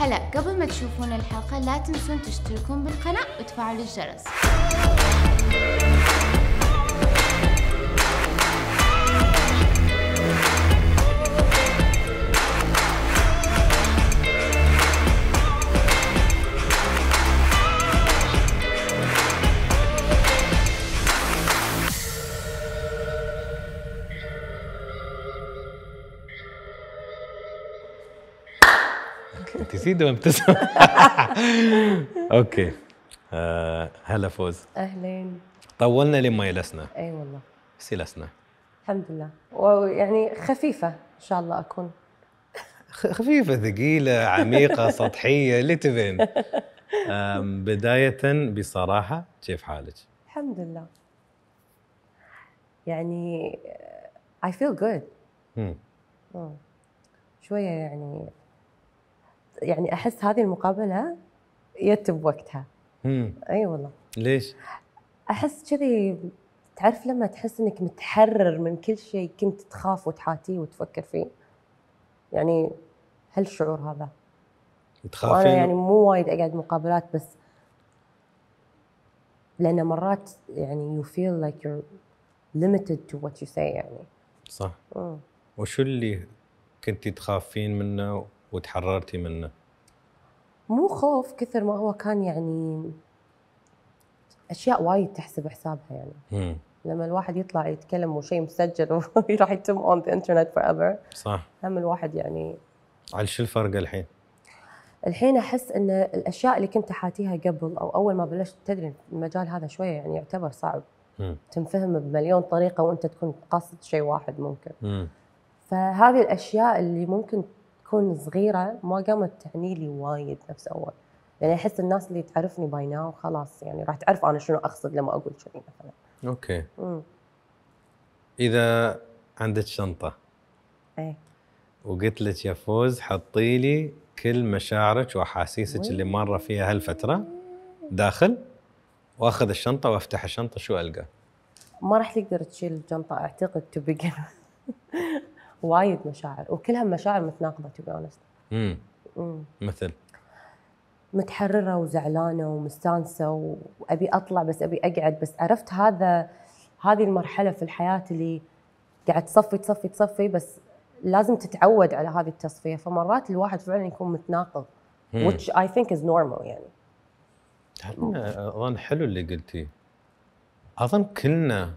هلا قبل ما تشوفون الحلقة لا تنسون تشتركون بالقناة وتفعلوا الجرس مفيده وابتسم اوكي آه، هلا فوز اهلين طولنا لما يلسنا اي والله بس يلسنا الحمد لله ويعني خفيفه ان شاء الله اكون خفيفه ثقيله عميقه سطحيه اللي تبين بدايه بصراحه كيف حالك الحمد لله يعني آه، I feel good مم. شويه يعني يعني احس هذه المقابله جت بوقتها امم اي أيوة والله ليش؟ احس كذي تعرف لما تحس انك متحرر من كل شيء كنت تخاف وتحاتيه وتفكر فيه يعني هالشعور هذا تخافين انا يعني مو وايد اقعد مقابلات بس لان مرات يعني يو فيل لايك يور ليمتد تو وات يو سي يعني صح مم. وشو اللي كنت تخافين منه وتحررتي منه مو خوف كثر ما هو كان يعني اشياء وايد تحسب حسابها يعني مم. لما الواحد يطلع يتكلم وشيء مسجل وراح يتم اون ذا انترنت فور ايفر صح هم الواحد يعني على شو الفرق الحين؟ الحين احس ان الاشياء اللي كنت احاتيها قبل او اول ما بلشت تدري المجال هذا شويه يعني يعتبر صعب م. تنفهم بمليون طريقه وانت تكون قاصد شيء واحد ممكن م. فهذه الاشياء اللي ممكن اكون صغيره ما قامت تعني لي وايد نفس اول يعني احس الناس اللي تعرفني باي ناو خلاص يعني راح تعرف انا شنو اقصد لما اقول كذي مثلا اوكي مم. اذا عندك شنطه اي وقلت لك يا فوز حطي لي كل مشاعرك واحاسيسك اللي مره فيها هالفتره داخل واخذ الشنطه وافتح الشنطه شو القى؟ ما راح تقدر تشيل الشنطه اعتقد تو وايد مشاعر وكلها مشاعر متناقضه تو بي اونست مثل متحرره وزعلانه ومستانسه وابي اطلع بس ابي اقعد بس عرفت هذا هذه المرحله في الحياه اللي قاعد تصفي تصفي تصفي بس لازم تتعود على هذه التصفيه فمرات الواحد فعلا يكون متناقض مم. which I think is normal يعني اظن حلو اللي قلتيه اظن كلنا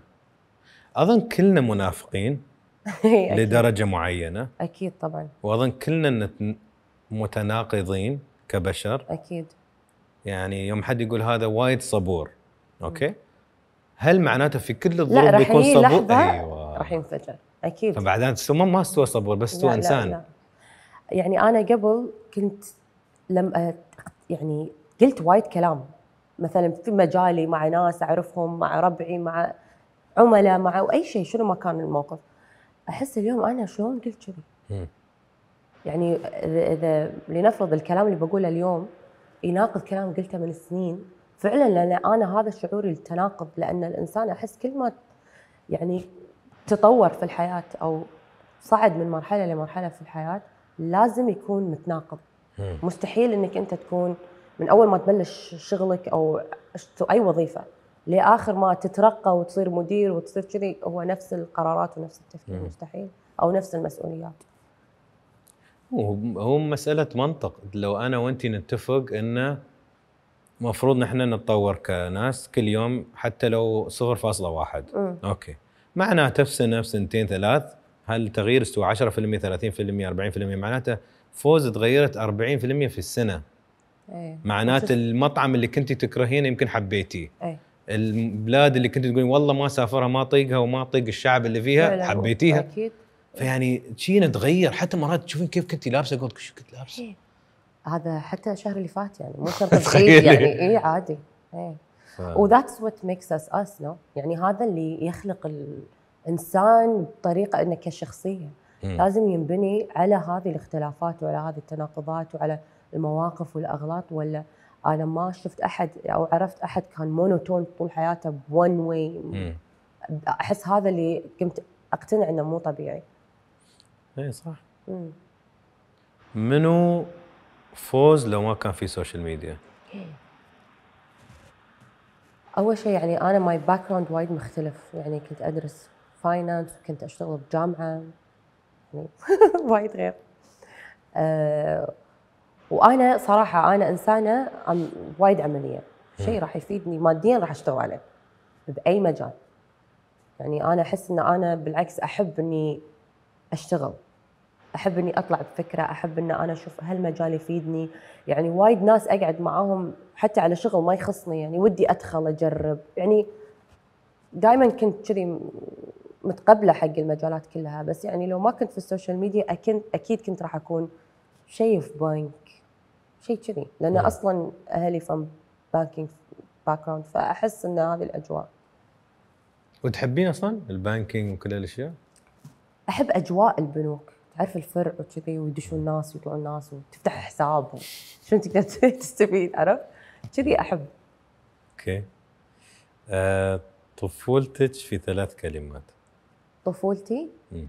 اظن كلنا منافقين لدرجه معينه اكيد طبعا واظن كلنا متناقضين كبشر اكيد يعني يوم حد يقول هذا وايد صبور اوكي هل معناته في كل الظروف لا بيكون صبور لحظة ايوه راح ينفجر اكيد فبعدين ما استوى صبور بس استوى انسان لا لا. يعني انا قبل كنت لم يعني قلت وايد كلام مثلا في مجالي مع ناس اعرفهم مع ربعي مع عملاء مع اي شيء شنو ما كان الموقف احس اليوم انا شلون قلت كذي يعني اذا لنفرض الكلام اللي بقوله اليوم يناقض كلام قلته من سنين فعلا لان انا هذا شعوري التناقض لان الانسان احس كل ما يعني تطور في الحياه او صعد من مرحله لمرحله في الحياه لازم يكون متناقض مستحيل انك انت تكون من اول ما تبلش شغلك او اي وظيفه لاخر ما تترقى وتصير مدير وتصير كذي هو نفس القرارات ونفس التفكير مستحيل او نفس المسؤوليات هو مسألة منطق لو أنا وأنت نتفق أنه مفروض نحن نتطور كناس كل يوم حتى لو 0.1 م. أوكي معناته بسنة سنتين ثلاث هل تغيير استوى 10% 30% 40% معناته فوز تغيرت 40% في السنة أيه. معناته المطعم اللي كنت تكرهينه يمكن حبيتيه أيه. البلاد اللي كنت تقولين والله ما سافرها ما طيقها وما طيق الشعب اللي فيها حبيتيها اكيد فيعني تشينا تغير حتى مرات تشوفين كيف كنت لابسه قلت شو كنت لابسه إيه. هذا حتى الشهر اللي فات يعني مو شرط يعني اي عادي اي وذاتس وات ميكس اس اس نو يعني هذا اللي يخلق الانسان بطريقه انه كشخصيه لازم ينبني على هذه الاختلافات وعلى هذه التناقضات وعلى المواقف والاغلاط ولا انا ما شفت احد او عرفت احد كان مونوتون طول حياته بون واي احس هذا اللي كنت اقتنع انه مو طبيعي اي صح مم. منو فوز لو ما كان في سوشيال ميديا؟ اول شيء يعني انا ماي باك جراوند وايد مختلف يعني كنت ادرس فاينانس كنت اشتغل بجامعه يعني وايد غير أه وانا صراحه انا انسانه عم وايد عمليه شيء راح يفيدني ماديا راح اشتغل عليه باي مجال يعني انا احس ان انا بالعكس احب اني اشتغل احب اني اطلع بفكره احب ان انا اشوف هالمجال يفيدني يعني وايد ناس اقعد معاهم حتى على شغل ما يخصني يعني ودي ادخل اجرب يعني دائما كنت كذي متقبله حق المجالات كلها بس يعني لو ما كنت في السوشيال ميديا اكيد كنت راح اكون شيء في بنك شيء كذي لان مم. اصلا اهلي فم بانكينج باك جراوند فاحس ان هذه الاجواء وتحبين اصلا البانكينج وكل الاشياء؟ احب اجواء البنوك تعرف الفرق وكذي ويدشون الناس ويطلعون الناس وتفتح حساب شنو تقدر تستفيد عرفت؟ كذي احب. اوكي. أه طفولتك في ثلاث كلمات. طفولتي؟ مم.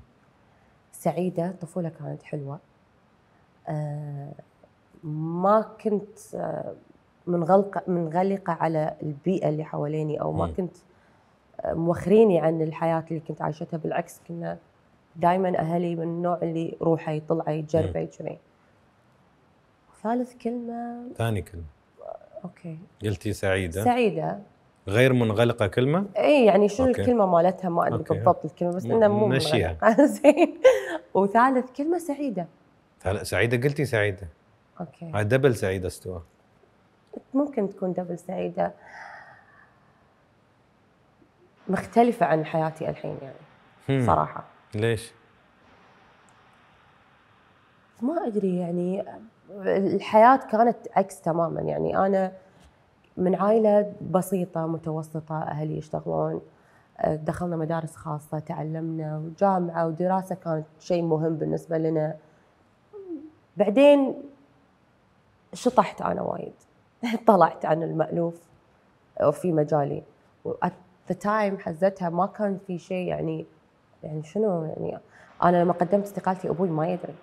سعيدة طفولة كانت حلوة. أه ما كنت آه، منغلقه منغلقه على البيئه اللي حواليني او ما كنت آه، موخريني عن الحياه اللي كنت عايشتها بالعكس كنا دائما اهلي من النوع اللي روحي طلعي جربي كذي ثالث كلمه ثاني كلمه اوكي قلتي سعيده سعيده غير منغلقة كلمة؟ اي يعني شنو أوكي. الكلمة مالتها ما ادري بالضبط الكلمة بس انها مو مشيها زين وثالث كلمة سعيدة سعيدة قلتي سعيدة اوكي دبل سعيده استوى ممكن تكون دبل سعيده مختلفه عن حياتي الحين يعني هم. صراحه ليش؟ ما ادري يعني الحياه كانت عكس تماما يعني انا من عائله بسيطه متوسطه اهلي يشتغلون دخلنا مدارس خاصة تعلمنا وجامعة ودراسة كانت شيء مهم بالنسبة لنا بعدين شطحت انا وايد طلعت عن المالوف في مجالي ذا تايم حزتها ما كان في شيء يعني يعني شنو يعني انا لما قدمت استقالتي ابوي ما يدري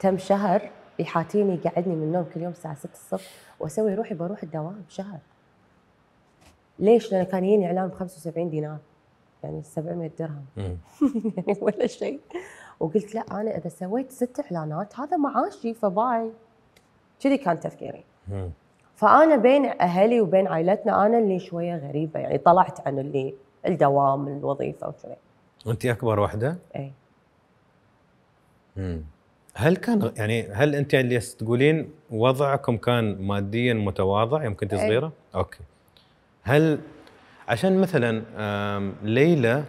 تم شهر يحاتيني يقعدني من النوم كل يوم الساعه 6 الصبح واسوي روحي بروح الدوام شهر ليش؟ لان كان يجيني اعلان ب 75 دينار يعني 700 درهم يعني ولا شيء وقلت لا انا اذا سويت ست اعلانات هذا معاشي فباي كذي كان تفكيري فانا بين اهلي وبين عائلتنا انا اللي شويه غريبه يعني طلعت عن اللي الدوام الوظيفه وكذي وانت اكبر واحده؟ اي امم هل كان يعني هل انت اللي تقولين وضعكم كان ماديا متواضع يوم كنت إيه. صغيره؟ أي. اوكي هل عشان مثلا ليلى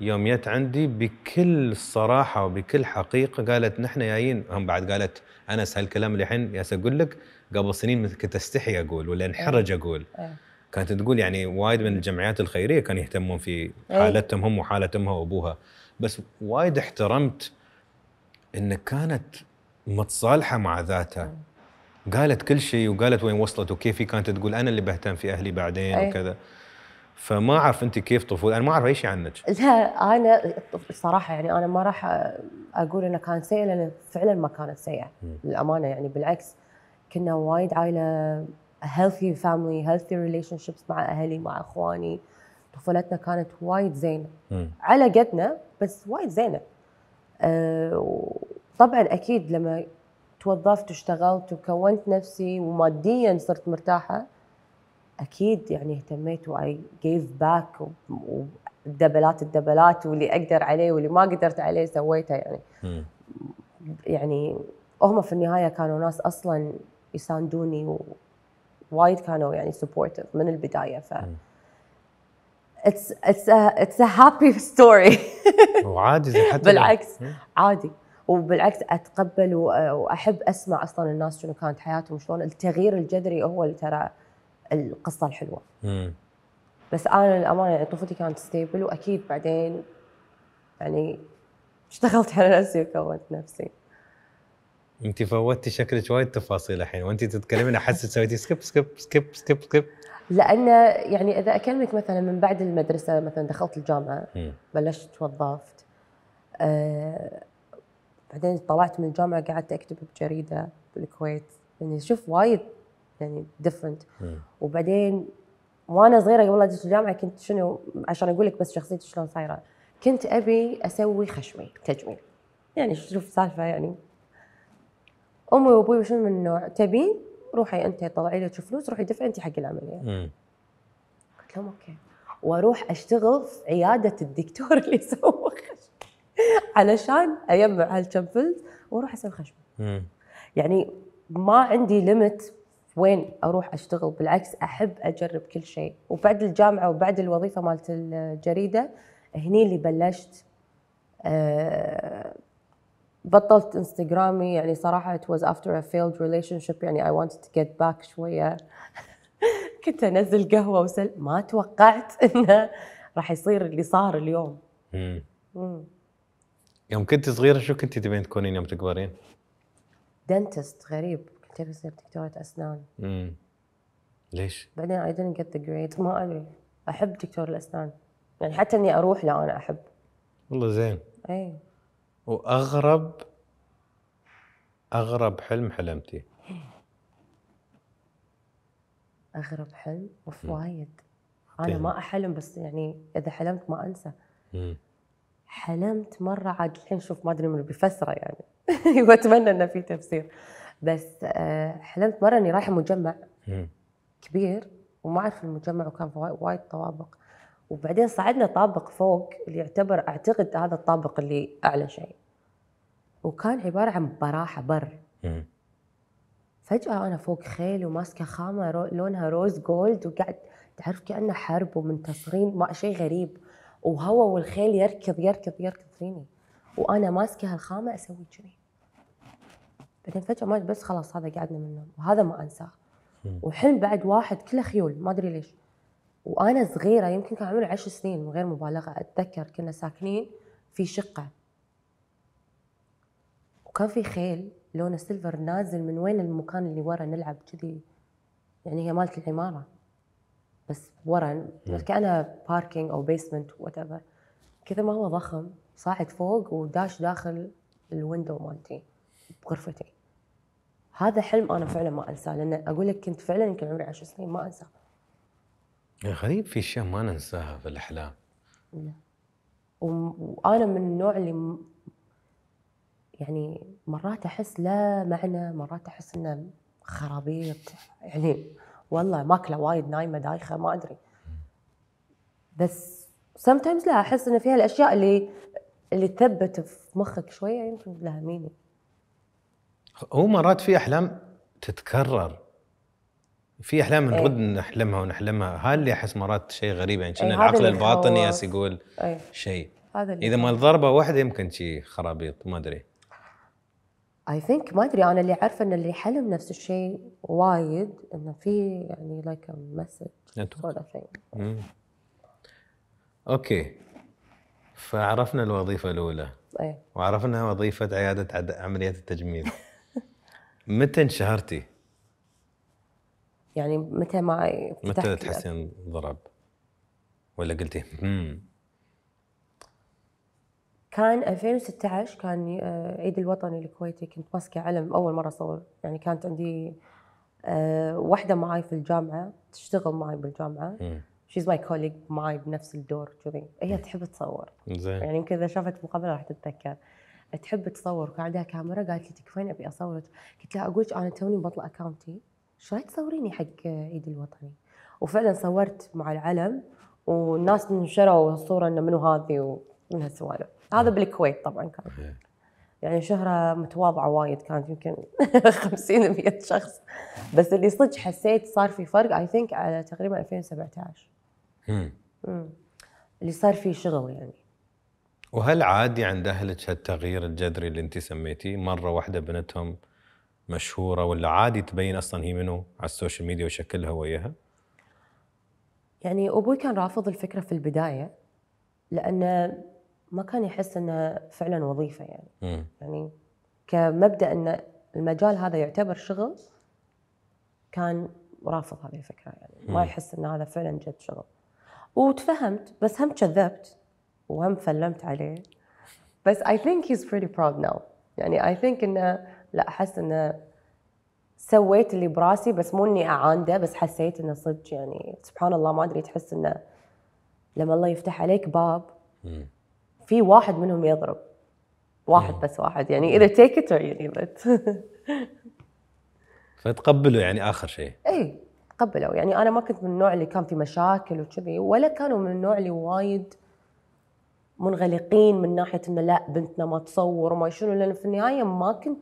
يوم جت عندي بكل الصراحه وبكل حقيقه قالت نحن جايين هم بعد قالت انس هالكلام اللي الحين ياس اقول لك قبل سنين كنت استحي اقول ولا انحرج إيه. اقول إيه. كانت تقول يعني وايد من الجمعيات الخيريه كانوا يهتمون في إيه. حالتهم هم وحاله امها وابوها بس وايد احترمت ان كانت متصالحه مع ذاتها قالت كل شيء وقالت وين وصلت وكيف كانت تقول انا اللي بهتم في اهلي بعدين وكذا فما اعرف انت كيف طفولة انا ما اعرف اي شيء عنك لا انا الصراحه يعني انا ما راح اقول انها كانت سيئه لان فعلا ما كانت سيئه للامانه يعني بالعكس كنا وايد عائله هيلثي فاملي هيلثي ريليشن شيبس مع اهلي مع اخواني طفولتنا كانت وايد زينه م. على قدنا بس وايد زينه أه طبعا اكيد لما توظفت واشتغلت وكونت نفسي وماديا صرت مرتاحه اكيد يعني اهتميت واي جيف باك والدبلات الدبلات واللي اقدر عليه واللي ما قدرت عليه سويته يعني يعني هم في النهايه كانوا ناس اصلا يساندوني وايد كانوا يعني سبورتيف من البدايه ف اتس اتس اتس ا هابي ستوري وعادي حتى بالعكس عادي وبالعكس اتقبل واحب اسمع اصلا الناس شنو كانت حياتهم شلون التغيير الجذري هو اللي ترى القصه الحلوه مم. بس انا للامانه يعني طفولتي كانت ستيبل واكيد بعدين يعني اشتغلت على نفسي وكونت نفسي انت فوتي شكلك وايد تفاصيل الحين وانت تتكلمين احس سويتي سكيب سكيب سكيب سكيب سكيب لان يعني اذا اكلمك مثلا من بعد المدرسه مثلا دخلت الجامعه بلشت توظفت آه بعدين طلعت من الجامعه قعدت اكتب بجريده بالكويت يعني شوف وايد يعني ديفرنت إيه. وبعدين وانا صغيره قبل لا ادرس الجامعه كنت شنو عشان اقول لك بس شخصيتي شلون صايره كنت ابي اسوي خشمي تجميل يعني شوف سالفه يعني امي وابوي شنو من النوع تبين روحي انت طلعي لك فلوس روحي دفعي انت حق العمليه يعني. قلت لهم اوكي واروح اشتغل في عياده الدكتور اللي يسوي خشم علشان اجمع هالكم واروح اسوي خشم إيه. يعني ما عندي ليمت وين اروح اشتغل بالعكس احب اجرب كل شيء وبعد الجامعه وبعد الوظيفه مالت الجريده هني اللي بلشت أه بطلت انستغرامي يعني صراحه it was after a failed relationship يعني I wanted to get back شويه كنت انزل قهوه وسل ما توقعت انه راح يصير اللي صار اليوم يوم كنت صغيره شو كنت تبين تكونين يوم تكبرين؟ دنتست غريب تبي تصير دكتورة أسنان امم ليش؟ بعدين I didn't get the grade ما أدري أحب دكتور الأسنان يعني حتى إني أروح له أنا أحب والله زين أي وأغرب أغرب حلم حلمتي أغرب حلم اوف وايد أنا ما أحلم بس يعني إذا حلمت ما أنسى مم. حلمت مرة عاد الحين شوف ما أدري من بفسرة يعني وأتمنى إنه في تفسير بس آه، حلمت مره اني رايحه مجمع كبير وما اعرف المجمع وكان وايد طوابق وبعدين صعدنا طابق فوق اللي يعتبر اعتقد هذا الطابق اللي اعلى شيء وكان عباره عن براحه بر فجاه انا فوق خيل وماسكه خامه لونها روز جولد وقاعد تعرف كانه حرب ومنتصرين ما شيء غريب وهوا والخيل يركض يركض يركض فيني وانا ماسكه هالخامه اسوي كذي بعدين فجاه ما بس خلاص هذا قعدنا من النوم وهذا ما انساه وحلم بعد واحد كله خيول ما ادري ليش وانا صغيره يمكن كان عمري عشر سنين من غير مبالغه اتذكر كنا ساكنين في شقه وكان في خيل لونه سيلفر نازل من وين المكان اللي ورا نلعب كذي يعني هي مالت العماره بس ورا كانها باركينج او بيسمنت وات ايفر كذا ما هو ضخم صاعد فوق وداش داخل الويندو مالتي بغرفتي هذا حلم انا فعلا ما انساه لان اقول لك كنت فعلا يمكن عمري 10 سنين ما انساه غريب في اشياء ما ننساها في الاحلام لا نعم. وانا من النوع اللي يعني مرات احس لا معنى مرات احس انه خرابيط يعني والله ماكله وايد نايمه دايخه ما ادري بس سمتايمز لا احس ان فيها الاشياء اللي اللي تثبت في مخك شويه يمكن لا ميني هو مرات في احلام تتكرر في احلام إيه. نرد ايه؟ نحلمها ونحلمها هذا اللي احس مرات شيء غريب يعني كنا ايه العقل الباطني ياس يقول ايه؟ شيء هذا اللي اذا مال ضربه واحده يمكن شيء خرابيط ما ادري اي ثينك ما ادري انا اللي عارفه ان اللي حلم نفس الشيء وايد انه في يعني لايك مسج سورت اوكي فعرفنا الوظيفه الاولى ايه وعرفنا وظيفه عياده عمليات التجميل متى انشهرتي؟ يعني متى ما متى يعني؟ تحسين ضرب؟ ولا قلتي امم كان 2016 كان آه، عيد الوطني الكويتي كنت ماسكه علم اول مره اصور يعني كانت عندي آه، وحده معاي في الجامعه تشتغل معاي بالجامعه شيز ماي كوليج معاي بنفس الدور كذي هي تحب تصور زين يعني يمكن اذا شافت مقابله راح تتذكر تحب تصور كان عندها كاميرا قالت لي تكفين ابي اصورك قلت لها اقولك انا توني بطلع اكاونتي شو رايك تصوريني حق عيد الوطني وفعلا صورت مع العلم والناس نشروا الصوره انه منو هذه ومن هالسوالف هذا بالكويت طبعا كان يعني شهرة متواضعة وايد كانت يمكن 50 100 شخص بس اللي صدق حسيت صار في فرق اي ثينك على تقريبا 2017 امم اللي صار في شغل يعني وهل عادي عند اهلك هالتغيير الجذري اللي انت سميتيه مره واحده بنتهم مشهوره ولا عادي تبين اصلا هي منو على السوشيال ميديا وشكلها وياها؟ يعني ابوي كان رافض الفكره في البدايه لانه ما كان يحس انه فعلا وظيفه يعني م. يعني كمبدا ان المجال هذا يعتبر شغل كان رافض هذه الفكره يعني م. ما يحس ان هذا فعلا جد شغل وتفهمت بس هم كذبت وهم سلمت عليه بس اي ثينك هيز بريتي براود ناو يعني اي ثينك انه لا احس انه سويت اللي براسي بس مو اني اعانده بس حسيت انه صدق يعني سبحان الله ما ادري تحس انه لما الله يفتح عليك باب في واحد منهم يضرب واحد بس واحد يعني اذا تيك ات اور يو ليف ات فتقبلوا يعني اخر شيء اي تقبلوا يعني انا ما كنت من النوع اللي كان في مشاكل وكذي ولا كانوا من النوع اللي وايد منغلقين من ناحيه انه لا بنتنا ما تصور وما شنو لان في النهايه ما كنت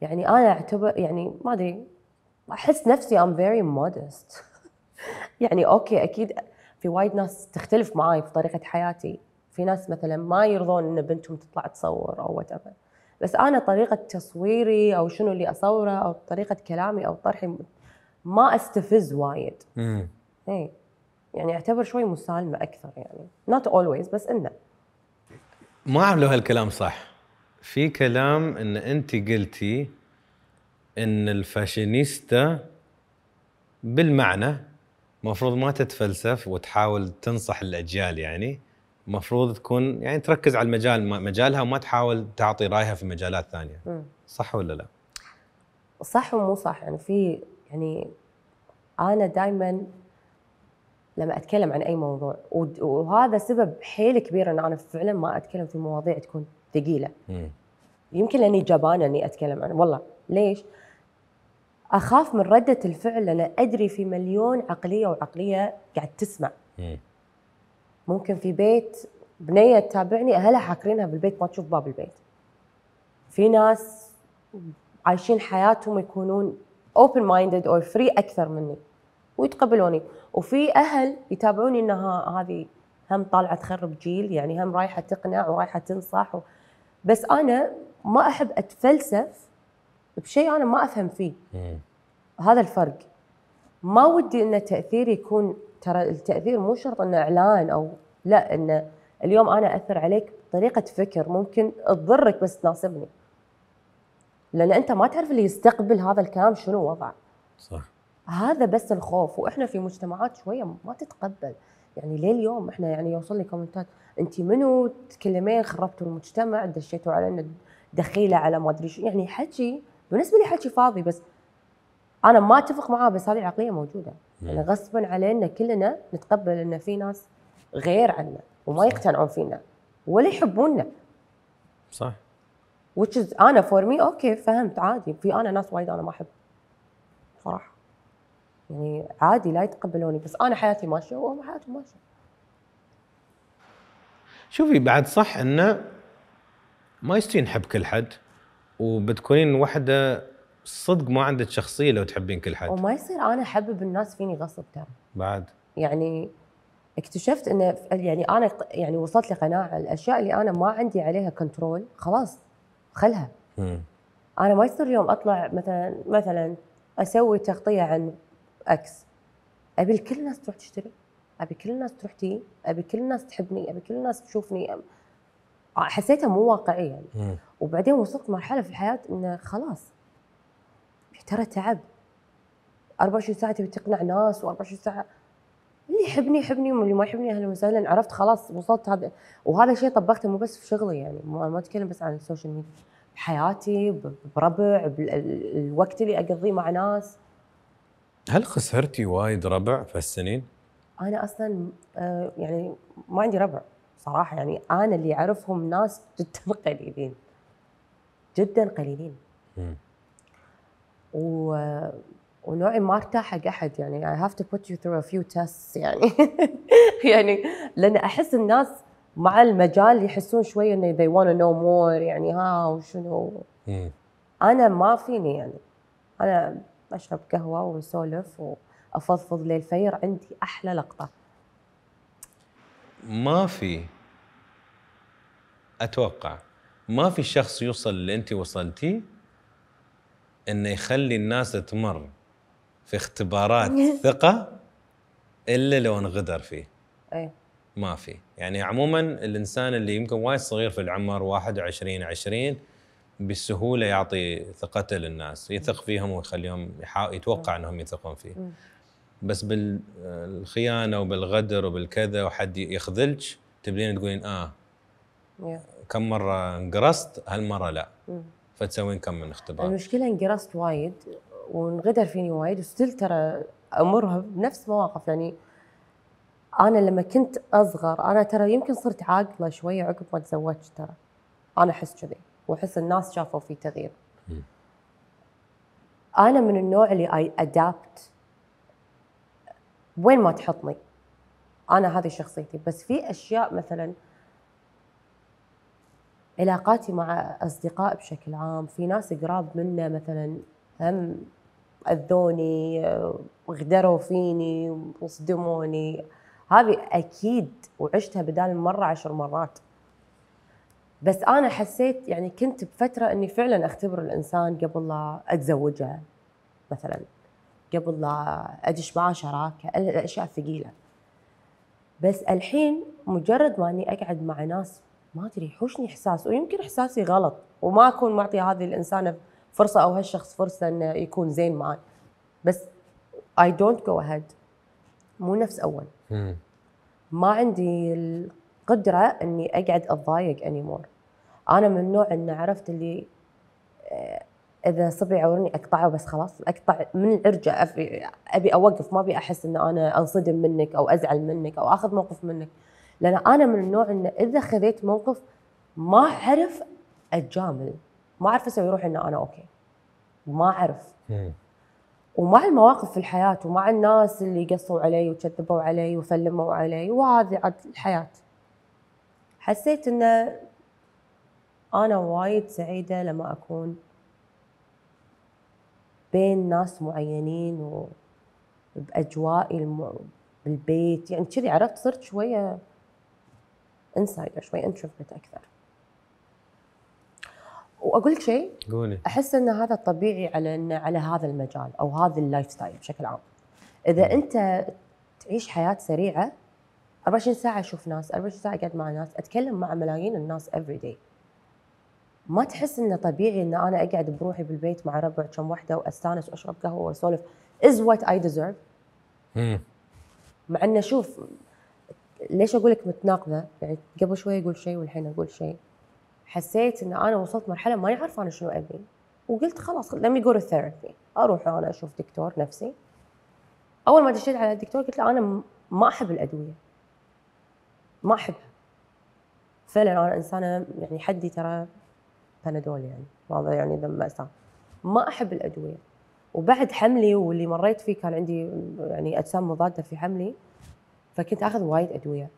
يعني انا اعتبر يعني ما ادري احس نفسي ام فيري مودست يعني اوكي اكيد في وايد ناس تختلف معاي في طريقه حياتي في ناس مثلا ما يرضون ان بنتهم تطلع تصور او وات بس انا طريقه تصويري او شنو اللي اصوره او طريقه كلامي او طرحي ما استفز وايد. امم. اي يعني اعتبر شوي مسالمه اكثر يعني نوت اولويز بس انه ما عملوا هالكلام صح في كلام ان انت قلتي ان الفاشينيستا بالمعنى المفروض ما تتفلسف وتحاول تنصح الاجيال يعني المفروض تكون يعني تركز على المجال مجالها وما تحاول تعطي رايها في مجالات ثانيه صح ولا لا صح ومو صح يعني في يعني انا دائما لما اتكلم عن اي موضوع وهذا سبب حيل كبير ان انا فعلا ما اتكلم في مواضيع تكون ثقيله يمكن لاني جبانه اني اتكلم عن والله ليش اخاف من رده الفعل لان ادري في مليون عقليه وعقليه قاعد تسمع ممكن في بيت بنيه تتابعني اهلها حاكرينها بالبيت ما تشوف باب البيت في ناس عايشين حياتهم يكونون open minded or free اكثر مني ويتقبلوني وفي اهل يتابعوني انها هذه هم طالعه تخرب جيل يعني هم رايحه تقنع ورايحه تنصح و... بس انا ما احب اتفلسف بشيء انا ما افهم فيه هذا الفرق ما ودي ان تاثيري يكون ترى التاثير مو شرط انه اعلان او لا انه اليوم انا اثر عليك بطريقه فكر ممكن تضرك بس تناسبني لان انت ما تعرف اللي يستقبل هذا الكلام شنو وضعه صح هذا بس الخوف واحنا في مجتمعات شويه ما تتقبل يعني ليه اليوم احنا يعني يوصل لي كومنتات انت منو تكلمين خربتوا المجتمع دشيتوا علينا دخيله على ما ادري شو يعني حكي بالنسبه لي حكي فاضي بس انا ما اتفق معاه بس هذه العقليه موجوده يعني غصبا علينا كلنا نتقبل ان في ناس غير عنا وما يقتنعون فينا ولا يحبوننا صح which is انا فور مي اوكي فهمت عادي في انا ناس وايد انا ما احب صراحه يعني عادي لا يتقبلوني بس انا حياتي ماشيه وهم حياتهم ماشيه شوفي بعد صح انه ما يستوي نحب كل حد وبتكونين وحده صدق ما عندك شخصيه لو تحبين كل حد وما يصير انا احبب الناس فيني غصب ترى بعد يعني اكتشفت انه يعني انا يعني وصلت لقناعه الاشياء اللي انا ما عندي عليها كنترول خلاص خلها م. انا ما يصير يوم اطلع مثلا مثلا اسوي تغطيه عن اكس ابي كل الناس تروح تشتري ابي كل الناس تروح تي ابي كل الناس تحبني ابي كل الناس تشوفني آه، حسيتها مو واقعيه يعني وبعدين وصلت مرحله في الحياه انه خلاص ترى تعب 24 ساعه تبي تقنع ناس و24 ساعه اللي يحبني يحبني واللي ما يحبني اهلا وسهلا عرفت خلاص وصلت هذا وهذا الشيء طبقته مو بس في شغلي يعني ما اتكلم بس عن السوشيال ميديا بحياتي بربع بالوقت اللي اقضيه مع ناس هل خسرتي وايد ربع في السنين؟ انا اصلا آه، يعني ما عندي ربع صراحه يعني انا اللي اعرفهم ناس جدا قليلين جدا قليلين و ونوعي ما ارتاح حق احد يعني I have to put you through a few tests يعني يعني لان احس الناس مع المجال يحسون شويه انه they want to know more يعني ها وشنو انا ما فيني يعني انا بشرب قهوه ونسولف وافضفض للفير عندي احلى لقطه ما في اتوقع ما في شخص يوصل اللي انت وصلتي انه يخلي الناس تمر في اختبارات ثقه الا لو انغدر فيه ايه ما في يعني عموما الانسان اللي يمكن وايد صغير في العمر 21 20 بالسهوله يعطي ثقته للناس يثق فيهم ويخليهم يتوقع انهم يثقون فيه بس بالخيانه وبالغدر وبالكذا وحد يخذلك تبدين تقولين اه كم مره انقرصت هالمره لا فتسوين كم من اختبار المشكله انقرصت وايد وانغدر فيني وايد وستيل ترى امرها بنفس مواقف يعني انا لما كنت اصغر انا ترى يمكن صرت عاقله شويه عقب ما تزوجت ترى انا احس كذي واحس الناس شافوا في تغيير انا من النوع اللي اي ادابت وين ما تحطني انا هذه شخصيتي بس في اشياء مثلا علاقاتي مع اصدقاء بشكل عام في ناس قراب منا مثلا هم اذوني غدروا فيني وصدموني هذه اكيد وعشتها بدال مره عشر مرات بس انا حسيت يعني كنت بفتره اني فعلا اختبر الانسان قبل لا اتزوجه مثلا قبل لا ادش معاه شراكه الاشياء الثقيله بس الحين مجرد ما اني اقعد مع ناس ما ادري يحوشني احساس ويمكن احساسي غلط وما اكون معطي هذه الانسانه فرصه او هالشخص فرصه انه يكون زين معي بس اي دونت جو اهيد مو نفس اول ما عندي قدره اني اقعد اتضايق انيمور انا من النوع ان عرفت اللي آه، اذا صبي عورني اقطعه بس خلاص اقطع من العرجه ابي اوقف ما ابي احس ان انا انصدم منك او ازعل منك او اخذ موقف منك لان انا من النوع ان اذا خذيت موقف ما اعرف اتجامل ما اعرف اسوي روحي ان انا اوكي ما اعرف ومع المواقف في الحياه ومع الناس اللي قصوا علي وكذبوا علي وسلموا علي وهذه عاد الحياه حسيت انه انا وايد سعيده لما اكون بين ناس معينين وباجوائي الم... بالبيت يعني كذي عرفت صرت شويه انسايدر شوي انتروفيرت اكثر واقول لك شيء قولي احس ان هذا طبيعي على ان على هذا المجال او هذا اللايف ستايل بشكل عام اذا انت تعيش حياه سريعه 24 ساعة أشوف ناس 24 ساعة أقعد مع ناس أتكلم مع ملايين الناس افري داي ما تحس انه طبيعي ان انا اقعد بروحي بالبيت مع ربع كم وحده واستانس واشرب قهوه واسولف از وات اي ديزيرف مع انه شوف ليش اقول لك متناقضه يعني قبل شوي اقول شيء والحين اقول شيء حسيت ان انا وصلت مرحله ماني عارفه انا شنو ابي وقلت خلاص لم يقول ثيرابي اروح انا اشوف دكتور نفسي اول ما دشيت على الدكتور قلت له انا ما احب الادويه ما احبها فعلا انا انسانه يعني حدي ترى بنادول يعني واضح يعني ذم ماساه ما احب الادويه وبعد حملي واللي مريت فيه كان عندي يعني اجسام مضاده في حملي فكنت اخذ وايد ادويه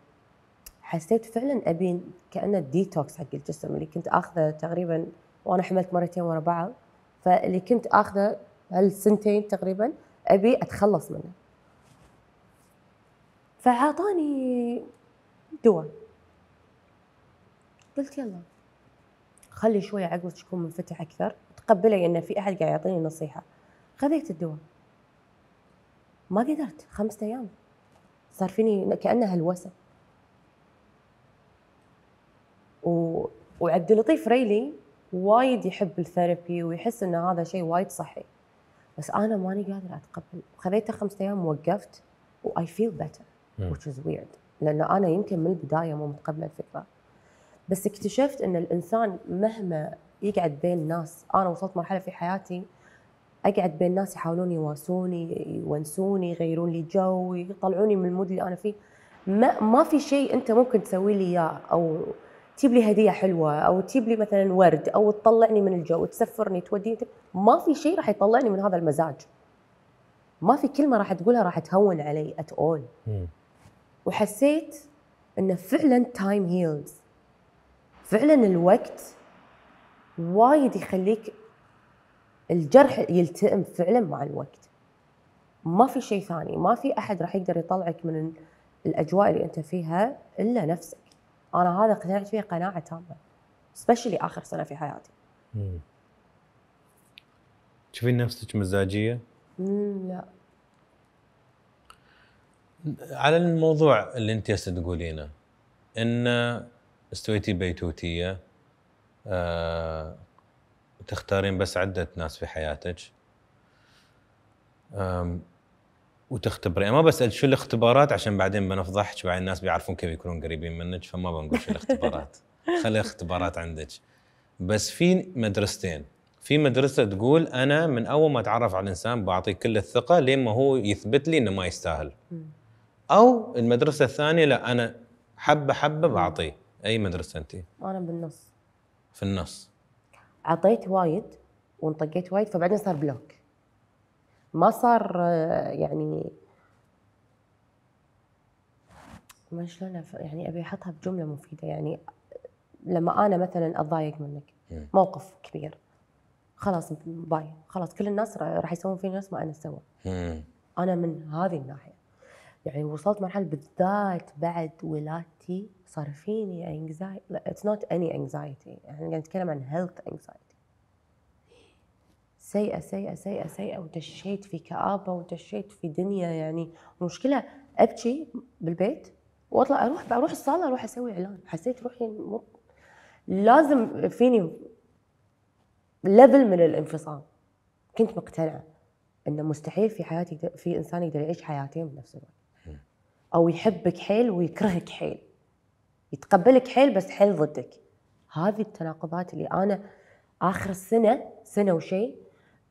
حسيت فعلا ابي كانه الديتوكس حق الجسم اللي كنت اخذه تقريبا وانا حملت مرتين ورا بعض فاللي كنت اخذه هالسنتين تقريبا ابي اتخلص منه فعطاني دواء قلت يلا خلي شوية عقلك يكون منفتح أكثر تقبلي أن في أحد قاعد يعطيني نصيحة خذيت الدواء ما قدرت خمسة أيام صار فيني كأنها هلوسة و... وعبد اللطيف ريلي وايد يحب الثيرابي ويحس ان هذا شيء وايد صحي بس انا ماني قادره اتقبل خذيته خمسة ايام وقفت واي فيل بيتر which is weird لأنه أنا يمكن من البداية مو متقبلة الفكرة بس اكتشفت أن الإنسان مهما يقعد بين ناس أنا وصلت مرحلة في حياتي أقعد بين ناس يحاولون يواسوني يونسوني يغيرون لي جو يطلعوني من المود اللي أنا فيه ما, ما في شيء أنت ممكن تسوي لي إياه أو تجيب لي هديه حلوه او تجيب لي مثلا ورد او تطلعني من الجو تسفرني توديني ما في شيء راح يطلعني من هذا المزاج ما في كلمه راح تقولها راح تهون علي ات اول وحسيت انه فعلا تايم هيلز فعلا الوقت وايد يخليك الجرح يلتئم فعلا مع الوقت ما في شيء ثاني ما في احد راح يقدر يطلعك من الاجواء اللي انت فيها الا نفسك انا هذا اقتنعت فيه قناعه تامه سبيشلي اخر سنه في حياتي تشوفين نفسك مزاجيه؟ لا على الموضوع اللي انت هسه تقولينه ان استويتي بيتوتيه آه تختارين بس عده ناس في حياتك وتختبرين ما بسال شو الاختبارات عشان بعدين بنفضحك وبعدين الناس بيعرفون كيف يكونون قريبين منك فما بنقول شو الاختبارات خلي الاختبارات عندك بس في مدرستين في مدرسه تقول انا من اول ما اتعرف على الانسان بعطيه كل الثقه لين ما هو يثبت لي انه ما يستاهل او المدرسه الثانيه لا انا حبه حبه بعطيه اي مدرسه انت انا بالنص في النص عطيت وايد وانطقيت وايد فبعدين صار بلوك ما صار آه، يعني ما شلون يعني ابي احطها بجمله مفيده يعني لما انا مثلا اتضايق منك موقف كبير خلاص باي خلاص كل الناس راح يسوون فيني نفس ما انا سوى انا من هذه الناحيه يعني وصلت مرحله بالذات بعد ولادتي صار فيني انكزايتي اتس نوت اني انكزايتي احنا قاعد نتكلم عن هيلث انكزايتي سيئه سيئه سيئه سيئه ودشيت في كابه ودشيت في دنيا يعني المشكله ابكي بالبيت واطلع اروح اروح الصاله اروح اسوي اعلان حسيت روحي مو لازم فيني ليفل من الانفصام كنت مقتنعه انه مستحيل في حياتي في انسان يقدر يعيش حياتين بنفس الوقت او يحبك حيل ويكرهك حيل يتقبلك حيل بس حيل ضدك هذه التناقضات اللي انا اخر السنه سنه وشيء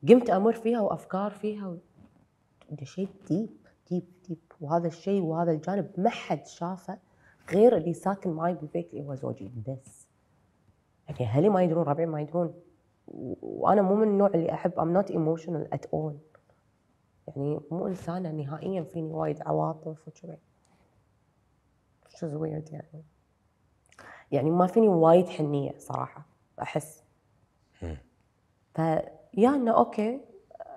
قمت امر فيها وافكار فيها و... ده شيء ديب ديب ديب وهذا الشيء وهذا الجانب ما حد شافه غير اللي ساكن معي بالبيت اللي هو زوجي بس يعني اهلي ما يدرون ربعي ما يدرون وانا مو من النوع اللي احب ام نوت ايموشنال ات اول يعني مو انسانه نهائيا فيني وايد عواطف وكذا which is weird يعني يعني ما فيني وايد حنية صراحة أحس فيا انه اوكي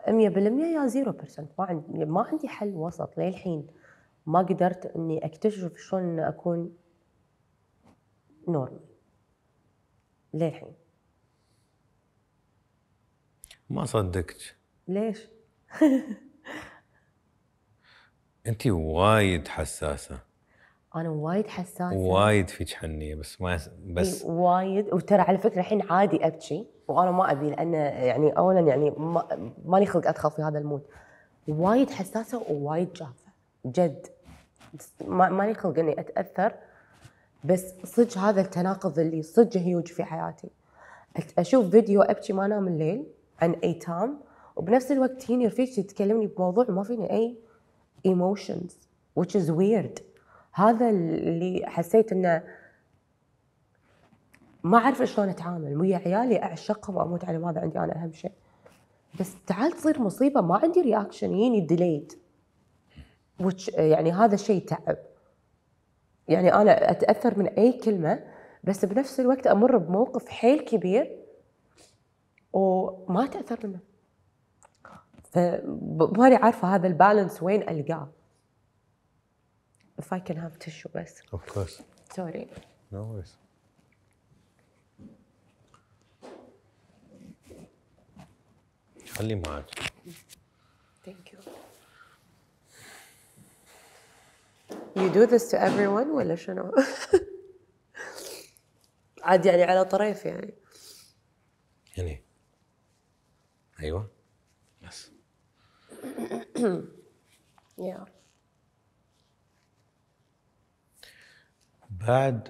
100% يا 0% ما عندي ما عندي حل وسط للحين ما قدرت اني اكتشف شلون اكون نورمال للحين ما صدقت ليش؟ انت وايد حساسه انا وايد حساسه وايد فيك حنيه بس ما بس وايد وترى على فكره الحين عادي ابكي وانا ما ابي لان يعني اولا يعني ما خلق ادخل في هذا المود وايد حساسه ووايد جافه جد مالي خلق اني اتاثر بس صدق هذا التناقض اللي صدق هيوج في حياتي اشوف فيديو ابكي ما انام الليل عن ايتام وبنفس الوقت هيني رفيقتي تكلمني بموضوع ما فيني اي ايموشنز which is weird هذا اللي حسيت انه ما اعرف شلون اتعامل ويا عيالي اعشقهم واموت عليهم هذا عندي انا اهم شيء بس تعال تصير مصيبه ما عندي رياكشن يجيني ديليت يعني هذا شيء تعب يعني انا اتاثر من اي كلمه بس بنفس الوقت امر بموقف حيل كبير وما تاثر منه فماني عارفه هذا البالانس وين القاه If I can have tissue, please. Of course. Sorry. No worries. خليه معك. Thank you. You do this to everyone ولا شنو؟ عاد يعني على طريف يعني. يعني ايوه. Yes. yeah. بعد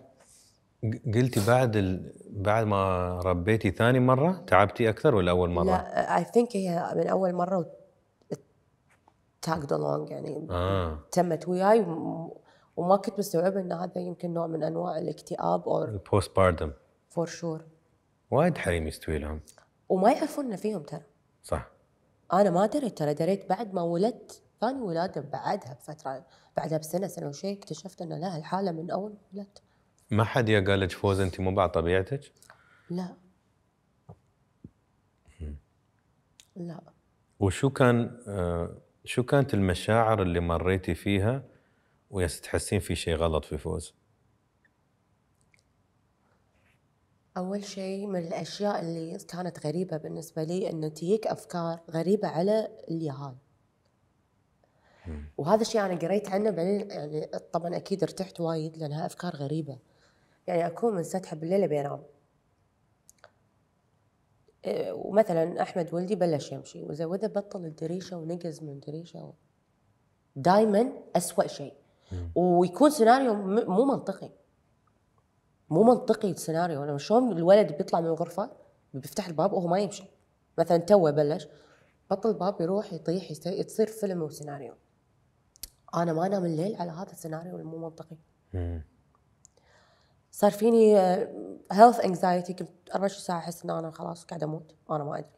قلتي بعد ال... بعد ما ربيتي ثاني مره تعبتي اكثر ولا اول مره؟ لا اي ثينك هي من اول مره تاجد along يعني آه. تمت وياي و... وما كنت مستوعبه ان هذا يمكن نوع من انواع الاكتئاب او البوست باردم فور شور وايد حريم يستوي لهم وما يعرفون فيهم ترى صح انا ما دريت ترى دريت بعد ما ولدت ثاني ولادة بعدها بفترة بعدها بسنة سنة وشيء اكتشفت أن لها الحالة من أول ولدت ما حد يا قال لك فوز أنت مو بعد طبيعتك؟ لا لا وشو كان آه، شو كانت المشاعر اللي مريتي فيها ويا تحسين في شيء غلط في فوز؟ أول شيء من الأشياء اللي كانت غريبة بالنسبة لي أنه تجيك أفكار غريبة على اليهال وهذا الشيء انا قريت عنه بعدين يعني طبعا اكيد ارتحت وايد لانها افكار غريبه يعني اكون منسدحه بالليل بينام إيه، ومثلا احمد ولدي بلش يمشي واذا وذا بطل الدريشه ونقز من الدريشه دائما اسوء شيء ويكون سيناريو مو منطقي مو منطقي السيناريو انا شلون الولد بيطلع من الغرفه بيفتح الباب وهو ما يمشي مثلا توه بلش بطل الباب يروح يطيح يصير فيلم وسيناريو انا ما انام الليل على هذا السيناريو المو منطقي صار فيني هيلث آه، انكزايتي كنت 24 ساعه احس ان انا خلاص قاعد اموت انا ما ادري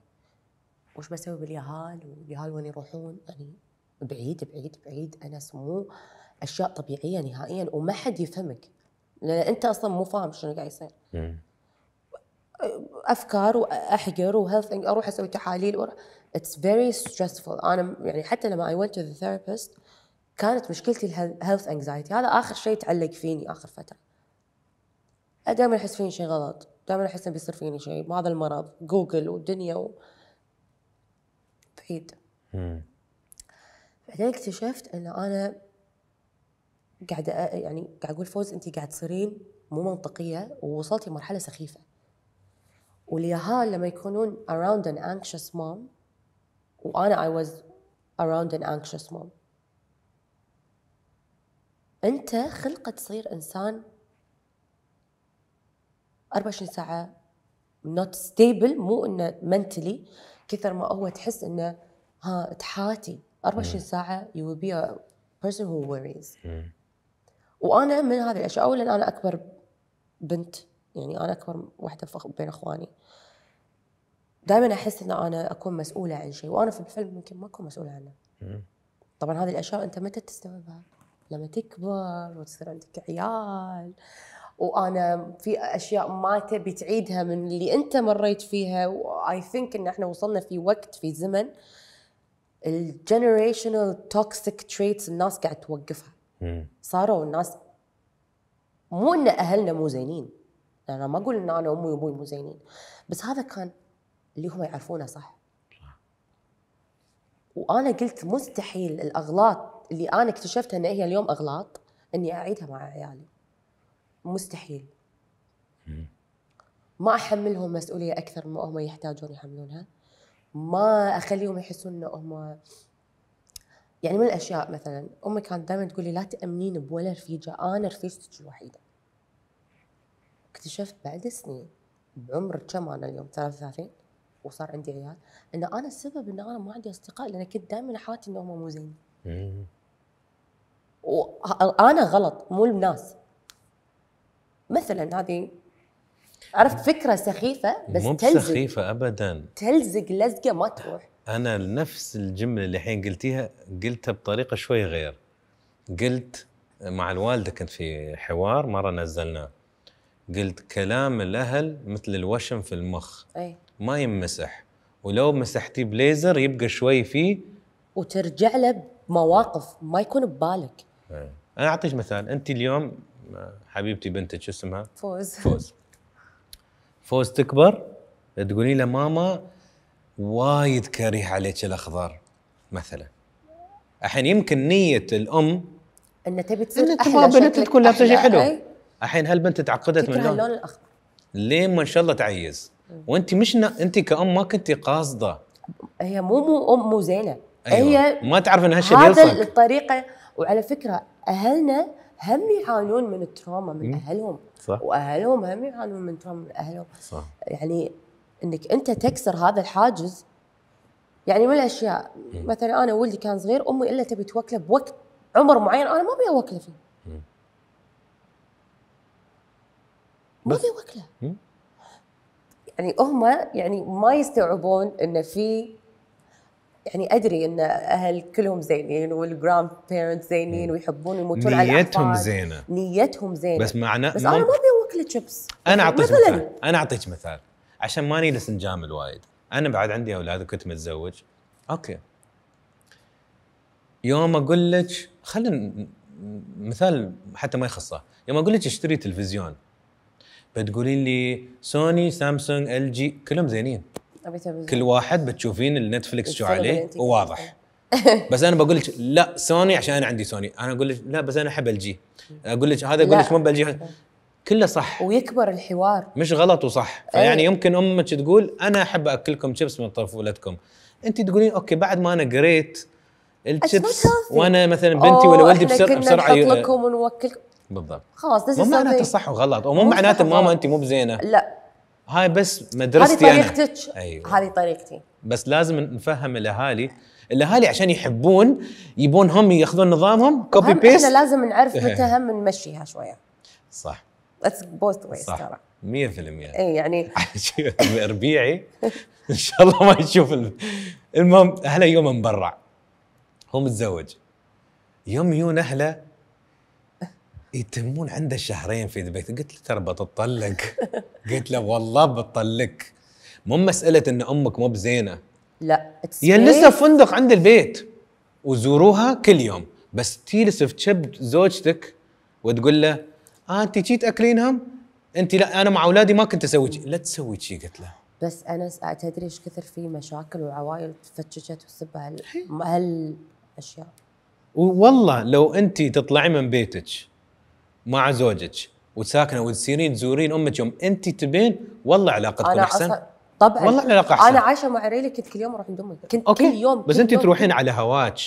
وش بسوي باليهال واليهال وين يروحون يعني بعيد بعيد بعيد انس مو اشياء طبيعيه نهائيا وما حد يفهمك لان انت اصلا مو فاهم شنو قاعد يصير افكار واحقر وهيلث اروح اسوي تحاليل اتس فيري ستريسفول انا يعني حتى لما اي ونت تو ذا ثيرابيست كانت مشكلتي الهيلث انكزايتي هذا اخر شيء تعلق فيني اخر فتره دائما احس فيني شيء غلط دائما احس انه بيصير فيني شيء هذا المرض جوجل والدنيا و... بعيد بعدين اكتشفت ان انا قاعده يعني قاعد اقول فوز انت قاعد تصيرين مو منطقيه ووصلتي مرحله سخيفه واليهال لما يكونون around an anxious mom وانا I was around an anxious mom أنت خلقت تصير إنسان 24 ساعة نوت ستيبل مو إنه منتلي كثر ما هو تحس إنه ها تحاتي 24 ساعة يو بي ا بيرسون هو وريز وأنا من هذه الأشياء أولا أنا أكبر بنت يعني أنا أكبر وحده بين إخواني دائما أحس إن أنا أكون مسؤولة عن شيء وأنا في الفيلم يمكن ما أكون مسؤولة عنه طبعا هذه الأشياء أنت متى تستوعبها؟ لما تكبر وتصير عندك عيال وانا في اشياء ما تبي تعيدها من اللي انت مريت فيها واي ثينك ان احنا وصلنا في وقت في زمن الجنريشنال توكسيك تريتس الناس قاعد توقفها صاروا الناس مو ان اهلنا مو زينين يعني انا ما اقول ان انا امي وابوي مو زينين بس هذا كان اللي هم يعرفونه صح وانا قلت مستحيل الاغلاط اللي انا اكتشفتها ان هي اليوم اغلاط اني اعيدها مع عيالي مستحيل ما احملهم مسؤوليه اكثر ما هم يحتاجون يحملونها ما اخليهم يحسون انه هم يعني من الاشياء مثلا امي كانت دائما تقول لي لا تامنين بولا رفيجه انا رفيجتك الوحيده اكتشفت بعد سنين بعمر كم انا اليوم 33 وصار عندي عيال ان انا السبب ان انا ما عندي اصدقاء لان كنت دائما حياتي انهم مو زين وانا غلط مو الناس مثلا هذه عرفت فكره سخيفه بس مو تلزق سخيفه ابدا تلزق لزقه ما تروح انا نفس الجمله اللي الحين قلتيها قلتها بطريقه شوي غير قلت مع الوالده كنت في حوار مره نزلناه قلت كلام الاهل مثل الوشم في المخ أي. ما يمسح ولو مسحتيه بليزر يبقى شوي فيه وترجع له بمواقف ما يكون ببالك ايه. انا اعطيك مثال انت اليوم حبيبتي بنتك شو اسمها؟ فوز فوز فوز تكبر تقولي له ماما وايد كريه عليك الاخضر مثلا الحين يمكن نيه الام ان تبي تصير انت تبغى بنت تكون لابسه شيء حلو إيه. الحين هالبنت تعقدت من اللون الاخضر ليه ما ان شاء الله تعيز وانت مش نا... انت كأم ما كنت قاصده هي مو مو ام مو زينه أيوة. هي ما تعرف ان هالشيء يلصق هذا الطريقه وعلى فكره اهلنا هم يعانون من التروما من اهلهم صح. واهلهم هم يعانون من تروما من اهلهم صح. يعني انك انت تكسر هذا الحاجز يعني من الاشياء مم. مثلا انا ولدي كان صغير امي الا تبي توكله بوقت عمر معين انا ما ابي اوكله فيه ما ابي اوكله يعني هم يعني ما يستوعبون انه في يعني ادري ان اهل كلهم زينين والجراند بيرنت زينين ويحبون يموتون على نيتهم زينه نيتهم زينه بس معنى بس انا ما ابي اوكل شيبس انا اعطيك مثال انا اعطيك مثال عشان ماني لسه نجامل وايد انا بعد عندي اولاد وكنت متزوج اوكي يوم اقول لك خلينا مثال حتى ما يخصه يوم اقول لك اشتري تلفزيون بتقولين لي سوني سامسونج ال جي كلهم زينين كل واحد بتشوفين النتفلكس شو عليه وواضح بس انا بقول لك لا سوني عشان انا عندي سوني انا اقول لك لا بس انا احب الجي اقول لك هذا اقول لك مو بلجي كله صح ويكبر الحوار مش غلط وصح إيه. فيعني أي. يمكن امك تقول انا احب اكلكم شيبس من طفولتكم انت تقولين اوكي بعد ما انا قريت الشيبس وانا مثلا بنتي ولا ولدي بسرعه بسرعه لكم ونوكلكم بالضبط خلاص مو معناته صح وغلط ومو معناته ماما انت مو بزينه لا هاي بس مدرستي هذه طريقتك أيوة. هذه طريقتي بس لازم نفهم الاهالي الاهالي عشان يحبون يبون هم ياخذون نظامهم كوبي بيست احنا لازم نعرف متى هم نمشيها شويه صح ليتس بوث ويز ترى 100% اي يعني ربيعي ان شاء الله ما يشوف المهم اهله يوم مبرع هو متزوج يوم يجون اهله يتمون عنده شهرين في دبي قلت له ترى بتطلق قلت له والله بتطلقك مو مساله ان امك مو بزينه لا يا يعني لسه فندق عند البيت وزوروها كل يوم بس تجلس في تشب زوجتك وتقول له آه انت جيت اكلينهم انت لا انا مع اولادي ما كنت اسوي لا تسوي شيء قلت له بس انس تدري ايش كثر في مشاكل وعوائل تفتشت وسب إيه. هالاشياء والله لو انت تطلعي من بيتك مع زوجك وساكنه وتسيرين تزورين امك يوم انت تبين والله علاقتكم احسن طبعا والله العلاقه احسن انا عايشه مع عريلي كنت كل يوم اروح عند امي كنت أوكي. كل يوم بس انت تروحين على هواك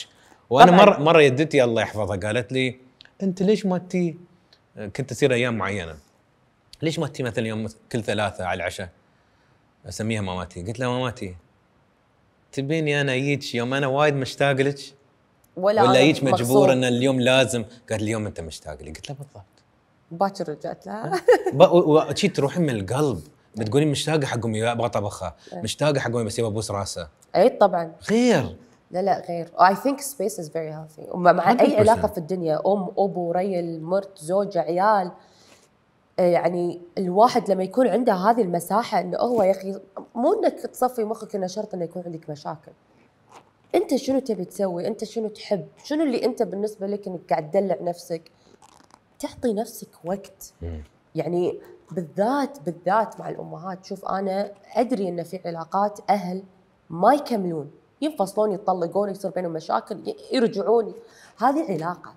وانا مره مره يدتي الله يحفظها قالت لي انت ليش ما تي كنت تصير ايام معينه ليش ما تي مثلا يوم كل ثلاثه على العشاء اسميها ماماتي قلت لها ماماتي تبيني انا اجيك يوم انا وايد مشتاق لك ولا ولا جيت مجبور ان اليوم لازم قال اليوم انت مشتاق لي قلت له بالضبط باكر رجعت لها وشي تروحين من القلب بتقولين مشتاقه حق امي ابغى طبخها مشتاقه حق امي بس يبغى ابوس راسه اي طبعا غير لا لا غير اي ثينك سبيس از فيري هيلثي مع اي علاقه في الدنيا ام ابو ريل مرت زوج عيال إيه، يعني الواحد لما يكون عنده هذه المساحه انه هو يا اخي مو انك تصفي مخك انه شرط انه يكون عندك مشاكل انت شنو تبي تسوي انت شنو تحب شنو اللي انت بالنسبه لك انك قاعد تدلع نفسك تعطي نفسك وقت يعني بالذات بالذات مع الامهات شوف انا ادري ان في علاقات اهل ما يكملون ينفصلون يتطلقون يصير بينهم مشاكل يرجعون هذه علاقه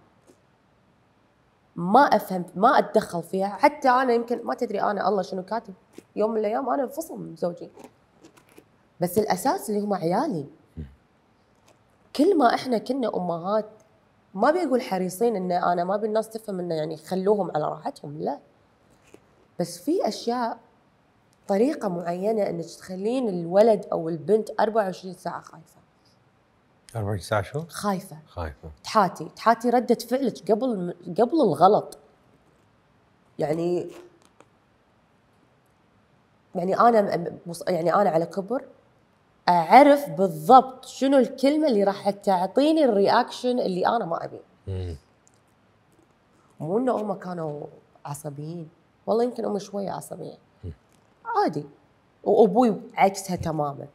ما افهم ما اتدخل فيها حتى انا يمكن ما تدري انا الله شنو كاتب يوم من الايام انا انفصل من زوجي بس الاساس اللي هم عيالي كل ما احنا كنا امهات ما بيقول حريصين ان انا ما بالناس تفهم انه يعني خلوهم على راحتهم لا بس في اشياء طريقه معينه انك تخلين الولد او البنت 24 ساعه خايفه 24 ساعه شو؟ خايفه خايفه تحاتي تحاتي رده فعلك قبل قبل الغلط يعني يعني انا يعني انا على كبر اعرف بالضبط شنو الكلمه اللي راح تعطيني الرياكشن اللي انا ما ابيه مو انه هم كانوا عصبيين والله يمكن امي شويه عصبيه عادي وابوي عكسها تماما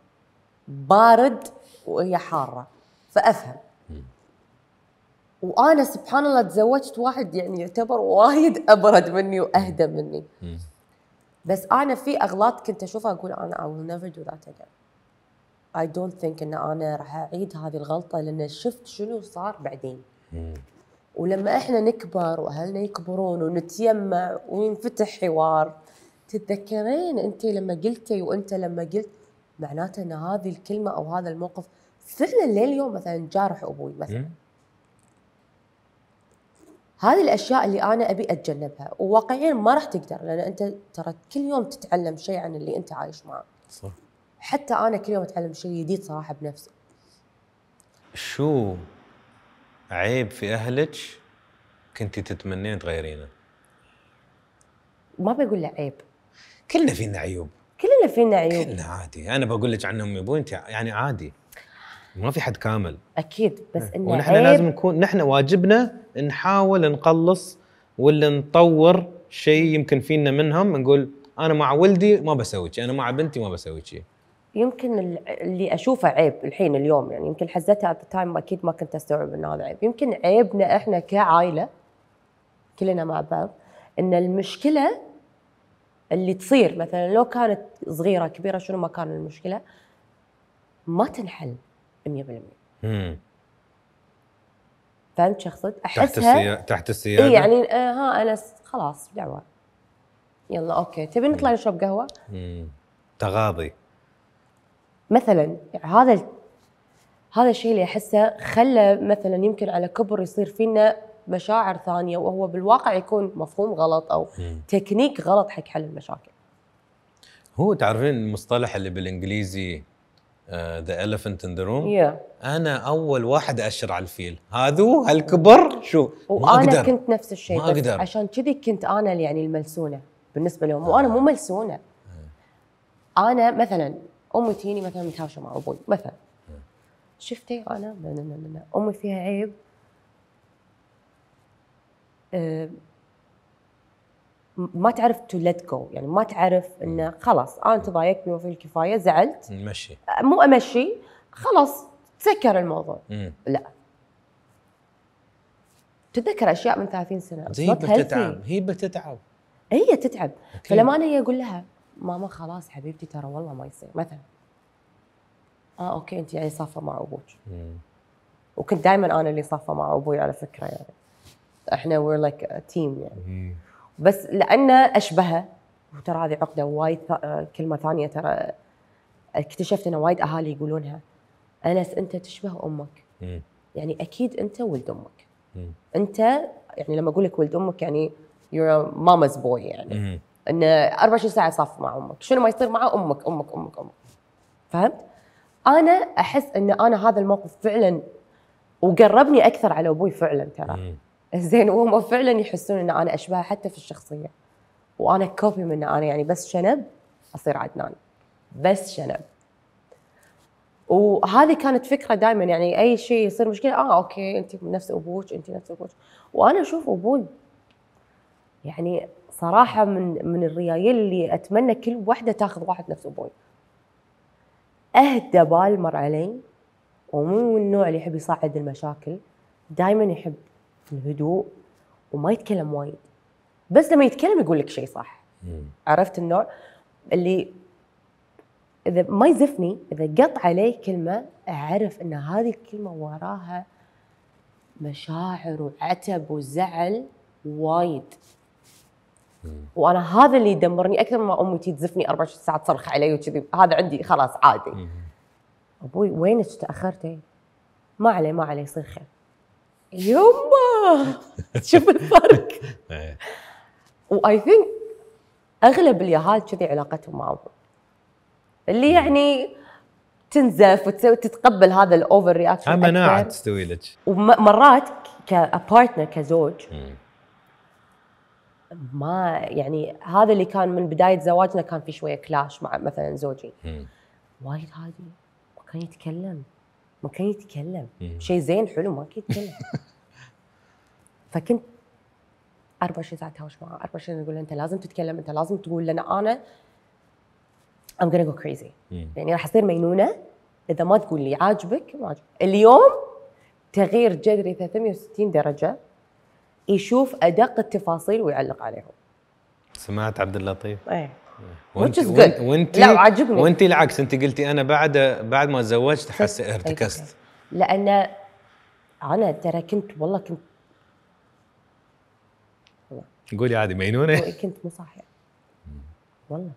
بارد وهي حاره فافهم وانا سبحان الله تزوجت واحد يعني يعتبر وايد ابرد مني واهدى مني بس انا في اغلاط كنت اشوفها اقول انا I will never do that again اي دونت ثينك ان انا راح اعيد هذه الغلطه لان شفت شنو صار بعدين ولما احنا نكبر واهلنا يكبرون ونتيمع وينفتح حوار تتذكرين انت لما قلتي وانت لما قلت معناته ان هذه الكلمه او هذا الموقف فعلا لليوم مثلا جارح ابوي مثلا هذه الاشياء اللي انا ابي اتجنبها وواقعيا ما راح تقدر لان انت ترى كل يوم تتعلم شيء عن اللي انت عايش معه صح حتى انا كل يوم اتعلم شيء جديد صراحه بنفسي شو عيب في اهلك كنتي تتمنين تغيرينه ما بقول له عيب كلنا فينا عيوب كلنا فينا عيوب كلنا عادي انا بقول لك عن امي وابوي انت يعني عادي ما في حد كامل اكيد بس إيه. انه ونحن عيب لازم نكون نحن واجبنا نحاول نقلص ولا نطور شيء يمكن فينا منهم نقول انا مع ولدي ما بسوي شيء انا مع بنتي ما بسوي شيء يمكن اللي اشوفه عيب الحين اليوم يعني يمكن حزتها ات تايم اكيد ما كنت استوعب ان هذا عيب يمكن عيبنا احنا كعائله كلنا مع بعض ان المشكله اللي تصير مثلا لو كانت صغيره كبيره شنو ما كان المشكله ما تنحل 100% فهمت اقصد؟ احسها تحت السياده اي يعني آه ها انا خلاص دعوه يلا اوكي تبي نطلع نشرب قهوه تغاضي مثلا يعني هذا هذا الشيء اللي احسه خلى مثلا يمكن على كبر يصير فينا مشاعر ثانيه وهو بالواقع يكون مفهوم غلط او م. تكنيك غلط حق حل المشاكل. هو تعرفين المصطلح اللي بالانجليزي ذا آه، elephant ان ذا روم انا اول واحد اشر على الفيل هذو هالكبر شو وانا أقدر. كنت نفس الشيء ما أقدر. عشان كذي كنت انا يعني الملسونه بالنسبه لهم آه. وانا مو ملسونه آه. انا مثلا امي تجيني مثلا متهاوشه مع ابوي مثلا شفتي انا لا لا لا لا امي فيها عيب آه، ما تعرف تو ليت جو يعني ما تعرف انه خلاص انا تضايقت بما فيه الكفايه زعلت مشي آه، مو امشي خلاص تسكر الموضوع مم. لا تتذكر اشياء من 30 سنه هي بتتعب هي بتتعب هي تتعب فلما انا هي اقول لها ماما خلاص حبيبتي ترى والله ما يصير مثلا اه اوكي انت يعني صافه مع ابوك وكنت دائما انا اللي صافه مع ابوي على فكره يعني احنا وير لايك تيم يعني بس لانه اشبهه وترى هذه عقده وايد آه، كلمه ثانيه ترى اكتشفت ان وايد اهالي يقولونها انس انت تشبه امك يعني اكيد انت ولد امك انت يعني لما اقول لك ولد امك يعني يور ماماز بوي يعني ان 24 ساعه صف مع امك شنو ما يصير مع امك امك امك امك فهمت انا احس ان انا هذا الموقف فعلا وقربني اكثر على ابوي فعلا ترى زين وهم فعلا يحسون ان انا اشبهه حتى في الشخصيه وانا كوبي منه انا يعني بس شنب اصير عدنان بس شنب وهذه كانت فكره دائما يعني اي شيء يصير مشكله اه اوكي انت نفس ابوك انت نفس ابوك وانا اشوف ابوي يعني صراحه من من الريايل اللي اتمنى كل واحدة تاخذ واحد نفس ابوي اهدى بال مر علي ومو من النوع اللي يحب يصعد المشاكل دائما يحب الهدوء وما يتكلم وايد بس لما يتكلم يقول لك شيء صح عرفت النوع اللي اذا ما يزفني اذا قط علي كلمه اعرف ان هذه الكلمه وراها مشاعر وعتب وزعل وايد وانا هذا اللي يدمرني اكثر ما امي تزفني 24 ساعه تصرخ علي وكذي هذا عندي خلاص عادي ابوي وينك تاخرتي؟ إيه. ما عليه ما عليه يصير خير يما شوف الفرق واي ثينك اغلب اليهال كذي علاقتهم مع ابوي اللي يعني تنزف وتسوي تتقبل هذا الاوفر رياكشن مناعه تستوي لك ومرات كبارتنر كزوج مم. ما يعني هذا اللي كان من بدايه زواجنا كان في شويه كلاش مع مثلا زوجي وايد هادي ما كان يتكلم ما كان يتكلم شيء زين حلو ما كان يتكلم فكنت 24 ساعه اتهاوش معاه 24 اقول له انت لازم تتكلم انت لازم تقول لنا انا I'm gonna go crazy يعني راح اصير مجنونه اذا ما تقول لي عاجبك ما عاجبك اليوم تغيير جذري 360 درجه يشوف ادق التفاصيل ويعلق عليهم سمعت عبد اللطيف ايه, إيه. وانت وانت لا وعجبني وانت العكس انت قلتي انا بعد بعد ما تزوجت حس إيه، ارتكست لان انا ترى كنت والله كنت قولي عادي مجنونه كنت مصاحيه والله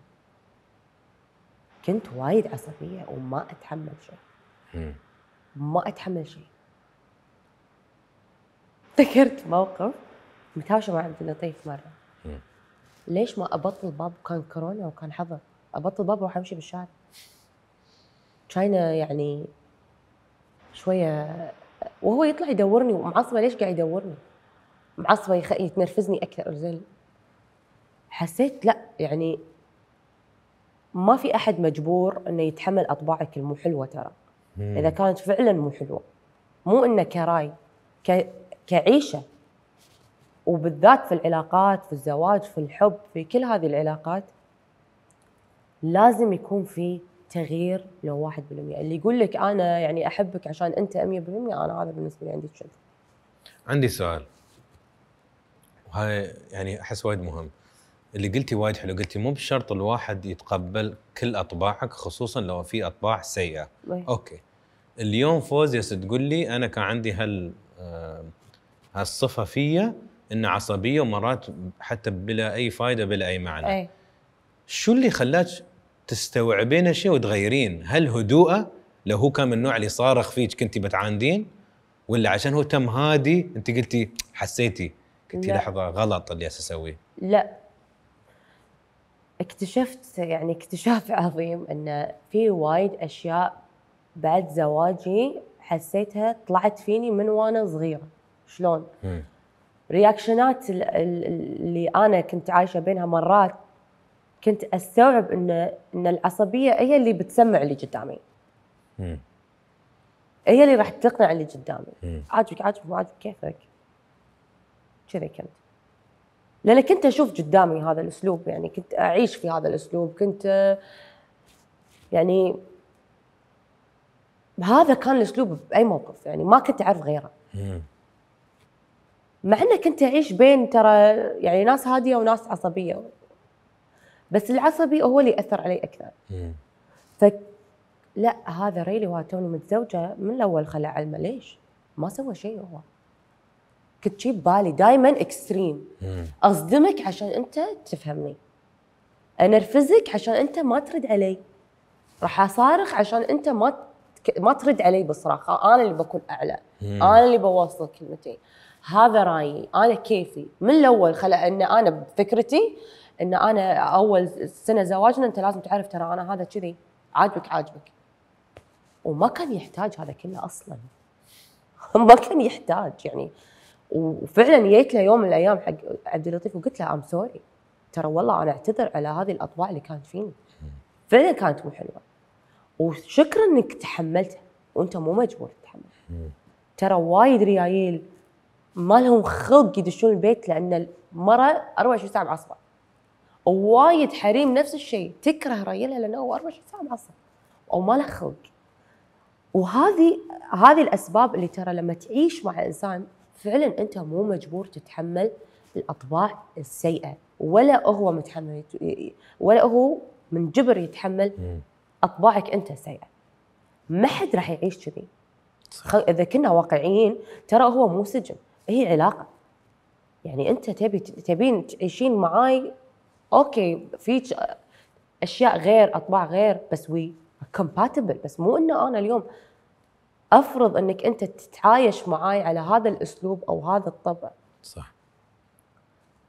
كنت وايد عصبيه وما اتحمل شيء ما اتحمل شيء افتكرت موقف متهاوشة مع عبد اللطيف مرة ليش ما ابطل باب كان كورونا وكان حظر ابطل باب واروح امشي بالشارع تشاينا يعني شوية وهو يطلع يدورني ومعصبة ليش قاعد يدورني معصبة يخ... يتنرفزني اكثر زين حسيت لا يعني ما في احد مجبور انه يتحمل اطباعك المو حلوه ترى اذا كانت فعلا مو حلوه مو انه كراي ك... كعيشه وبالذات في العلاقات في الزواج في الحب في كل هذه العلاقات لازم يكون في تغيير لو 1% اللي يقول لك انا يعني احبك عشان انت 100% انا هذا بالنسبه لي عندي كذب عندي سؤال وهاي يعني احس وايد مهم اللي قلتي وايد حلو قلتي مو بشرط الواحد يتقبل كل اطباعك خصوصا لو في اطباع سيئه بي. اوكي اليوم يا تقول لي انا كان عندي هال هالصفه فيا انها عصبيه ومرات حتى بلا اي فائده بلا اي معنى أي. شو اللي خلاك تستوعبين شيء وتغيرين هل هدوءه لو هو كان من النوع اللي صارخ فيك كنتي بتعاندين ولا عشان هو تم هادي انت قلتي حسيتي قلتي لا. لحظه غلط اللي اسويه لا اكتشفت يعني اكتشاف عظيم ان في وايد اشياء بعد زواجي حسيتها طلعت فيني من وانا صغيره شلون رياكشنات اللي انا كنت عايشه بينها مرات كنت استوعب ان ان العصبيه هي اللي بتسمع اللي قدامي هي اللي راح تقنع اللي قدامي عاجبك عاجبك ما عاجبك كيفك كذا كنت لان كنت اشوف قدامي هذا الاسلوب يعني كنت اعيش في هذا الاسلوب كنت يعني هذا كان الاسلوب باي موقف يعني ما كنت اعرف غيره مع انك انت تعيش بين ترى يعني ناس هاديه وناس عصبيه بس العصبي هو اللي ياثر علي اكثر ف لا هذا ريلي هو توني متزوجه من الاول خلى علمه ليش؟ ما سوى شيء هو كنت شيء ببالي دائما اكستريم اصدمك عشان انت تفهمني انرفزك عشان انت ما ترد علي راح اصارخ عشان انت ما ما ترد علي بالصراخه انا اللي بكون اعلى انا اللي بوصل كلمتي هذا رايي انا كيفي من الاول خلى ان انا بفكرتي ان انا اول سنه زواجنا انت لازم تعرف ترى انا هذا كذي عاجبك عاجبك وما كان يحتاج هذا كله اصلا ما كان يحتاج يعني وفعلا جيت له يوم من الايام حق عبد اللطيف وقلت له ام سوري ترى والله انا اعتذر على هذه الاطباع اللي كانت فيني فعلا كانت مو حلوه وشكرا انك تحملتها وانت مو مجبور تتحمل ترى وايد ريايل ما لهم خلق يدشون البيت لان المراه 24 ساعه معصبه وايد حريم نفس الشيء تكره ريلها لانه هو 24 ساعه معصب او ما له خلق وهذه هذه الاسباب اللي ترى لما تعيش مع انسان فعلا انت مو مجبور تتحمل الاطباع السيئه ولا هو متحمل ولا هو من جبر يتحمل اطباعك انت السيئه ما حد راح يعيش كذي اذا كنا واقعيين ترى هو مو سجن هي علاقه يعني انت تبي تبين تعيشين معاي اوكي في اشياء غير اطباع غير بس وي كومباتبل بس مو انه انا اليوم افرض انك انت تتعايش معاي على هذا الاسلوب او هذا الطبع صح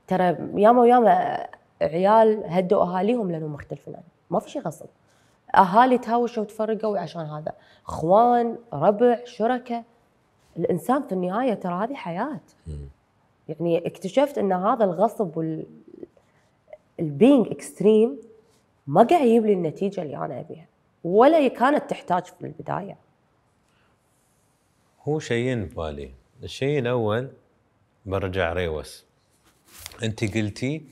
ترى ياما وياما عيال هدوا اهاليهم لانهم مختلفين عنهم ما في شيء غصب اهالي تهاوشوا وتفرقوا عشان هذا اخوان ربع شركه الانسان في النهايه ترى هذه حياه يعني اكتشفت ان هذا الغصب وال البينج اكستريم ما قاعد يجيب لي النتيجه اللي انا ابيها ولا كانت تحتاج في البدايه هو شيئين ببالي الشيء الاول برجع ريوس انت قلتي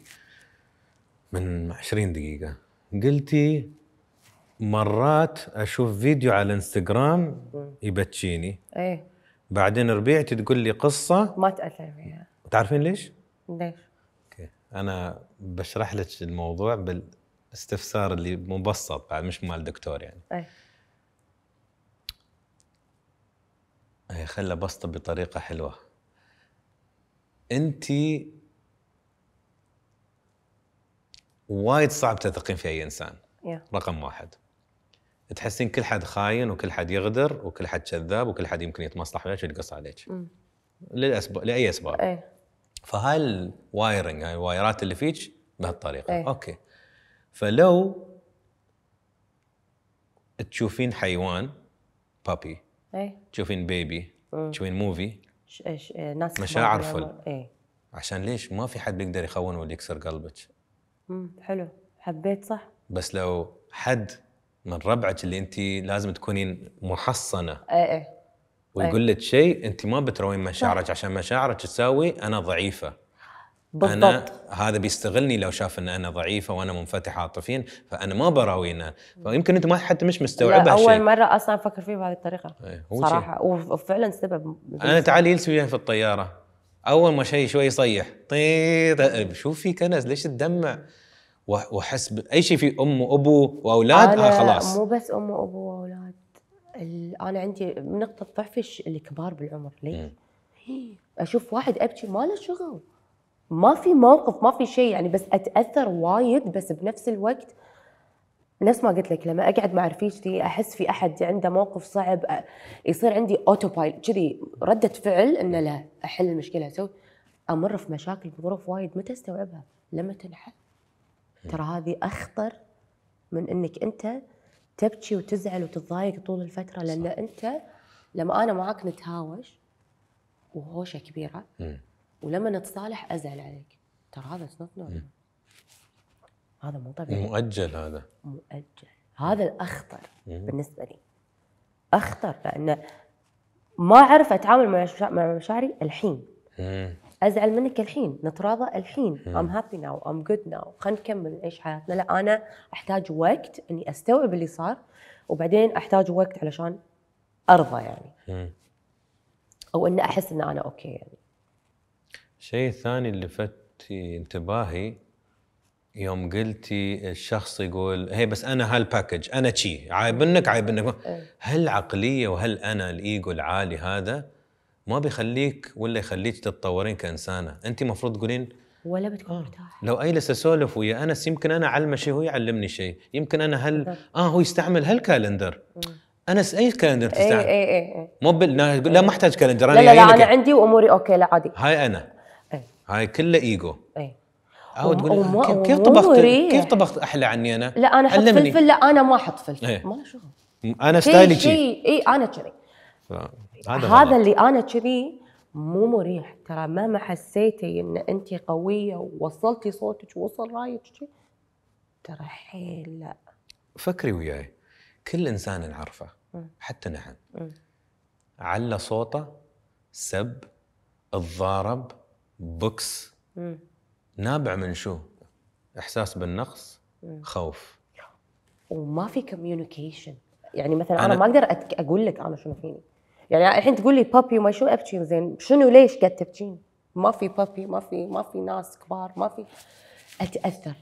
من 20 دقيقه قلتي مرات اشوف فيديو على الانستغرام يبتشيني ايه بعدين ربيعتي تقول لي قصه ما تاثر فيها تعرفين ليش؟ ليش؟ اوكي انا بشرح لك الموضوع بالاستفسار اللي مبسط بعد مش مال دكتور يعني اي هي إيه، خلى بسطه بطريقه حلوه انت وايد صعب تثقين في اي انسان yeah. رقم واحد تحسين كل حد خاين وكل حد يغدر وكل حد كذاب وكل حد يمكن يتمصلح وياك ويقص عليك للاسباب لاي اسباب ايه. فهاي الوايرنج هاي الوايرات اللي فيك بهالطريقه ايه. اوكي فلو تشوفين حيوان بابي ايه تشوفين بيبي مم. تشوفين موفي إيه، ناس مشاعر فل ايه عشان ليش ما في حد بيقدر يخون ولا يكسر قلبك امم حلو حبيت صح بس لو حد من ربعك اللي انت لازم تكونين محصنه اي اي ويقول إيه. لك شيء انت ما بتروين مشاعرك عشان مشاعرك تساوي انا ضعيفه بالضبط انا هذا بيستغلني لو شاف ان انا ضعيفه وانا منفتحه عاطفيا فانا ما براوينه فيمكن انت ما حتى مش مستوعبه هالشيء اول مره اصلا افكر فيه بهذه الطريقه إيه، هو صراحه شي. وفعلا سبب انا تعالي يلسوا في الطياره اول ما شيء شوي يصيح طيب شو في كنز ليش تدمع واحس اي شيء في ام وابو واولاد آه، أنا آه خلاص مو بس ام وابو واولاد انا عندي نقطه ضعفي الكبار بالعمر ليه؟ اشوف واحد ابكي ما له شغل ما في موقف ما في شيء يعني بس اتاثر وايد بس بنفس الوقت نفس ما قلت لك لما اقعد مع رفيجتي احس في احد عنده موقف صعب يصير عندي اوتو بايل كذي رده فعل انه لا احل المشكله اسوي امر في مشاكل بظروف وايد متى استوعبها؟ لما تنحل ترى هذه اخطر من انك انت تبكي وتزعل وتتضايق طول الفتره لان صح. انت لما انا معاك نتهاوش وهوشه كبيره م. ولما نتصالح ازعل عليك ترى هذا نوت هذا مو طبيعي مؤجل هذا مؤجل هذا الاخطر م. بالنسبه لي اخطر لان ما اعرف اتعامل مع مشاعري الحين م. ازعل منك الحين نتراضى الحين ام هابي ناو ام جود ناو خلينا نكمل نعيش حياتنا لا انا احتاج وقت اني استوعب اللي صار وبعدين احتاج وقت علشان ارضى يعني م. او اني احس ان انا اوكي يعني الشيء الثاني اللي لفت انتباهي يوم قلتي الشخص يقول هي بس انا هالباكج انا شي عايب منك هالعقليه إيه. وهل انا الايجو العالي هذا ما بيخليك ولا يخليك تتطورين كانسانه انت المفروض تقولين ولا بتكون آه. مرتاح لو اجلس اسولف ويا انس يمكن انا اعلمه شيء هو يعلمني شيء يمكن انا هل اه هو يستعمل هالكالندر انس اي كالندر إيه، تستعمل اي اي اي, مو بل... لا ما احتاج كالندر انا لا لا, لا انا عندي واموري اوكي لا عادي هاي انا اي. هاي كله ايجو اي او تقول كيف, كيف طبخت كيف طبخت احلى عني انا؟ لا انا احط فلفل لا انا ما احط فلفل ايه. ما شغل انا ستايلي شيء اي انا كذي هذا اللي انا كذي مو مريح ترى مهما حسيتي ان انت قويه ووصلتي صوتك ووصل رايك ترى حيل لا فكري وياي كل انسان نعرفه حتى نحن على صوته سب الضارب بوكس نابع من شو؟ احساس بالنقص خوف وما في كوميونيكيشن يعني مثلا انا, أنا ما اقدر اقول لك انا شنو فيني يعني الحين تقول لي بابي وما شو ابكي زين شنو ليش قاعد تبكين؟ ما في بابي ما في ما في ناس كبار ما في اتاثر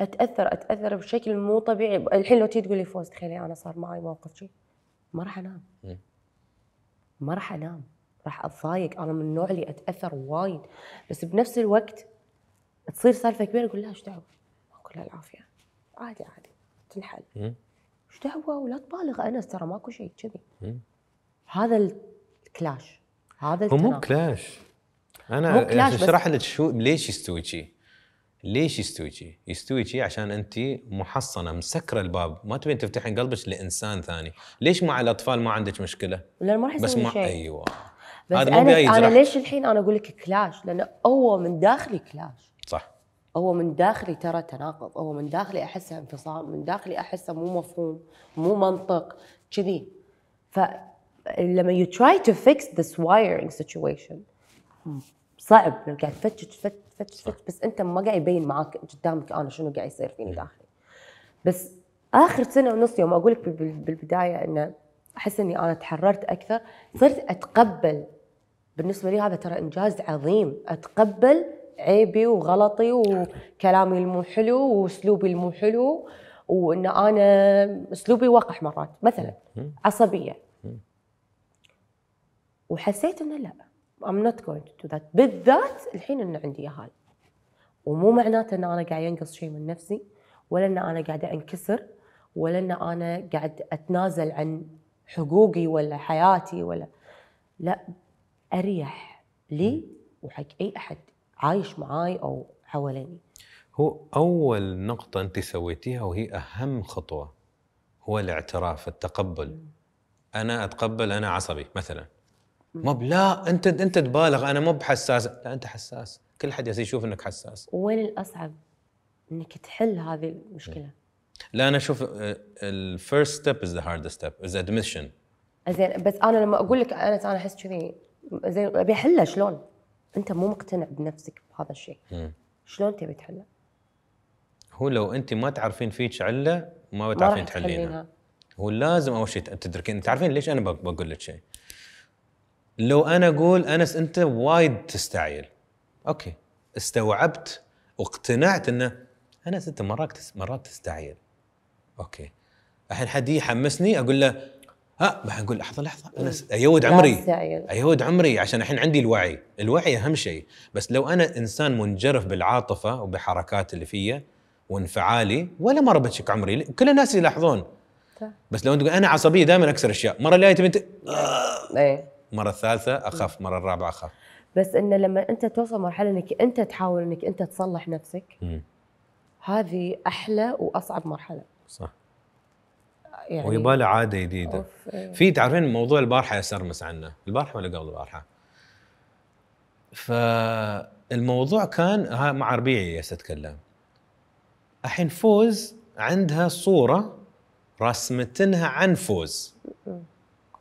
اتاثر اتاثر بشكل مو طبيعي الحين لو تجي تقول لي فوز تخيلي انا صار معي موقف شي ما راح انام ما راح انام راح اتضايق انا من النوع اللي اتاثر وايد بس بنفس الوقت تصير سالفه كبيره اقول لا ايش دعوه كلها العافيه عادي عادي تنحل ايش دعوه ولا تبالغ انس ترى ماكو شيء كذي هذا الكلاش هذا هو مو كلاش انا اشرح لك شو ليش يستوي شي ليش يستوي شي يستوي شي عشان انت محصنه مسكره الباب ما تبين تفتحين قلبك لانسان ثاني ليش مع الاطفال ما عندك مشكله لان ما راح يسوي شيء ايوه بس هذا مو أنا, انا ليش الحين انا اقول لك كلاش لان هو من داخلي كلاش صح هو من داخلي ترى تناقض هو من داخلي احسه انفصام من داخلي احسه مو مفهوم مو منطق كذي ف لما يو تراي تو فيكس ذس وايرنج سيتويشن صعب لو قاعد تفتش تفتش تفتش تفتش بس انت ما قاعد يبين معاك قدامك انا شنو قاعد يصير فيني إيه. داخلي بس اخر سنه ونص يوم اقول لك بالبدايه انه احس اني انا تحررت اكثر صرت اتقبل بالنسبه لي هذا ترى انجاز عظيم اتقبل عيبي وغلطي وكلامي المو حلو واسلوبي المو حلو وان انا اسلوبي وقح مرات مثلا عصبيه وحسيت انه لا I'm not going to do that بالذات الحين انه عندي يهال ومو معناته ان انا قاعد ينقص شيء من نفسي ولا ان انا قاعده انكسر ولا ان انا قاعد اتنازل عن حقوقي ولا حياتي ولا لا اريح لي وحق اي احد عايش معاي او حواليني هو اول نقطه انت سويتيها وهي اهم خطوه هو الاعتراف التقبل انا اتقبل انا عصبي مثلا ما لا انت انت تبالغ انا مو بحساس لا انت حساس كل حد يشوف انك حساس وين الاصعب انك تحل هذه المشكله لا انا اشوف الفيرست ستيب از ذا هاردست ستيب از ادمشن زين بس انا لما اقول لك انا انا احس كذي زين ابي احله شلون؟ انت مو مقتنع بنفسك بهذا الشيء شلون تبي تحله؟ هو لو انت ما تعرفين فيك عله ما بتعرفين تحلينها هو لازم اول شيء تدركين تعرفين ليش انا بقول لك شيء لو انا اقول انس انت وايد تستعجل اوكي استوعبت واقتنعت انه انس انت مرات مرات تستعجل اوكي الحين حد يحمسني اقول له ها آه، ما اقول لحظه لحظه انا ايود عمري ايود عمري عشان الحين عندي الوعي، الوعي اهم شيء، بس لو انا انسان منجرف بالعاطفه وبحركات اللي فيا وانفعالي ولا مره بتشك عمري، كل الناس يلاحظون. بس لو انت انا عصبيه دائما اكسر اشياء، مره لا تبي انت آه مرة الثالثه اخف مرة الرابعه اخف بس انه لما انت توصل مرحله انك انت تحاول انك انت تصلح نفسك هذه احلى واصعب مرحله صح يعني ويبالي عاده جديده إيه. في تعرفين موضوع البارحه يسرمس عنه البارحه ولا قبل البارحه فالموضوع كان مع ربيعي اتكلم الحين فوز عندها صوره رسمتنها عن فوز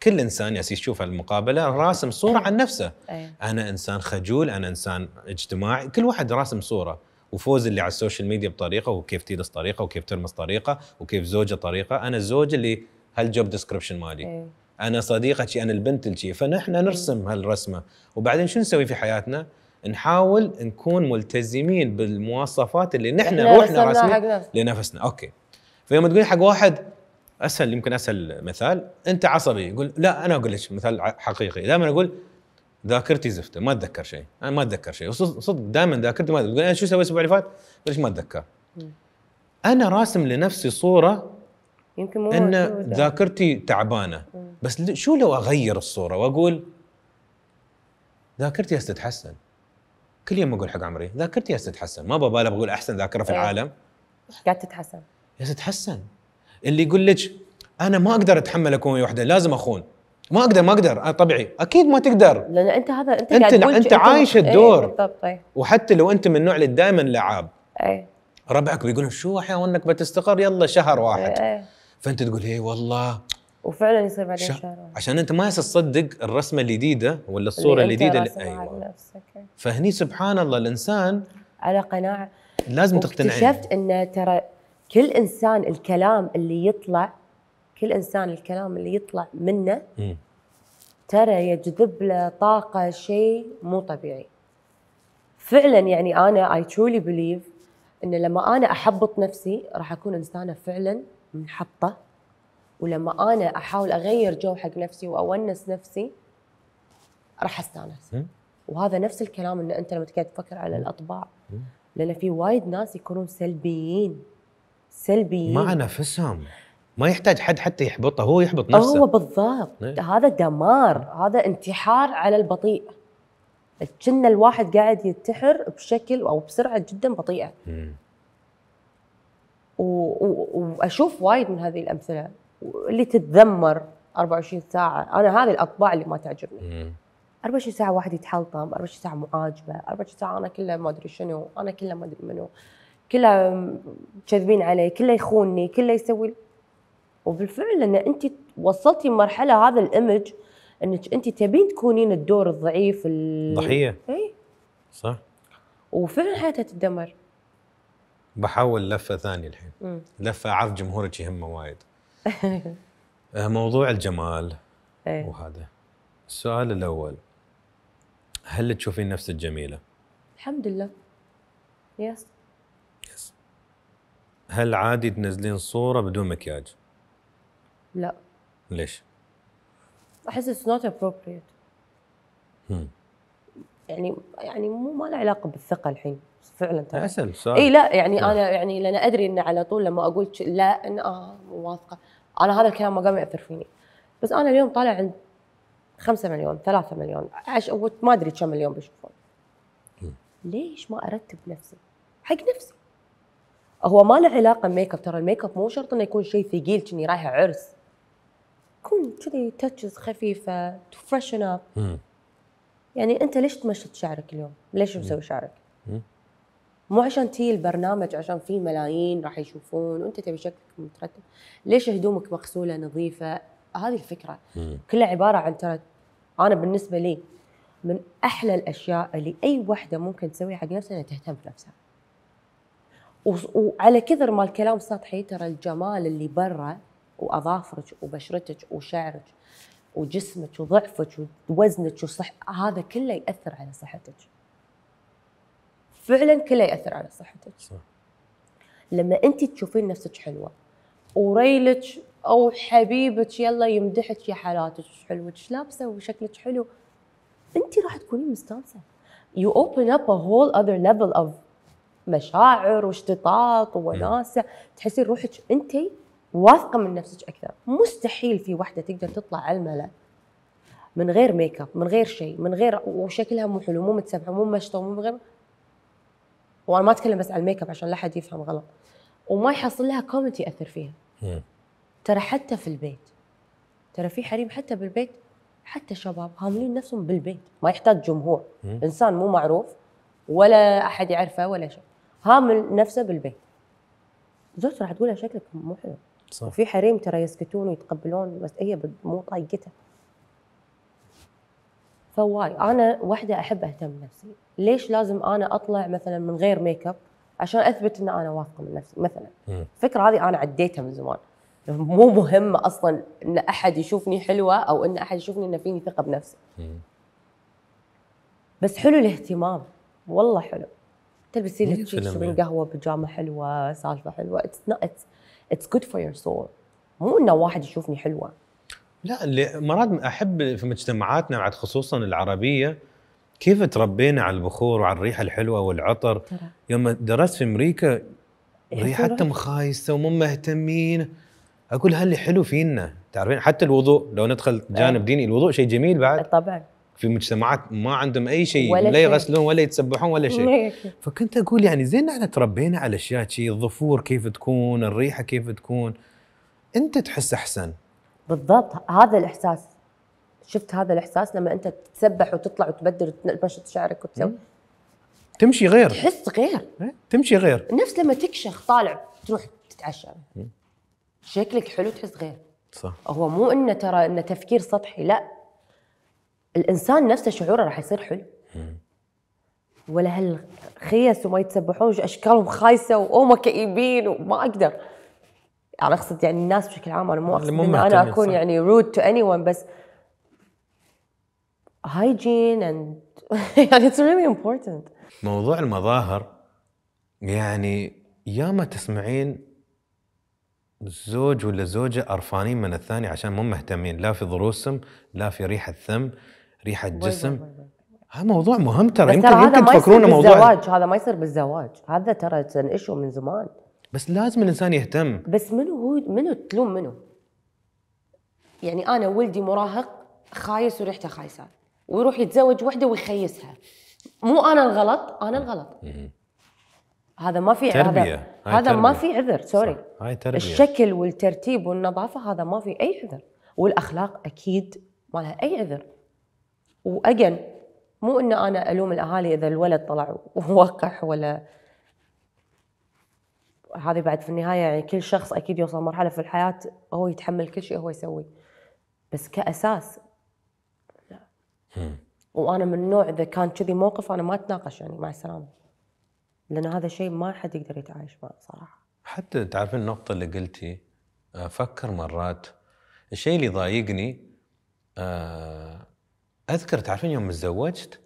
كل انسان يا يشوف المقابله راسم صوره عن نفسه أيه. انا انسان خجول انا انسان اجتماعي كل واحد راسم صوره وفوز اللي على السوشيال ميديا بطريقه وكيف تيدس طريقه وكيف ترمس طريقه وكيف زوجه طريقه انا الزوج اللي هالجوب ديسكربشن مالي أيه. انا صديقتي انا البنت الجي فنحن نرسم هالرسمه وبعدين شو نسوي في حياتنا نحاول نكون ملتزمين بالمواصفات اللي نحن روحنا راسمين لنفسنا اوكي فيوم تقولين حق واحد اسهل يمكن اسهل مثال انت عصبي يقول لا انا اقول لك مثال حقيقي دائما اقول ذاكرتي زفته ما اتذكر شيء انا ما اتذكر شيء صدق دائما ذاكرتي ما تقول انا شو سويت الاسبوع اللي فات؟ ليش ما اتذكر؟ انا راسم لنفسي صوره يمكن مو ان ذاكرتي تعبانه بس شو لو اغير الصوره واقول ذاكرتي هتتحسن كل يوم اقول حق عمري ذاكرتي هتتحسن ما ببالغ اقول احسن ذاكره في إيه. العالم قاعد تتحسن تتحسن اللي يقول لك انا ما اقدر اتحمل اكون وحده لازم اخون ما اقدر ما اقدر انا آه، طبيعي اكيد ما تقدر لان انت هذا انت انت, قاعد انت عايش إيه، الدور ايه وحتى لو انت من النوع اللي دائما لعاب ايه ربعك بيقولون شو احيانا انك بتستقر يلا شهر إيه، واحد ايه فانت تقول اي والله وفعلا يصير بعدين شهر عشان انت ما تصدق الرسمه الجديده ولا الصوره الجديده اللي, اللي ايوه إيه. فهني سبحان الله الانسان على قناعه لازم تقتنع اكتشفت ان ترى كل انسان الكلام اللي يطلع كل انسان الكلام اللي يطلع منه ترى يجذب له طاقه شيء مو طبيعي فعلا يعني انا اي تشولي بليف ان لما انا احبط نفسي راح اكون انسانه فعلا منحطه ولما انا احاول اغير جو حق نفسي واونس نفسي راح استانس وهذا نفس الكلام ان انت لما تقعد تفكر على الاطباع لان في وايد ناس يكونون سلبيين سلبيين مع نفسهم ما يحتاج حد حتى يحبطه هو يحبط نفسه هو بالضبط ايه؟ هذا دمار هذا انتحار على البطيء كنا الواحد قاعد ينتحر بشكل او بسرعه جدا بطيئه و... واشوف وايد من هذه الامثله اللي تتذمر 24 ساعه انا هذه الاطباع اللي ما تعجبني مم. 24 ساعه واحد يتحلطم 24 ساعه معاجبه 24 ساعه انا كله ما ادري شنو انا كله ما ادري منو كلها كذبين علي كله يخونني كله يسوي وبالفعل ان انت وصلتي مرحلة هذا الامج انك انت تبين تكونين الدور الضعيف الضحيه اي صح وفعلا حياتها تدمر بحاول لفه ثانيه الحين مم. لفه اعرف جمهورك يهمه وايد آه، موضوع الجمال ايه؟ وهذا السؤال الاول هل تشوفين نفسك جميله؟ الحمد لله يس هل عادي تنزلين صوره بدون مكياج؟ لا ليش؟ احس اتس نوت ابروبريت يعني يعني مو ما له علاقه بالثقه الحين فعلا ترى اسال سؤال اي لا يعني صح. آه. انا يعني لان ادري ان على طول لما اقول لا ان اه مو واثقه انا هذا الكلام ما قام ياثر فيني بس انا اليوم طالع عند 5 مليون 3 مليون عش ما ادري كم مليون بيشوفون ليش ما ارتب نفسي حق نفسي هو ما له علاقه ميك اب ترى الميك اب مو شرط انه يكون شيء ثقيل كني رايحه عرس كون كذي تاتشز خفيفه تفرشن اب يعني انت ليش تمشط شعرك اليوم؟ ليش مسوي شعرك؟ مو عشان تي البرنامج عشان في ملايين راح يشوفون وانت تبي شكلك مترتب ليش هدومك مغسوله نظيفه هذه الفكره كلها عباره عن ترى انا بالنسبه لي من احلى الاشياء اللي اي وحده ممكن تسويها حق نفسها انها تهتم بنفسها وعلى كثر ما الكلام سطحي ترى الجمال اللي برا واظافرك وبشرتك وشعرك وجسمك وضعفك ووزنك وصح هذا كله ياثر على صحتك فعلا كله ياثر على صحتك صح. لما انت تشوفين نفسك حلوه وريلك او حبيبك يلا يمدحك يا حالاتك حلوه لابسه وشكلك حلو انت راح تكونين مستانسه you open up a whole other level of مشاعر واشتطاط ووناسه تحسين روحك انت واثقه من نفسك اكثر مستحيل في وحده تقدر تطلع على الملأ من غير ميك اب من غير شيء من غير وشكلها مو حلو مو متسبحه مو مشطه مو غير وانا ما اتكلم بس على الميك اب عشان لا حد يفهم غلط وما يحصل لها كومنت ياثر فيها ترى حتى في البيت ترى في حريم حتى بالبيت حتى شباب هاملين نفسهم بالبيت ما يحتاج جمهور انسان مو معروف ولا احد يعرفه ولا شيء هامل نفسه بالبيت زوجته راح تقول شكلك مو حلو صح. وفي حريم ترى يسكتون ويتقبلون بس هي مو طايقته فواي انا وحده احب اهتم بنفسي ليش لازم انا اطلع مثلا من غير ميك اب عشان اثبت ان انا واثقه من نفسي مثلا الفكره هذه انا عديتها من زمان مو مهمه اصلا ان احد يشوفني حلوه او ان احد يشوفني ان فيني ثقه بنفسي بس حلو الاهتمام والله حلو تلبسي لك تشربين قهوه بيجامه حلوه سالفه حلوه اتس نوت اتس جود فور يور سول مو انه واحد يشوفني حلوه لا اللي مرات احب في مجتمعاتنا بعد خصوصا العربيه كيف تربينا على البخور وعلى الريحه الحلوه والعطر ترى. يوم درست في امريكا إيه، ريحتهم خايسه ومو مهتمين اقول هل حلو فينا تعرفين حتى الوضوء لو ندخل جانب إيه. ديني الوضوء شيء جميل بعد طبعا في مجتمعات ما عندهم اي شيء ولا, لا يغسلون ولا يتسبحون ولا شيء فكنت اقول يعني زين احنا تربينا على اشياء شيء الظفور كيف تكون الريحه كيف تكون انت تحس احسن بالضبط هذا الاحساس شفت هذا الاحساس لما انت تتسبح وتطلع وتبدل وتنبشط شعرك وتسوي تمشي غير تحس غير إيه؟ تمشي غير نفس لما تكشخ طالع تروح تتعشى شكلك حلو تحس غير صح هو مو انه ترى انه تفكير سطحي لا الانسان نفسه شعوره راح يصير حلو ولا هالخيس وما يتسبحون اشكالهم خايسه وهم كئيبين وما اقدر انا اقصد يعني الناس بشكل عام انا مو اقصد ان انا اكون يعني رود تو اني ون بس هايجين اند يعني اتس ريلي امبورتنت موضوع المظاهر يعني ياما تسمعين زوج ولا زوجة قرفانين من الثاني عشان مو مهتمين لا في ضروسهم لا في ريحة ثم ريحه جسم هذا آه، موضوع مهم ترى يمكن يمكن تفكرونه موضوع بالزواج هذا ما يصير بالزواج هذا ترى انشو من زمان بس لازم الانسان يهتم بس منو هو منو تلوم منو يعني انا ولدي مراهق خايس وريحته خايسه ويروح يتزوج وحده ويخيسها مو انا الغلط انا الغلط هذا ما في تربية. هذا ما في عذر سوري هاي تربية. الشكل والترتيب والنظافه هذا ما في اي عذر والاخلاق اكيد ما لها اي عذر واجن مو ان انا الوم الاهالي اذا الولد طلع وقح ولا هذه بعد في النهايه يعني كل شخص اكيد يوصل مرحله في الحياه هو يتحمل كل شيء هو يسويه بس كاساس لا وانا من النوع اذا كان كذي موقف انا ما اتناقش يعني مع السلامه لان هذا شيء ما حد يقدر يتعايش معه صراحه حتى تعرفين النقطه اللي قلتي افكر آه، مرات الشيء اللي ضايقني أه اذكر تعرفين يوم تزوجت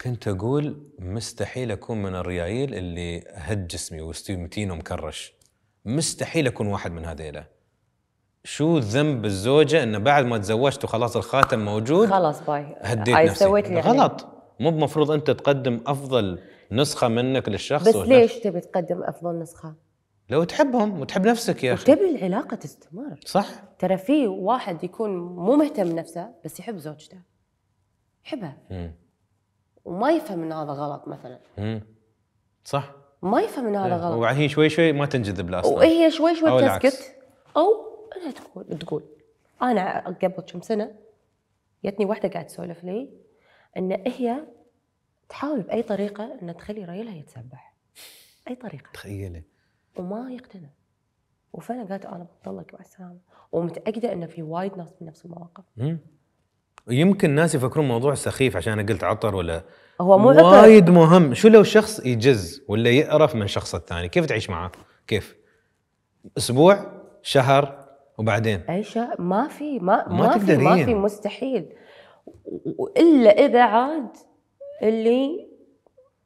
كنت اقول مستحيل اكون من الريايل اللي هد جسمي وستوي متين ومكرش مستحيل اكون واحد من هذيلا شو ذنب الزوجه انه بعد ما تزوجت وخلاص الخاتم موجود خلاص باي هديت آه، نفسي سويت لي غلط مو بمفروض انت تقدم افضل نسخه منك للشخص بس ليش تبي تقدم افضل نسخه؟ لو تحبهم وتحب نفسك يا اخي تبي العلاقه تستمر صح ترى في واحد يكون مو مهتم نفسه بس يحب زوجته يحبها وما يفهم ان هذا غلط مثلا صح ما يفهم ان هذا إيه. غلط وهي شوي شوي ما تنجذب لاصلا وهي شوي شوي أو تسكت العكس. او انها تقول تقول انا قبل كم سنه جتني واحده قاعده تسولف لي ان هي تحاول باي طريقه ان تخلي رجلها يتسبح اي طريقه تخيلي وما يقتنع وفعلا قالت انا بتطلق مع السلامه ومتاكده ان في وايد ناس من نفس المواقف مم. يمكن الناس يفكرون موضوع سخيف عشان انا قلت عطر ولا هو مو عطر وايد مهم شو لو شخص يجز ولا يقرف من شخص الثاني كيف تعيش معاه كيف اسبوع شهر وبعدين اي شهر ما في ما ما, ما في ما في مستحيل الا اذا عاد اللي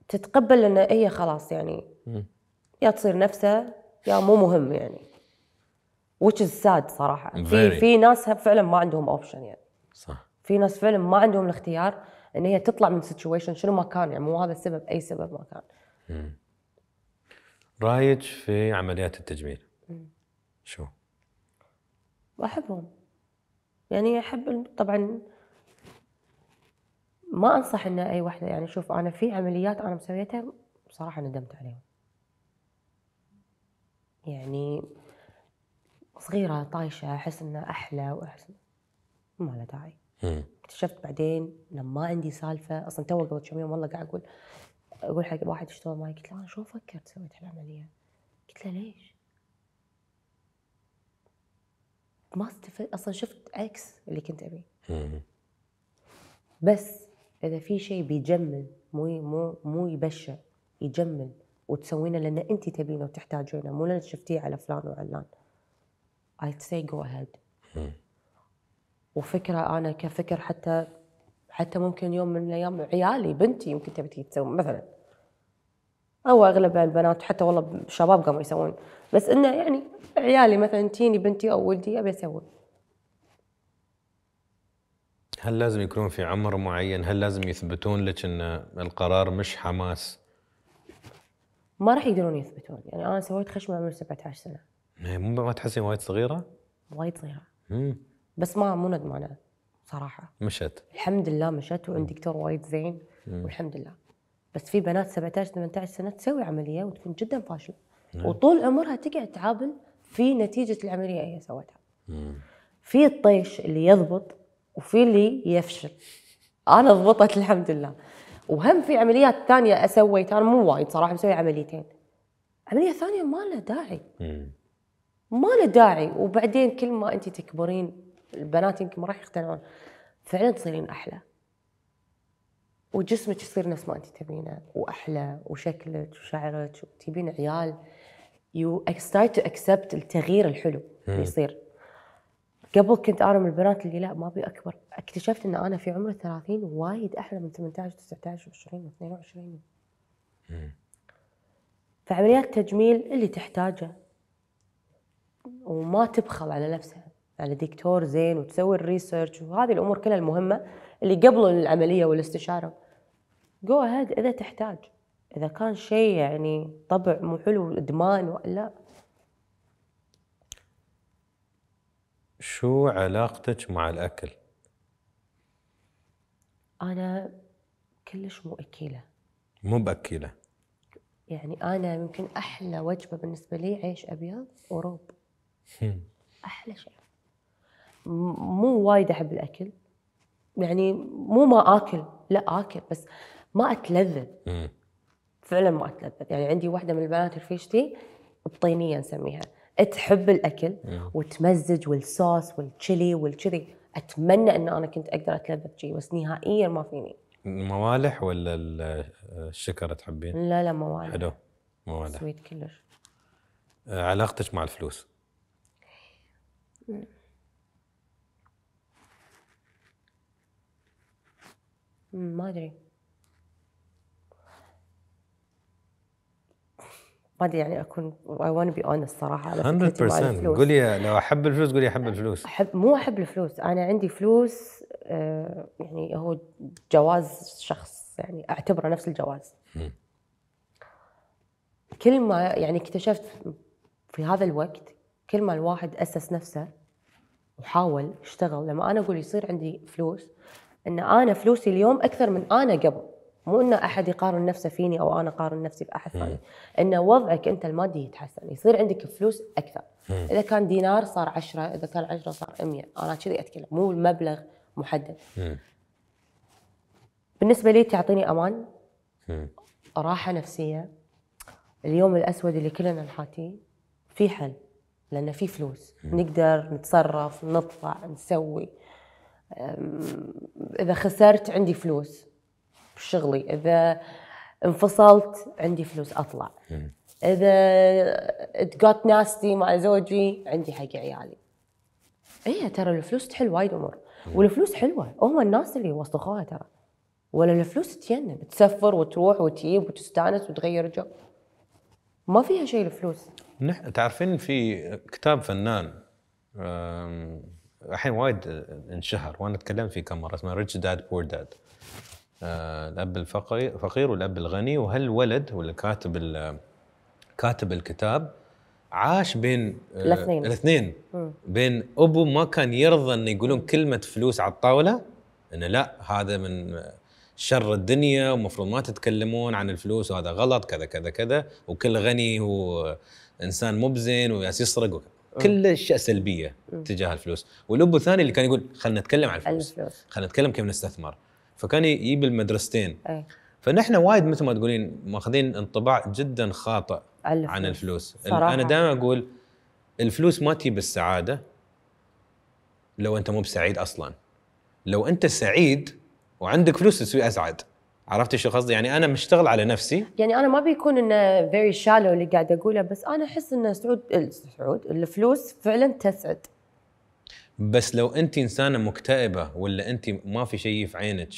تتقبل انه هي إيه، خلاص يعني يا تصير نفسها يا مو مهم يعني which is sad صراحه في في ناس فعلا ما عندهم اوبشن يعني صح في ناس فعلا ما عندهم الاختيار ان هي تطلع من سيتويشن شنو ما كان يعني مو هذا السبب اي سبب ما كان. رايج رايك في عمليات التجميل؟ مم. شو؟ احبهم. يعني احب طبعا ما انصح ان اي وحده يعني شوف انا في عمليات انا مسويتها بصراحه ندمت عليهم. يعني صغيره طايشه احس انها احلى واحس ما له داعي. اكتشفت بعدين لما عندي سالفه اصلا تو قبل كم يوم والله قاعد اقول اقول حق واحد اشتغل معي قلت له انا شلون فكرت سويت العمليه؟ قلت له ليش؟ ما استفدت اصلا شفت عكس اللي كنت ابيه بس اذا في شيء بيجمل مو مو مو يبشع يجمل وتسوينه لان انت تبينه وتحتاجينه مو لان شفتيه على فلان وعلان I'd say go ahead وفكره انا كفكر حتى حتى ممكن يوم من الايام عيالي بنتي يمكن تبي تسوي مثلا او اغلب البنات حتى والله شباب قاموا يسوون بس انه يعني عيالي مثلا تجيني بنتي او ولدي ابي اسوي هل لازم يكونون في عمر معين؟ هل لازم يثبتون لك ان القرار مش حماس؟ ما راح يقدرون يثبتون، يعني انا سويت خشمه من 17 سنه. إيه، مو ما تحسين وايد صغيره؟ وايد صغيره. امم بس ما مو ندمانه صراحه مشت الحمد لله مشت وعندي دكتور وايد زين مم. والحمد لله بس في بنات 17 18 سنه تسوي عمليه وتكون جدا فاشله مم. وطول عمرها تقعد تعابل في نتيجه العمليه هي سوتها مم. في الطيش اللي يضبط وفي اللي يفشل انا ضبطت الحمد لله وهم في عمليات ثانيه اسويتها انا مو وايد صراحه مسوي عمليتين عمليه ثانيه ما لها داعي مم. ما له داعي وبعدين كل ما انت تكبرين البنات يمكن ما راح يقتنعون فعلا تصيرين احلى وجسمك يصير نفس ما انت تبينه واحلى وشكلك وشعرك وتبين عيال يو ستارت تو اكسبت التغيير الحلو اللي يصير قبل كنت انا من البنات اللي لا ما ابي اكبر اكتشفت ان انا في عمر 30 وايد احلى من 18 19 20 22 فعمليات تجميل اللي تحتاجه وما تبخل على نفسها لدكتور زين وتسوي الريسيرش وهذه الامور كلها المهمه اللي قبل العمليه والاستشاره جو اهيد اذا تحتاج اذا كان شيء يعني طبع مو حلو ادمان لا شو علاقتك مع الاكل انا كلش مو اكيله مو باكيله يعني انا يمكن احلى وجبه بالنسبه لي عيش ابيض وروب احلى شيء مو وايد احب الاكل يعني مو ما اكل لا اكل بس ما اتلذذ فعلا ما اتلذذ يعني عندي واحده من البنات رفيجتي بطينيه نسميها تحب الاكل وتمزج والصوص والتشيلي والكذي اتمنى ان انا كنت اقدر اتلذذ شيء بس نهائيا ما فيني موالح ولا الشكر تحبين؟ لا لا موالح حلو موالح سويت كلش آه، علاقتك مع الفلوس؟ ما ادري ما ادري يعني اكون اي ونت بي اونست صراحه 100% الفلوس. قولي لو احب الفلوس قولي احب الفلوس احب مو احب الفلوس انا عندي فلوس آه، يعني هو جواز شخص يعني اعتبره نفس الجواز كل ما يعني اكتشفت في هذا الوقت كل ما الواحد اسس نفسه وحاول اشتغل لما انا اقول يصير عندي فلوس ان انا فلوسي اليوم اكثر من انا قبل مو ان احد يقارن نفسه فيني او انا اقارن نفسي باحد ثاني ان وضعك انت المادي يتحسن يصير عندك فلوس اكثر مم. اذا كان دينار صار عشرة اذا كان عشرة صار 100 انا كذي اتكلم مو المبلغ محدد مم. بالنسبه لي تعطيني امان مم. راحه نفسيه اليوم الاسود اللي كلنا نحاتيه في حل لان في فلوس نقدر نتصرف نطلع نسوي اذا خسرت عندي فلوس بشغلي اذا انفصلت عندي فلوس اطلع اذا ات ناستي مع زوجي عندي حق عيالي اي ترى الفلوس تحل وايد امور والفلوس حلوه هم الناس اللي وسخوها ترى ولا الفلوس تجنن تسفر وتروح وتجيب وتستانس وتغير جو ما فيها شيء الفلوس نحن تعرفين في كتاب فنان الحين وايد انشهر وانا اتكلمت فيه كم مره اسمه ريتش داد بور داد الاب الفقير فقير والاب الغني وهالولد ولا كاتب كاتب الكتاب عاش بين آه، الاثنين الاثنين بين ابو ما كان يرضى انه يقولون كلمه فلوس على الطاوله انه لا هذا من شر الدنيا ومفروض ما تتكلمون عن الفلوس وهذا غلط كذا كذا كذا وكل غني هو انسان مبزن وياس يسرق وكذا آه. كل اشياء سلبيه تجاه الفلوس والابو الثاني اللي كان يقول خلينا نتكلم عن الفلوس, الفلوس. خلينا نتكلم كيف نستثمر فكان يجيب المدرستين أي. فنحن وايد مثل ما تقولين ماخذين انطباع جدا خاطئ الفلوس. عن الفلوس صراحة. انا دائما اقول الفلوس ما تجيب السعاده لو انت مو بسعيد اصلا لو انت سعيد وعندك فلوس تسوي اسعد عرفتي شو قصدي؟ يعني انا مشتغل على نفسي يعني انا ما بيكون انه فيري شالو اللي قاعد اقوله بس انا احس ان سعود سعود الفلوس فعلا تسعد بس لو انت انسانه مكتئبه ولا انت ما في شيء في عينك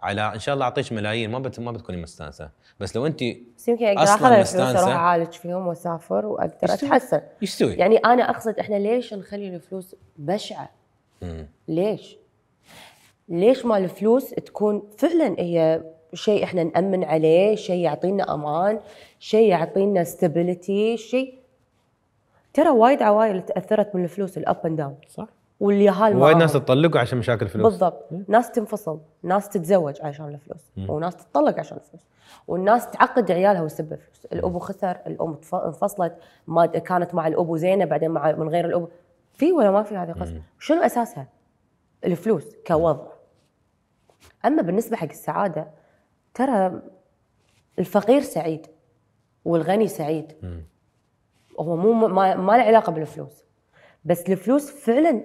على ان شاء الله اعطيك ملايين ما بت... ما بتكوني مستانسه بس لو انت بس يمكن اقدر اروح اعالج فيهم واسافر واقدر اتحسن يستوي يعني انا اقصد احنا ليش نخلي الفلوس بشعه؟ مم. ليش؟ ليش ما الفلوس تكون فعلا هي شيء احنا نامن عليه شيء يعطينا امان شيء يعطينا ستابيليتي شيء ترى وايد عوائل تاثرت من الفلوس الاب اند داون صح واليهال وايد ناس تطلقوا عشان مشاكل الفلوس بالضبط ناس تنفصل ناس تتزوج عشان الفلوس وناس تطلق عشان الفلوس والناس تعقد عيالها وتسبب فلوس الابو خسر الام انفصلت ما كانت مع الابو زينه بعدين مع من غير الابو في ولا ما في هذه قصه شنو اساسها الفلوس كوضع اما بالنسبه حق السعاده ترى الفقير سعيد والغني سعيد هو مو ما, ما له علاقه بالفلوس بس الفلوس فعلا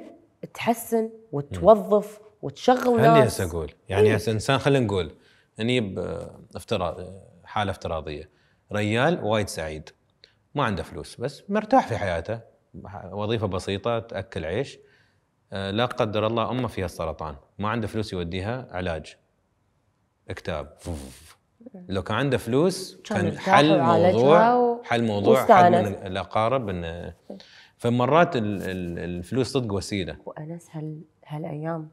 تحسن وتوظف وتشغل ناس خليني هسه اقول يعني هسه إيه. انسان خلينا نقول نجيب افتراض حاله افتراضيه ريال وايد سعيد ما عنده فلوس بس مرتاح في حياته وظيفه بسيطه تاكل عيش آه، لا قدر الله امه فيها السرطان ما عنده فلوس يوديها علاج كتاب لو كان عنده فلوس كان حل موضوع حل موضوع حل من الاقارب انه فمرات الفلوس صدق وسيله وانس هال هالايام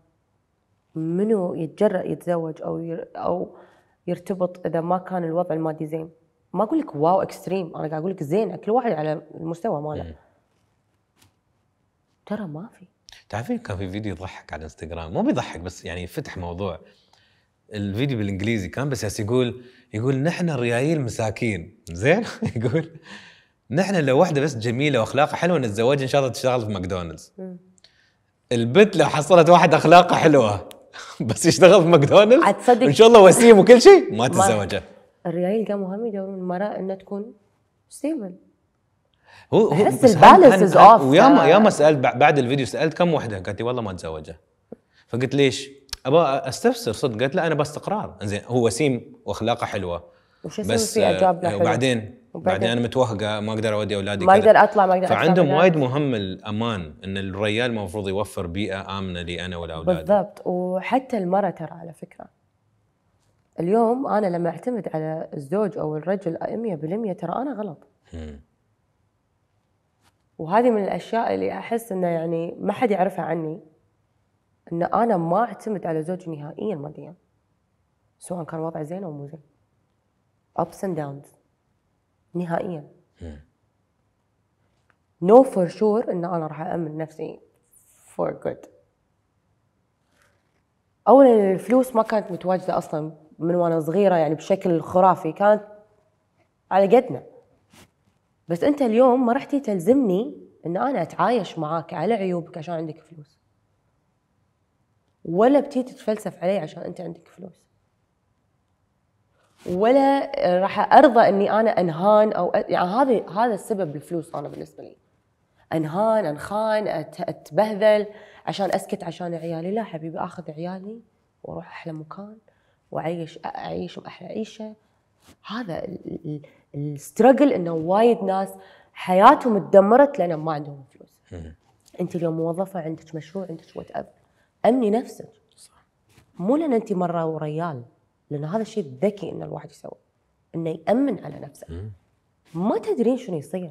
منو يتجرأ يتزوج او ير... او يرتبط اذا ما كان الوضع المادي زين ما اقول لك واو اكستريم انا قاعد اقول لك زين كل واحد على المستوى ماله ترى ما في تعرفين كان في فيديو يضحك على الانستغرام مو بيضحك بس يعني فتح موضوع الفيديو بالانجليزي كان بس يقول يقول نحن الريايل مساكين زين يقول نحن لو واحده بس جميله واخلاقها حلوه نتزوجها ان شاء الله تشتغل في ماكدونالدز البنت لو حصلت واحد اخلاقه حلوه بس يشتغل في ماكدونالدز ان شاء الله وسيم وكل شيء ما تتزوجه الريايل قاموا هم يدورون المراه انها تكون ستيبل هو هو احس البالانس از اوف وياما ياما سالت بعد الفيديو سالت كم وحده قالت لي والله ما اتزوجها فقلت ليش؟ ابغى استفسر صدق قالت لا انا بستقرار زين هو وسيم واخلاقه حلوه بس فيه آه، جاب له وبعدين بعدين انا متوهقه ما اقدر اودي اولادي ما اقدر اطلع ما اقدر فعندهم وايد مهم الامان ان الريال المفروض يوفر بيئه امنه لي انا والاولاد بالضبط وحتى المراه ترى على فكره اليوم انا لما اعتمد على الزوج او الرجل 100% ترى انا غلط وهذه من الاشياء اللي احس انه يعني ما حد يعرفها عني ان انا ما اعتمد على زوجي نهائيا ماديا سواء كان وضعه زين او مو زين ابس اند داونز نهائيا نو فور شور ان انا راح اامن نفسي فور جود اولا الفلوس ما كانت متواجده اصلا من وانا صغيره يعني بشكل خرافي كانت على قدنا بس انت اليوم ما رحتي تلزمني ان انا اتعايش معاك على عيوبك عشان عندك فلوس ولا بتيجي تتفلسف علي عشان انت عندك فلوس ولا راح ارضى اني انا انهان او يعني هذا هذا السبب الفلوس انا بالنسبه لي انهان انخان اتبهذل عشان اسكت عشان عيالي لا حبيبي اخذ عيالي واروح احلى مكان واعيش اعيشهم احلى عيشه هذا السترجل انه وايد ناس حياتهم تدمرت لان ما عندهم فلوس انت اليوم موظفه عندك مشروع عندك وات ايفر امني نفسك مو لان انت مره وريال لان هذا الشيء ذكي ان الواحد يسوي انه يامن على نفسه ما تدرين شنو يصير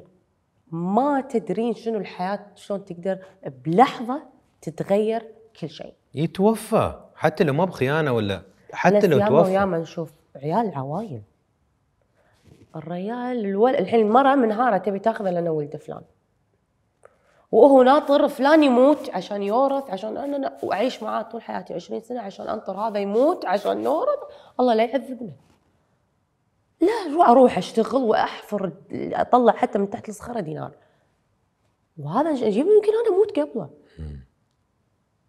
ما تدرين شنو الحياه شلون تقدر بلحظه تتغير كل شيء يتوفى حتى لو ما بخيانه ولا حتى لو توفى ياما نشوف عيال العوايل الريال الول... الحين المراه منهاره تبي تاخذه لانه ولد فلان وهو ناطر فلان يموت عشان يورث عشان انا واعيش معاه طول حياتي 20 سنه عشان انطر هذا يموت عشان نورث الله لا يعذبنا لا اروح اشتغل واحفر اطلع حتى من تحت الصخره دينار وهذا اجيبه يمكن انا اموت قبله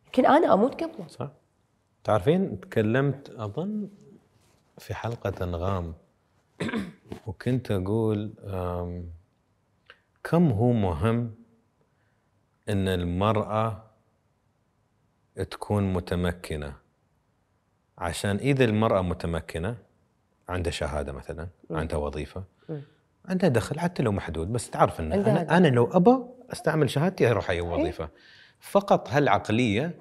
يمكن انا اموت قبله صح تعرفين تكلمت اظن في حلقه انغام وكنت اقول كم هو مهم ان المراه تكون متمكنه عشان اذا المراه متمكنه عندها شهاده مثلا عندها وظيفه عندها دخل حتى لو محدود بس تعرف ان انا, أنا لو ابى استعمل شهادتي اروح اي وظيفه فقط هالعقليه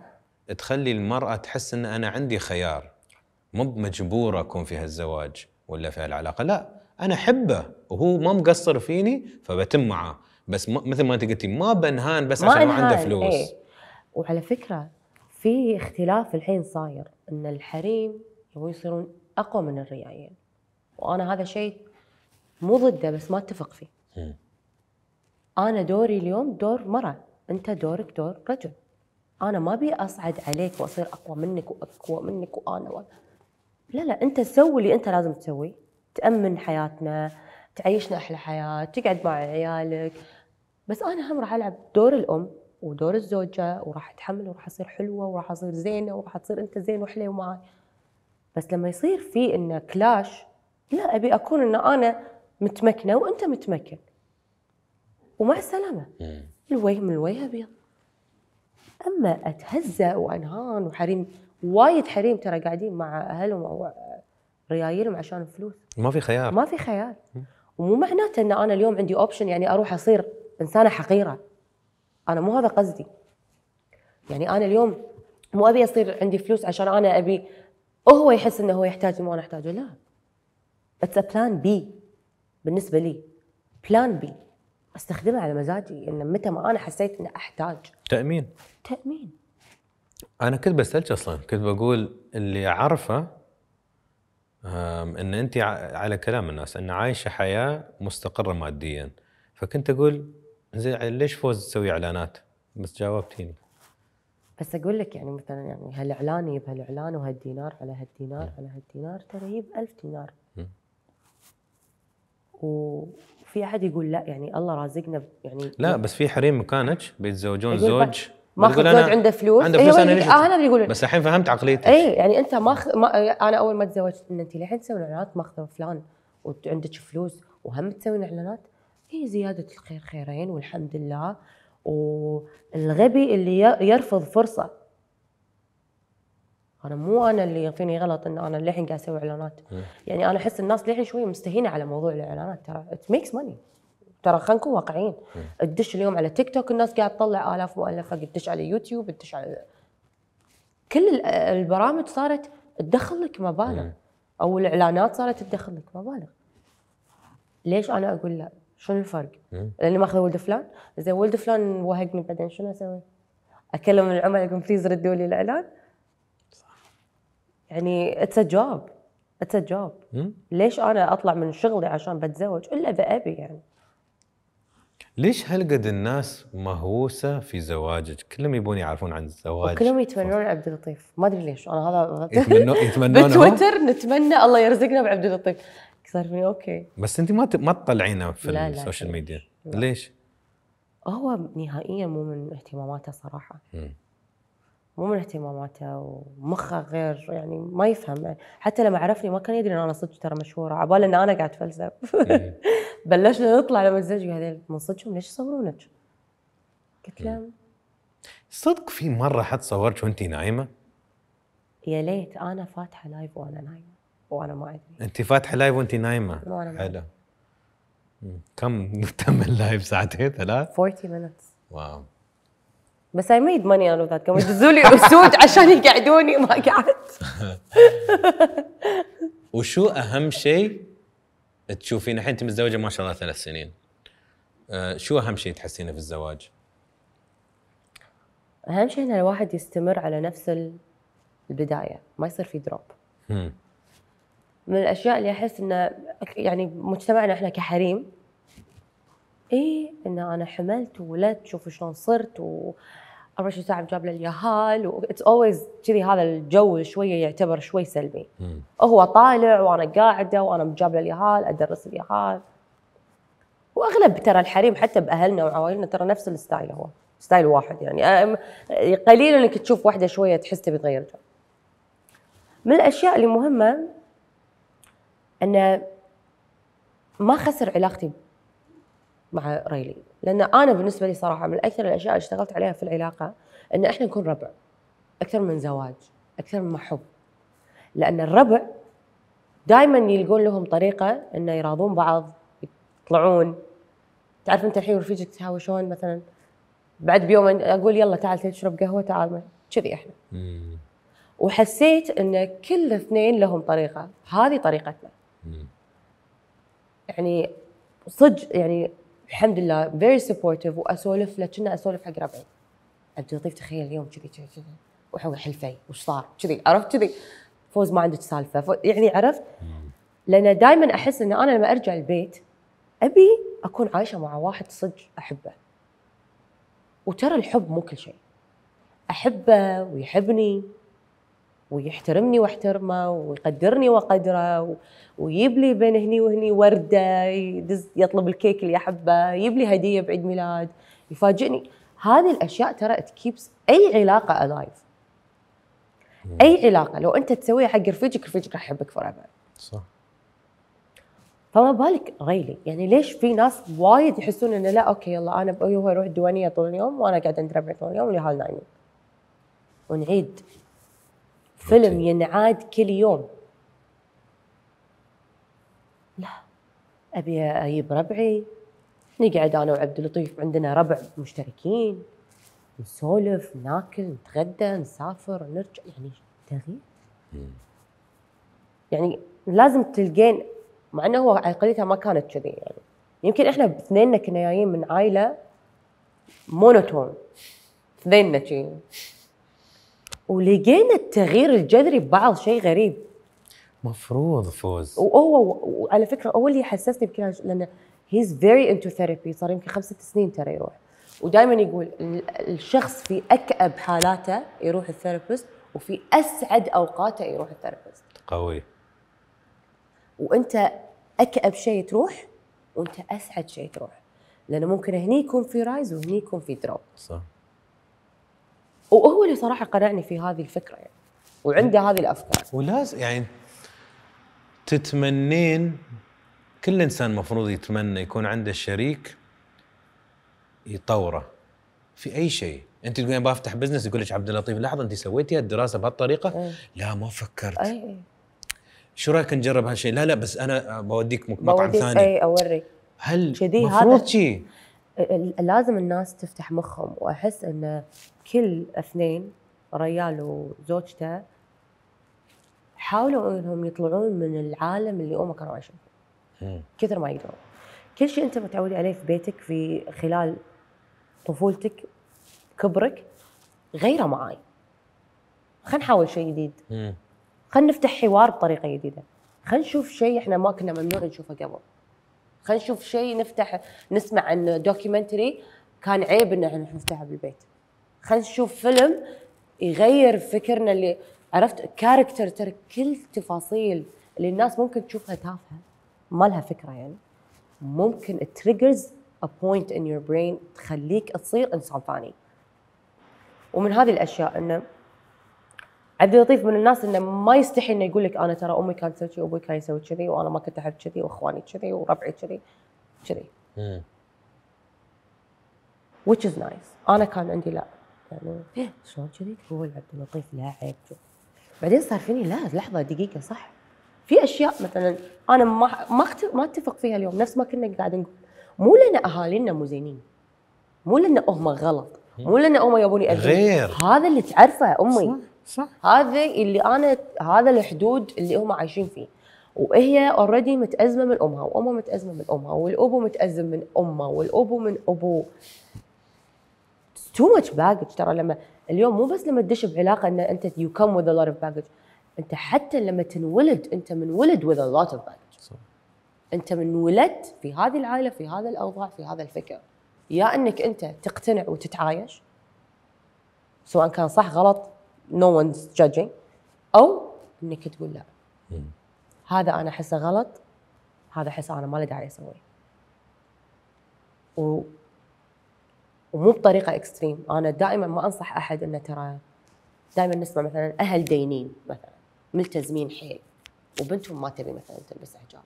تخلي المراه تحس ان انا عندي خيار مو مجبوره اكون في هالزواج ولا في هالعلاقه لا انا احبه وهو ما مقصر فيني فبتم معاه بس ما مثل ما انت قلتي ما بنهان بس ما عشان ما عنده فلوس ايه. وعلى فكره في اختلاف الحين صاير ان الحريم يبغون يصيرون اقوى من الريايل وانا هذا شيء مو ضده بس ما اتفق فيه انا دوري اليوم دور مره انت دورك دور رجل انا ما ابي اصعد عليك واصير اقوى منك واقوى منك وانا و... لا لا انت سوي اللي انت لازم تسويه تامن حياتنا تعيشنا احلى حياه تقعد مع عيالك بس انا هم راح العب دور الام ودور الزوجه وراح اتحمل وراح اصير حلوه وراح اصير زينه وراح تصير انت زين وحلو معي بس لما يصير في ان كلاش لا ابي اكون ان انا متمكنه وانت متمكن ومع السلامه الوجه من الوجه ابيض اما اتهزأ وانهان وحريم وايد حريم ترى قاعدين مع اهلهم او ريايلهم عشان فلوس ما في خيار ما في خيار ومو معناته ان انا اليوم عندي اوبشن يعني اروح اصير انسانه حقيره انا مو هذا قصدي يعني انا اليوم مو ابي يصير عندي فلوس عشان انا ابي هو يحس انه هو يحتاجني وانا احتاجه لا اتس بلان بي بالنسبه لي بلان بي استخدمها على مزاجي ان متى ما انا حسيت اني احتاج تامين تامين انا كنت بسالك اصلا كنت بقول اللي اعرفه ان انت على كلام الناس ان عايشه حياه مستقره ماديا فكنت اقول زين ليش فوز تسوي اعلانات؟ بس جاوبتيني بس اقول لك يعني مثلا يعني هالاعلان يجيب هالاعلان وهالدينار على هالدينار على هالدينار ترى يجيب 1000 دينار وفي احد يقول لا يعني الله رازقنا يعني لا بس في حريم مكانك بيتزوجون زوج ماخذ زوج عنده فلوس عنده فلوس أيوة، انا أيوة. ليش انا آه، اللي يقولون بس الحين فهمت عقليتك اي يعني انت خ... ما انا اول ما تزوجت ان انت لحين تسوي اعلانات ماخذه فلان وعندك فلوس وهم تسوي اعلانات هي زيادة الخير خيرين والحمد لله والغبي اللي يرفض فرصة أنا مو أنا اللي فيني غلط إن أنا للحين قاعد أسوي إعلانات إيه. يعني أنا أحس الناس للحين شوية مستهينة على موضوع الإعلانات ترى ات ميكس ماني ترى خلينا نكون واقعيين إيه. تدش اليوم على تيك توك الناس قاعد تطلع آلاف مؤلفة تدش على يوتيوب تدش على كل البرامج صارت تدخل لك مبالغ إيه. أو الإعلانات صارت تدخل لك مبالغ ليش أنا أقول لا شنو الفرق؟ لاني ماخذه ولد فلان زين ولد فلان وهقني بعدين شنو اسوي؟ اكلم العملاء اقول بليز ردوا لي الاعلان صح يعني اتس جوب اتس جوب ليش انا اطلع من شغلي عشان بتزوج الا اذا ابي يعني ليش هالقد الناس مهووسه في زواجك؟ كلهم يبون يعرفون عن الزواج كلهم يتمنون عبد اللطيف، ما ادري ليش انا هذا يتمنون يتمنون بتويتر نتمنى الله يرزقنا بعبد اللطيف، صار فيني اوكي بس انت ما ما تطلعينه في لا لا السوشيال ميديا لا. ليش؟ هو نهائيا مو من اهتماماته صراحه م. مو من اهتماماته ومخه غير يعني ما يفهم حتى لما عرفني ما كان يدري ان انا صدق ترى مشهوره عباله ان انا قاعد اتفلسف بلشنا نطلع لما تزوج هذول من صدقهم ليش يصورونك؟ قلت له صدق في مره حد صورك وانت نايمه؟ يا ليت انا فاتحه لايف وانا نايمه وانا ما ادري انت فاتحه لايف وانت نايمه حلو كم تم اللايف ساعتين ثلاث 40 minutes واو بس اي ميد ماني انا ذات كم دزوا لي اسود عشان يقعدوني ما oh قعدت وشو اهم شيء تشوفين الحين انت متزوجه ما شاء الله ثلاث سنين آه، شو اهم شيء تحسينه في الزواج؟ اهم شيء ان الواحد يستمر على نفس البدايه ما يصير في دروب من الاشياء اللي احس انه يعني مجتمعنا احنا كحريم اي ان انا حملت وولدت شوفوا شلون صرت و 24 ساعه جاب لليهال اتس اولويز كذي هذا الجو شويه يعتبر شوي سلبي هو طالع وانا قاعده وانا مجاب لليهال ادرس اليهال واغلب ترى الحريم حتى باهلنا وعوائلنا ترى نفس الستايل هو ستايل واحد يعني قليل انك تشوف واحده شويه تحس تبي تغير من الاشياء اللي مهمه انه ما خسر علاقتي مع ريلي لان انا بالنسبه لي صراحه من اكثر الاشياء اللي اشتغلت عليها في العلاقه ان احنا نكون ربع اكثر من زواج اكثر من حب لان الربع دائما يلقون لهم طريقه انه يراضون بعض يطلعون تعرف انت الحين ورفيجك تهاوشون مثلا بعد بيومين اقول يلا تعال تشرب قهوه تعال كذي احنا وحسيت ان كل اثنين لهم طريقه هذه طريقتنا يعني صدق يعني الحمد لله فيري سبورتيف واسولف له كنا اسولف حق ربعي عبد اللطيف تخيل اليوم كذي كذي كذي وحول حلفي وش صار كذي عرفت كذي فوز ما عندك سالفه يعني عرفت لان دائما احس ان انا لما ارجع البيت ابي اكون عايشه مع واحد صدق احبه وترى الحب مو كل شيء احبه ويحبني ويحترمني واحترمه ويقدرني واقدره ويجيب لي بين هني وهني ورده يدز يطلب الكيك اللي احبه يجيب لي هديه بعيد ميلاد يفاجئني هذه الاشياء ترى تكيبس اي علاقه الايف اي علاقه لو انت تسويها حق رفيجك رفيجك راح يحبك فور صح فما بالك غيلي يعني ليش في ناس وايد يحسون انه لا اوكي يلا انا هو يروح الديوانيه طول اليوم وانا قاعد عند ربعي طول اليوم نايمين ونعيد فيلم ينعاد كل يوم لا ابي اجيب ربعي نقعد انا وعبد اللطيف عندنا ربع مشتركين نسولف ناكل نتغدى نسافر نرجع يعني تغيير يعني لازم تلقين مع انه هو عقليتها ما كانت كذي يعني يمكن احنا اثنيننا كنا جايين من عائله مونوتون اثنيننا كذي ولقينا التغيير الجذري ببعض شيء غريب مفروض فوز وهو وعلى فكره هو اللي حسسني بكذا لانه هيز فيري انتو ثيرابي صار يمكن خمسة سنين ترى يروح ودائما يقول الشخص في اكأب حالاته يروح الثيرابيست وفي اسعد اوقاته يروح الثيرابيست قوي وانت اكأب شيء تروح وانت اسعد شيء تروح لانه ممكن هني يكون في رايز وهني يكون في دروب صح وهو اللي صراحه قنعني في هذه الفكره يعني وعنده هذه الافكار ولازم يعني تتمنين كل انسان مفروض يتمنى يكون عنده شريك يطوره في اي شيء انت تقولين بفتح بزنس يقول لك عبد اللطيف لحظه انت سويتي الدراسه بهالطريقه إيه. لا ما فكرت أي. إيه. شو رايك نجرب هالشيء لا لا بس انا بوديك مطعم بوديك ثاني اي اوريك هل كذي هذا شي؟ لازم الناس تفتح مخهم واحس انه كل اثنين ريال وزوجته حاولوا انهم يطلعون من العالم اللي هم كانوا عايشين فيه كثر ما يقدرون كل شيء انت متعود عليه في بيتك في خلال طفولتك كبرك غيره معاي خلينا نحاول شيء جديد خلينا نفتح حوار بطريقه جديده خلينا نشوف شيء احنا ما كنا ممنوع نشوفه قبل خلينا نشوف شيء نفتح نسمع عن دوكيومنتري كان عيب ان احنا نفتحه بالبيت خلينا نشوف فيلم يغير فكرنا اللي عرفت كاركتر ترى كل تفاصيل اللي الناس ممكن تشوفها تافهه ما لها فكره يعني ممكن تريجرز ا بوينت ان يور برين تخليك تصير انسان ثاني ومن هذه الاشياء انه عبد اللطيف من الناس انه ما يستحي انه يقول لك انا ترى امي كانت تسوي كذي وابوي كان يسوي كذي وانا ما كنت احب كذي واخواني كذي وربعي كذي كذي which is nice انا كان عندي لا يعني شلون كذي تقول عبد اللطيف لاعب بعدين صار فيني لا لحظه دقيقه صح في اشياء مثلا انا ما ما ما اتفق فيها اليوم نفس ما كنا قاعد نقول مو لان اهالينا مو زينين مو لان هم غلط مو لان هم يبوني اذن غير هذا اللي تعرفه امي صح, صح. هذا اللي انا هذا الحدود اللي هم عايشين فيه وهي اوريدي متازمه من امها وامها متازمه من امها والابو متازم من امه والابو من ابوه تو ماتش باجج ترى لما اليوم مو بس لما تدش بعلاقه ان انت يو كم وذ ا لوت اوف باجج انت حتى لما تنولد انت منولد وذ ا لوت اوف باجج انت منولدت في هذه العائله في هذا الاوضاع في هذا الفكر يا انك انت تقتنع وتتعايش سواء كان صح غلط نو ون جادجينج او انك تقول لا هذا انا احسه غلط هذا احسه انا ما لي داعي اسويه ومو بطريقه اكستريم انا دائما ما انصح احد انه ترى دائما نسمع مثلا اهل دينين مثلا ملتزمين حيل وبنتهم ما تبي مثلا تلبس حجاب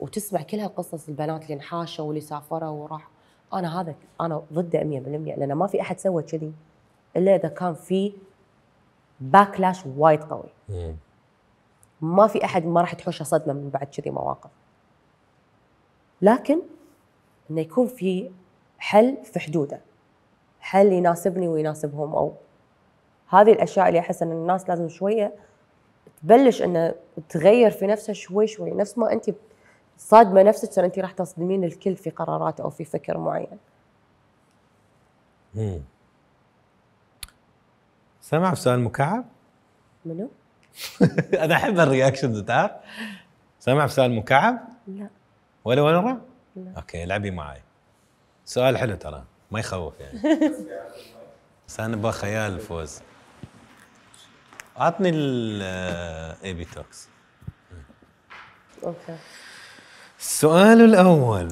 وتسمع كل هالقصص البنات اللي انحاشوا واللي سافروا وراح انا هذا انا ضده 100% لان ما في احد سوى كذي الا اذا كان في باكلاش وايد قوي ما في احد ما راح تحوشه صدمه من بعد كذي مواقف لكن انه يكون في حل في حدوده حل يناسبني ويناسبهم او هذه الاشياء اللي احس ان الناس لازم شويه تبلش انه تغير في نفسها شوي شوي نفس ما انت صادمه نفسك انت راح تصدمين الكل في قرارات او في فكر معين. سمع في سؤال مكعب؟ منو؟ انا احب الرياكشنز تعرف؟ في سؤال مكعب؟ لا ولا مره؟ لا اوكي لعبي معي سؤال حلو ترى ما يخوف يعني بس انا ابغى خيال فوز عطني الاي بي توكس اوكي السؤال الاول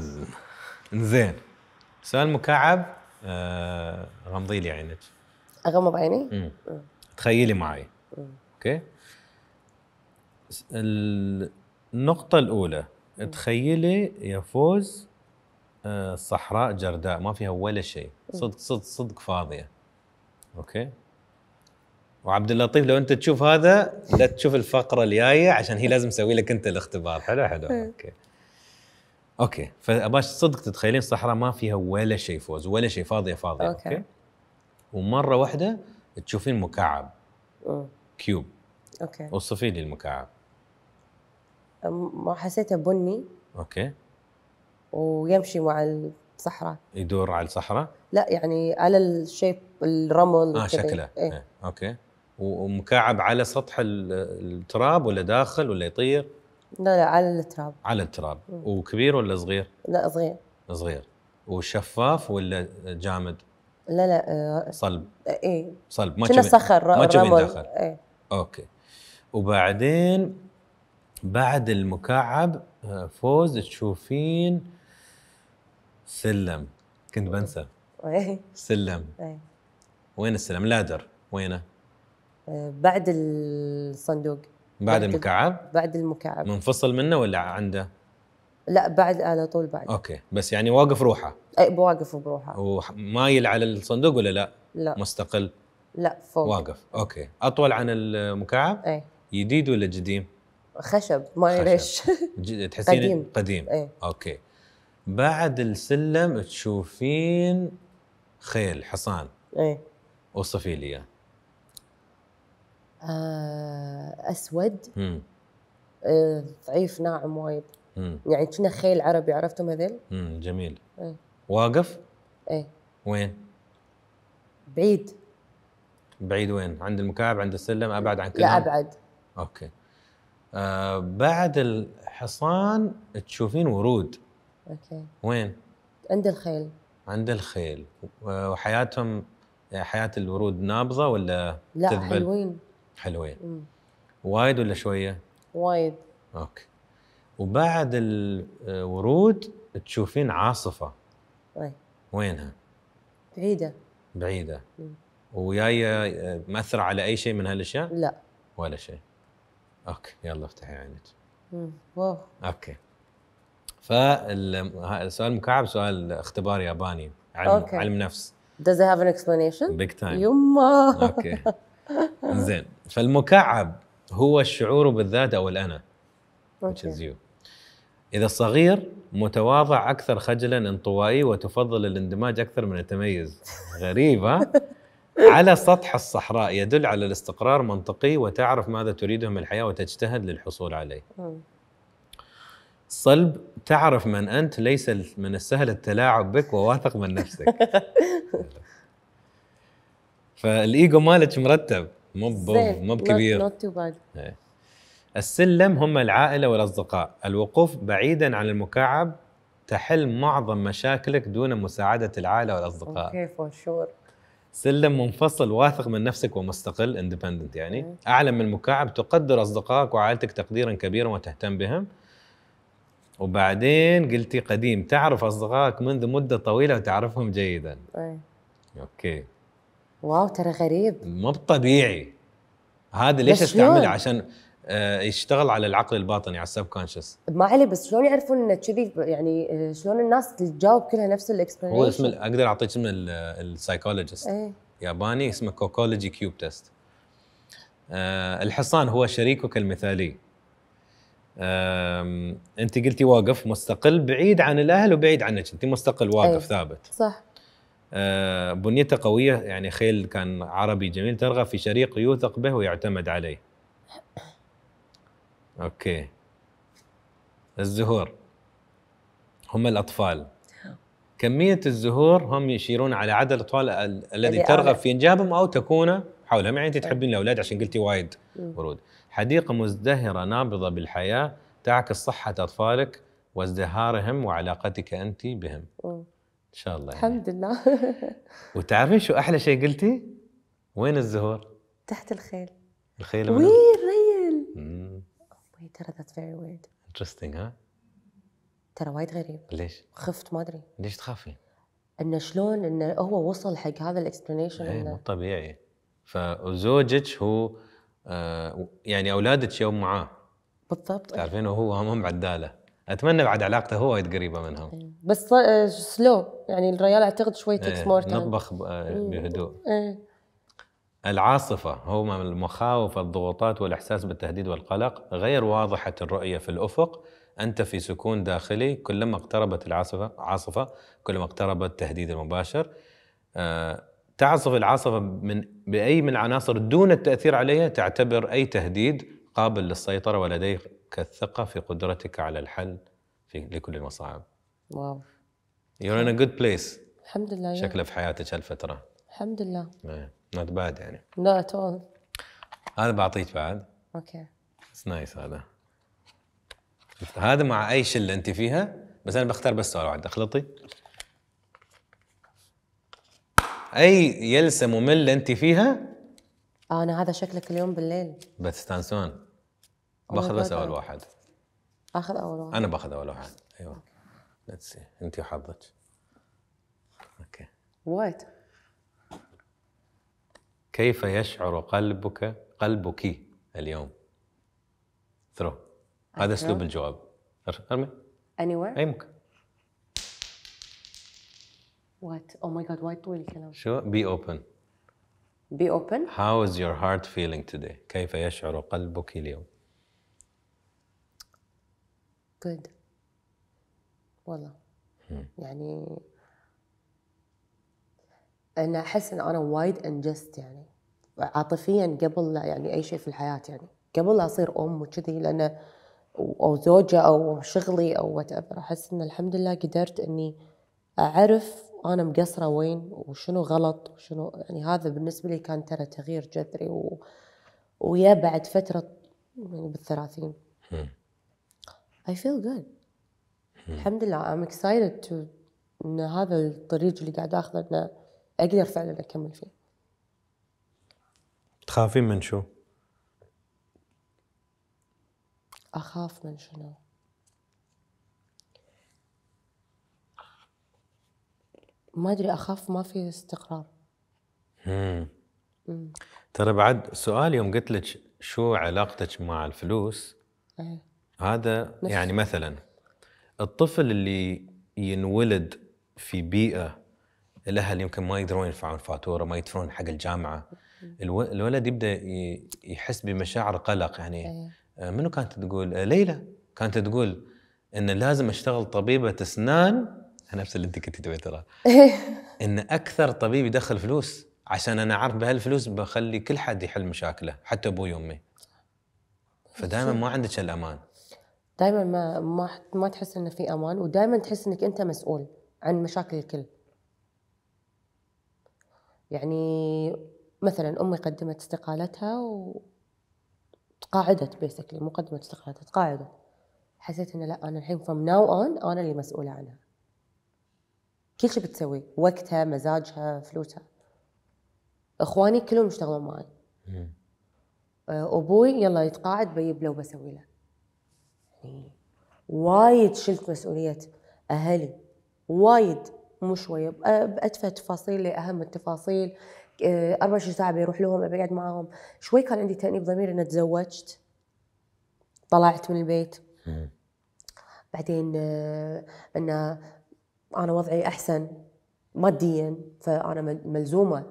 زين سؤال مكعب آه غمضي لي عينك اغمض عيني؟ تخيلي معي اوكي النقطة الأولى تخيلي يا فوز آه، صحراء جرداء ما فيها ولا شيء صدق صدق صدق فاضيه اوكي وعبد اللطيف لو انت تشوف هذا لا تشوف الفقره الجايه عشان هي لازم اسوي لك انت الاختبار حلو حلو اوكي اوكي فاباش صدق تتخيلين الصحراء ما فيها ولا شيء فوز ولا شيء فاضيه فاضيه اوكي, أوكي. ومره واحده تشوفين مكعب كيوب اوكي وصفي لي المكعب ما حسيته بني اوكي ويمشي مع الصحراء يدور على الصحراء؟ لا يعني على الشيب الرمل اه شكله إيه. إيه. اوكي ومكعب على سطح التراب ولا داخل ولا يطير؟ لا لا على التراب على التراب م. وكبير ولا صغير؟ لا صغير صغير وشفاف ولا جامد؟ لا لا آه، صلب ايه صلب ما كنا صخر ما كنا داخل ايه اوكي وبعدين بعد المكعب آه، فوز تشوفين سلم كنت بنسى ايه سلم ايه وين السلم؟ لادر وينه؟ آه، بعد الصندوق بعد المكعب؟ بعد المكعب منفصل منه ولا عنده؟ لا بعد على طول بعد اوكي بس يعني واقف روحه اي واقف بروحه ومايل على الصندوق ولا لا؟ لا مستقل؟ لا فوق واقف اوكي اطول عن المكعب؟ اي جديد ولا قديم؟ خشب ما ليش ايش تحسين قديم قديم اي اوكي بعد السلم تشوفين خيل حصان ايه وصفي لي اياه آه، اسود ضعيف آه ضعيف ناعم وايد مم. يعني كنا خيل عربي عرفتم هذيل؟ امم جميل ايه واقف؟ ايه وين؟ بعيد بعيد وين؟ عند المكعب عند السلم ابعد عن كل لا ابعد اوكي آه بعد الحصان تشوفين ورود اوكي وين؟ عند الخيل عند الخيل وحياتهم يعني حياة الورود نابضة ولا لا تذبل؟ حلوين حلوين مم. وايد ولا شوية؟ وايد اوكي وبعد الورود تشوفين عاصفة وين؟ وينها؟ بعيدة بعيدة وياية مأثرة على أي شيء من هالأشياء؟ لا ولا شيء اوكي يلا افتحي عينك واو اوكي فالسؤال مكعب سؤال اختبار ياباني علم أوكي. علم نفس Does it have an explanation؟ big time يما اوكي زين فالمكعب هو الشعور بالذات او الانا which is you اذا الصغير متواضع اكثر خجلا انطوائي وتفضل الاندماج اكثر من التميز غريب ها على سطح الصحراء يدل على الاستقرار منطقي وتعرف ماذا تريده من الحياه وتجتهد للحصول عليه صلب تعرف من انت ليس من السهل التلاعب بك وواثق من نفسك فالايجو مالك مرتب مو مو بكبير إيه. السلم هم العائله والاصدقاء الوقوف بعيدا عن المكعب تحل معظم مشاكلك دون مساعده العائله والاصدقاء فور شور سلم منفصل واثق من نفسك ومستقل اندبندنت يعني إيه. اعلى من المكعب تقدر اصدقائك وعائلتك تقديرا كبيرا وتهتم بهم وبعدين قلتي قديم تعرف اصدقائك منذ مده طويله وتعرفهم جيدا ايه اوكي واو ترى غريب مو طبيعي هذا ليش استعمل عشان آه، يشتغل على العقل الباطني على السب كونشس ما علي بس شلون يعرفون ان كذي يعني آه، شلون الناس تجاوب كلها نفس الاكسبيرينس هو اسم اقدر اعطيك اسم السايكولوجيست آه، ايه؟ ياباني اسمه كوكولوجي كيوب تيست الحصان هو شريكك المثالي انت قلتي واقف مستقل بعيد عن الاهل وبعيد عنك انت مستقل واقف أيه. ثابت صح آه، بنيته قويه يعني خيل كان عربي جميل ترغب في شريك يوثق به ويعتمد عليه اوكي الزهور هم الاطفال كميه الزهور هم يشيرون على عدد الاطفال الذي ترغب في انجابهم او تكون حولهم يعني انت إيه. تحبين الاولاد عشان قلتي وايد ورود حديقة مزدهرة نابضة بالحياة تعكس صحة أطفالك وازدهارهم وعلاقتك أنت بهم إن شاء الله يعني. الحمد لله وتعرفين شو أحلى شيء قلتي؟ وين الزهور؟ تحت الخيل الخيل وين ريل؟ وي ترى ذاتس فيري ويرد انترستنج ها؟ ترى وايد غريب ليش؟ خفت ما ادري ليش تخافي؟ انه شلون انه هو وصل حق هذا الاكسبلانيشن اي مو طبيعي فزوجك هو آه، يعني اولادك يوم معاه بالضبط تعرفين وهو هم عداله اتمنى بعد علاقته هو وايد قريبه منهم إيه. بس سلو آه، يعني الريال اعتقد شوي تكس مور نطبخ بهدوء ايه العاصفة من المخاوف الضغوطات والإحساس بالتهديد والقلق غير واضحة الرؤية في الأفق أنت في سكون داخلي كلما اقتربت العاصفة عاصفة كلما اقترب التهديد المباشر آه، تعصف العاصفة من بأي من عناصر دون التأثير عليها تعتبر أي تهديد قابل للسيطرة ولديك الثقة في قدرتك على الحل في لكل المصاعب واو You're in a good place الحمد لله شكله في حياتك هالفترة الحمد لله إيه، Not bad يعني لا all. هذا بعطيك بعد اوكي اتس نايس هذا هذا مع اي شله انت فيها بس انا بختار بس سؤال واحد اخلطي اي جلسه ممله انت فيها انا هذا شكلك اليوم بالليل بتستانسون باخذ بس اول واحد اخذ اول واحد انا باخذ اول واحد ايوه ليتس سي انت وحظك اوكي وات كيف يشعر قلبك قلبك اليوم؟ ثرو هذا اسلوب الجواب ارمي اني وير اي ممكن What? Oh my God, وايد طويل الكلام. شو؟ Be open. Be open. How is your heart feeling today? كيف يشعر قلبك اليوم؟ Good. والله. Hmm. يعني أنا أحس إن أنا وايد أنجزت يعني عاطفيا قبل يعني أي شيء في الحياة يعني قبل لا أصير أم وكذي لأن أو زوجة أو شغلي أو وات أحس إن الحمد لله قدرت إني أعرف انا مقصره وين وشنو غلط وشنو يعني هذا بالنسبه لي كان ترى تغيير جذري و... ويا بعد فتره يعني بالثلاثين اي فيل جود الحمد لله ام اكسايتد تو ان هذا الطريق اللي قاعد اخذه انه اقدر فعلا اكمل فيه تخافين من شو؟ اخاف من شنو؟ ما ادري اخاف ما في استقرار امم ترى بعد سؤال يوم قلت لك شو علاقتك مع الفلوس أيه. هذا نفسي. يعني مثلا الطفل اللي ينولد في بيئه الاهل يمكن ما يقدرون يدفعون فاتوره ما يدفعون حق الجامعه الولد يبدا يحس بمشاعر قلق يعني إيه. آه، منو كانت تقول آه، ليلى كانت تقول ان لازم اشتغل طبيبه اسنان نفس اللي انت كنت تبي تراه ان اكثر طبيب يدخل فلوس عشان انا عارف بهالفلوس بخلي كل حد يحل مشاكله حتى ابوي وامي فدائما ما عندك الامان دائما ما ما ما تحس انه في امان ودائما تحس انك انت مسؤول عن مشاكل الكل يعني مثلا امي قدمت استقالتها و تقاعدت بيسكلي مو قدمت استقالتها تقاعدت حسيت انه لا انا الحين فروم ناو اون انا اللي مسؤوله عنها كل شيء بتسوي وقتها مزاجها فلوسها اخواني كلهم يشتغلون معي آه، ابوي يلا يتقاعد بجيب له وبسوي له يعني وايد شلت مسؤوليه اهلي وايد مو شويه آه، بأدفع تفاصيل لاهم التفاصيل 24 آه، ساعه بيروح لهم ابقعد معاهم شوي كان عندي تانيب ضمير اني تزوجت طلعت من البيت بعدين انه انا وضعي احسن ماديا فانا ملزومه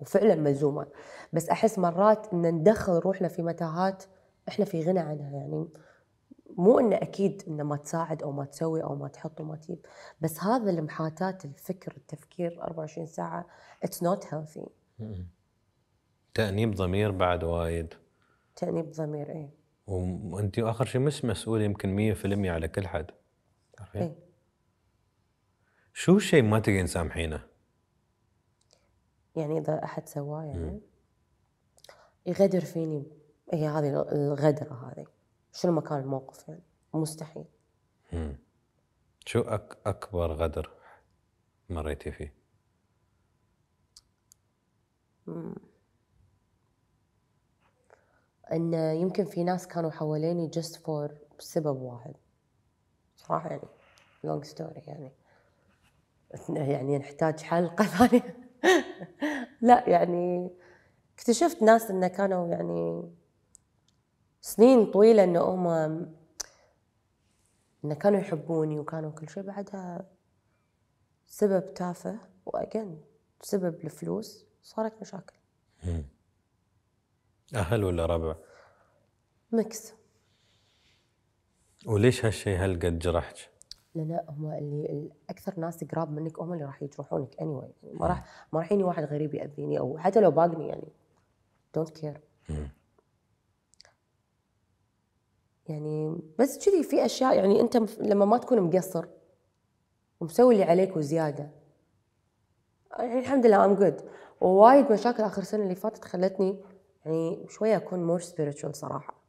وفعلا ملزومه بس احس مرات ان ندخل روحنا في متاهات احنا في غنى عنها يعني مو انه اكيد انه ما تساعد او ما تسوي او ما تحط وما تجيب بس هذا المحاتات الفكر التفكير 24 ساعه اتس نوت هيلثي تانيب ضمير بعد وايد تانيب ضمير اي وانت اخر شيء مش مسؤول يمكن 100% على كل حد إيه؟ شو الشيء ما تقدرين تسامحينه؟ يعني اذا احد سواه يعني يغدر فيني هي إيه، هذه الغدره هذه شنو مكان الموقف يعني مستحيل مم. شو أك اكبر غدر مريتي فيه؟ ان يمكن في ناس كانوا حواليني جست فور سبب واحد صراحه يعني لونج ستوري يعني يعني نحتاج حلقه ثانيه لا يعني اكتشفت ناس انه كانوا يعني سنين طويله انه هم انه كانوا يحبوني وكانوا كل شيء بعدها سبب تافه واجن سبب الفلوس صارت مشاكل اهل ولا ربع؟ مكس وليش هالشيء هالقد جرحك؟ لا لا هم اللي اكثر ناس قراب منك هم اللي راح يجرحونك اني anyway. يعني ما راح ما راح يجيني واحد غريب ياذيني او حتى لو باقني يعني دونت كير يعني بس كذي في اشياء يعني انت لما ما تكون مقصر ومسوي اللي عليك وزياده يعني الحمد لله ام جود ووايد مشاكل اخر سنه اللي فاتت خلتني يعني شويه اكون مور سبيريتشوال صراحه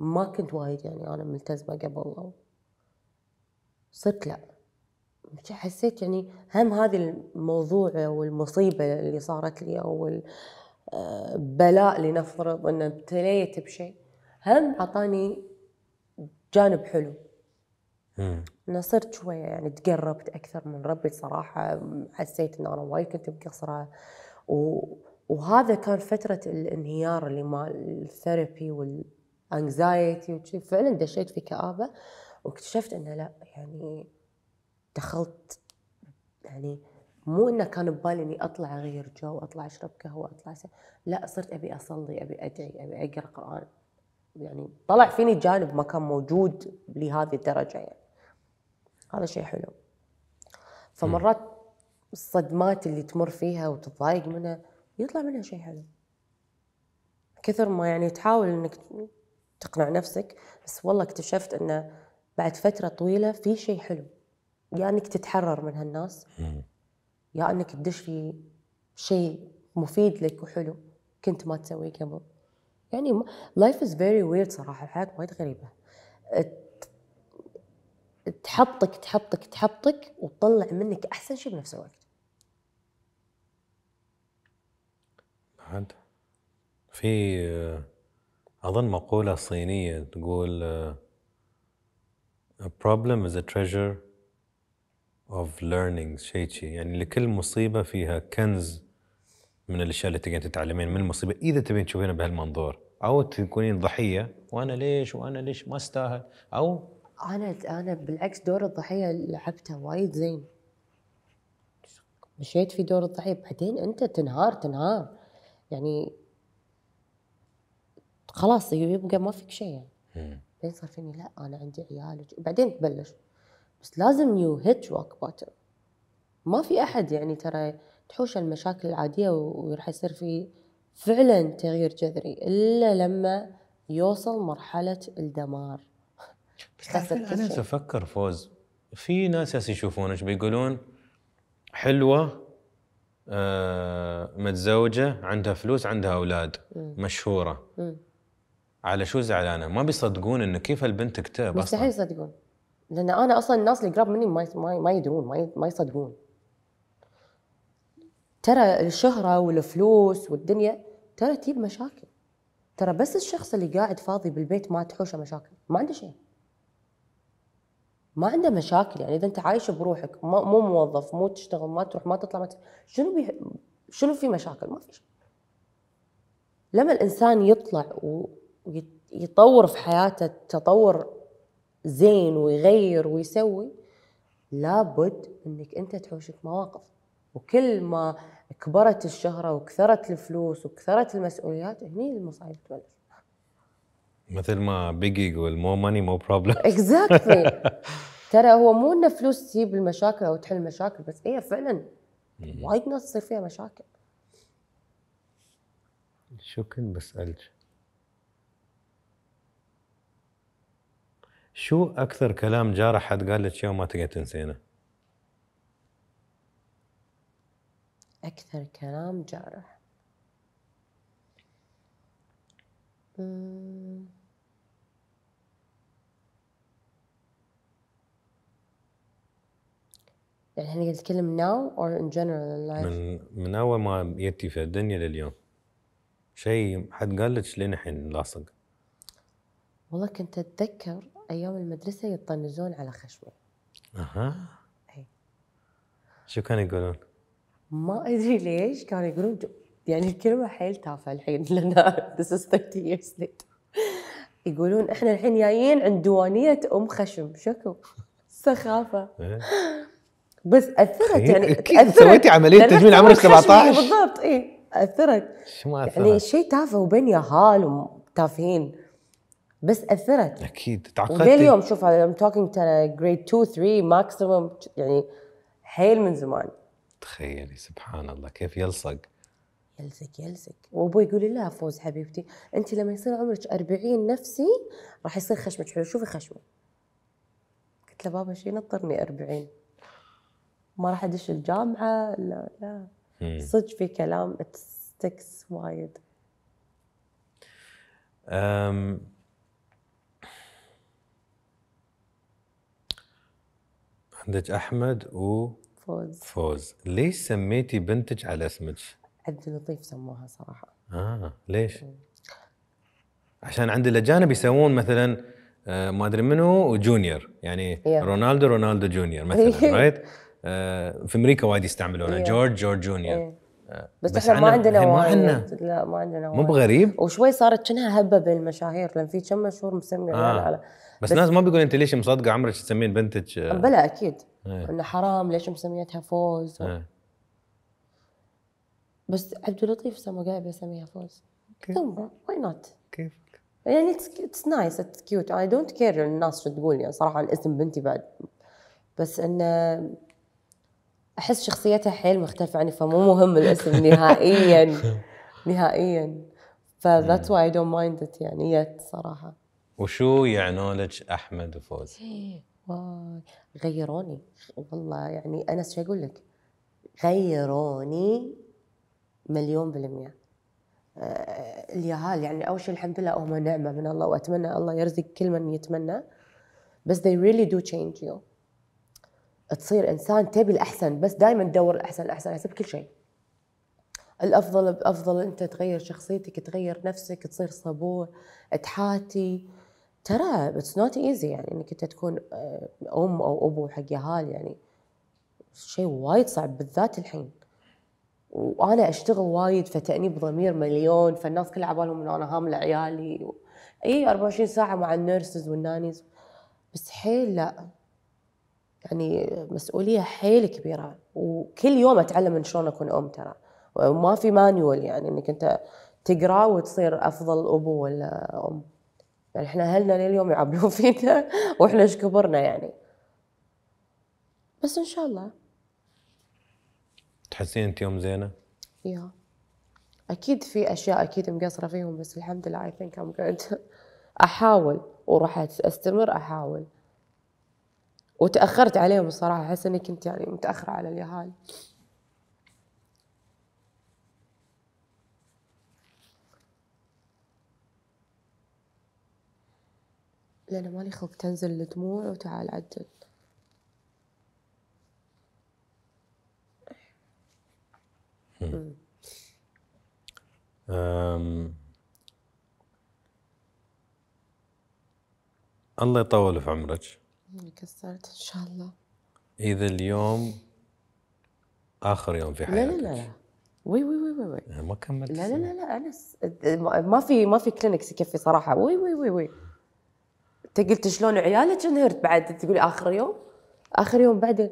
ما كنت وايد يعني انا ملتزمه قبل صرت لا حسيت يعني هم هذا الموضوع والمصيبة اللي صارت لي أو البلاء نفرض أن ابتليت بشيء هم أعطاني جانب حلو أنا صرت شوية يعني تقربت أكثر من ربي صراحة حسيت أن أنا وايد كنت مقصرة و... وهذا كان فترة الانهيار اللي مال الثيرابي والانكزايتي وشي فعلا دشيت في كآبة واكتشفت انه لا يعني دخلت يعني مو انه كان ببالي اني اطلع اغير جو اطلع اشرب قهوه اطلع س... لا صرت ابي اصلي ابي ادعي ابي اقرا قران يعني طلع فيني جانب ما كان موجود لهذه الدرجه يعني هذا شيء حلو فمرات الصدمات اللي تمر فيها وتتضايق منها يطلع منها شيء حلو كثر ما يعني تحاول انك تقنع نفسك بس والله اكتشفت انه بعد فتره طويله في شيء حلو يا يعني انك تتحرر من هالناس يا يعني انك تدش في شيء مفيد لك وحلو كنت ما تسويه قبل يعني لايف از فيري ويرد صراحه الحياه وايد غريبه تحبطك تحبطك تحبطك وتطلع منك احسن شيء بنفس الوقت عاد في اظن مقوله صينيه تقول A problem is a treasure of learning شيء شيء يعني لكل مصيبة فيها كنز من الأشياء اللي تقدرين تتعلمين من المصيبة إذا تبين تشوفينها بهالمنظور أو تكونين ضحية وأنا ليش وأنا ليش ما استاهل أو أنا أنا بالعكس دور الضحية لعبته وايد زين مشيت في دور الضحية بعدين أنت تنهار تنهار يعني خلاص يبقى ما فيك شيء يعني بعدين صار فيني لا انا عندي عيال بعدين تبلش بس لازم يو هيت روك بوتم ما في احد يعني ترى تحوش المشاكل العاديه وراح يصير في فعلا تغيير جذري الا لما يوصل مرحله الدمار بس انا افكر فوز في ناس هسه يشوفونك بيقولون حلوه آه متزوجه عندها فلوس عندها اولاد مشهوره م. على شو زعلانه؟ ما بيصدقون انه كيف البنت اكتئب اصلا مستحيل يصدقون لان انا اصلا الناس اللي قراب مني ما ما يدرون ما يصدقون ترى الشهره والفلوس والدنيا ترى تجيب مشاكل ترى بس الشخص اللي قاعد فاضي بالبيت ما تحوشه مشاكل ما عنده شيء ما عنده مشاكل يعني اذا انت عايش بروحك مو موظف مو تشتغل ما تروح ما تطلع ما شنو بي... شنو في مشاكل ما في شيء لما الانسان يطلع و... يطور في حياته تطور زين ويغير ويسوي لابد انك انت تحوشك مواقف وكل ما كبرت الشهره وكثرت الفلوس وكثرت المسؤوليات هني المصايب تبلش مثل ما بيجي يقول مو ماني مو بروبلم اكزاكتلي ترى هو مو انه فلوس تجيب المشاكل او تحل المشاكل بس هي إيه، فعلا وايد ناس تصير فيها مشاكل شو كنت بسألك؟ شو أكثر كلام جارح حد قال لك يوم ما تقدر تنسينه؟ أكثر كلام جارح يعني احنا نتكلم ناو or ان جنرال in من من أول ما جيتي في الدنيا لليوم شيء حد قال لك لين الحين لاصق والله كنت أتذكر ايام المدرسه يطنزون على خشمي اها اي شو كانوا يقولون؟ ما ادري ليش كانوا يقولون يعني الكلمه حيل تافهه الحين لان this is 30 years later يقولون احنا الحين جايين عند دوانيه ام خشم شكو سخافه إيه. بس اثرت يعني اكيد سويتي عمليه تجميل عمرك 17 بالضبط اي اثرت شو ما يعني اثرت يعني شيء تافه وبين ياهال وتافهين بس اثرت اكيد تعقدت اليوم شوف ام توكينج to جريد 2 3 ماكسيمم يعني حيل من زمان تخيلي سبحان الله كيف يلصق يلزق يلزق وابوي يقول لي لا فوز حبيبتي انت لما يصير عمرك 40 نفسي راح يصير خشمك حلو شوفي خشمي قلت له بابا شي نطرني 40 ما راح ادش الجامعه لا لا صدق في كلام ستكس وايد أم عندك احمد و فوز فوز ليش سميتي بنتك على اسمك؟ عبد اللطيف سموها صراحه اه ليش؟ عشان عند الاجانب يسوون مثلا آه، ما ادري منو جونيور يعني yeah. رونالدو رونالدو جونيور مثلا رايت آه في امريكا وايد يستعملونه yeah. جورج جورج جونيور yeah. آه، بس, بس احنا ما عندنا ما عندنا لا ما عندنا مو بغريب وشوي صارت كأنها هبه بين المشاهير لان في كم مشهور مسمي آه. على بس, بس ناس ما بيقول انت ليش مصدقه عمرك تسمين بنتك بلا اكيد ايه. انه حرام ليش مسميتها فوز و... ايه. بس عبد اللطيف سما قاعد يسميها فوز كيف واي نوت كيفك يعني اتس نايس اتس كيوت اي دونت كير الناس شو تقول يعني صراحه عن اسم بنتي بعد بس انه احس شخصيتها حيل مختلفه عني فمو مهم الاسم نهائيا نهائيا فذاتس واي دونت مايند ات يعني يت صراحه وشو يعنوا لك احمد وفوز؟ واي غيروني والله يعني انس شو اقول لك؟ غيروني مليون بالمية آه اليهال يعني اول شيء الحمد لله هم نعمه من الله واتمنى الله يرزق كل من يتمنى بس they really do change you تصير انسان تبي الاحسن بس دائما تدور الاحسن الاحسن حسب كل شيء الافضل بافضل انت تغير شخصيتك تغير نفسك تصير صبور تحاتي ترى اتس نوت ايزي يعني انك انت تكون آه، ام او ابو حق اهال يعني شيء وايد صعب بالذات الحين وانا اشتغل وايد فتانيب ضمير مليون فالناس كلها على بالهم انه انا هامله عيالي و... اي 24 ساعه مع النيرسز والنانيز بس حيل لا يعني مسؤوليه حيل كبيره وكل يوم اتعلم من شلون اكون ام ترى وما في مانيول يعني انك انت تقرا وتصير افضل ابو ولا ام يعني احنا اهلنا لليوم يعبلون فينا واحنا ايش كبرنا يعني بس ان شاء الله تحسين انت يوم زينه؟ يا اكيد في اشياء اكيد مقصره فيهم بس الحمد لله اي ثينك ام جود احاول وراح استمر احاول وتاخرت عليهم الصراحه احس اني كنت يعني متاخره على اليهال لا لأن مالي خوف تنزل الدموع وتعال عدل أم... الله يطول في عمرك كسرت ان شاء الله اذا اليوم اخر يوم في حياتك لا لا لا وي وي وي وي, ما كملت لا لا لا لا ما في ما في كلينكس يكفي صراحه وي وي وي وي انت قلت شلون عيالك انهرت بعد تقول اخر يوم اخر يوم بعدين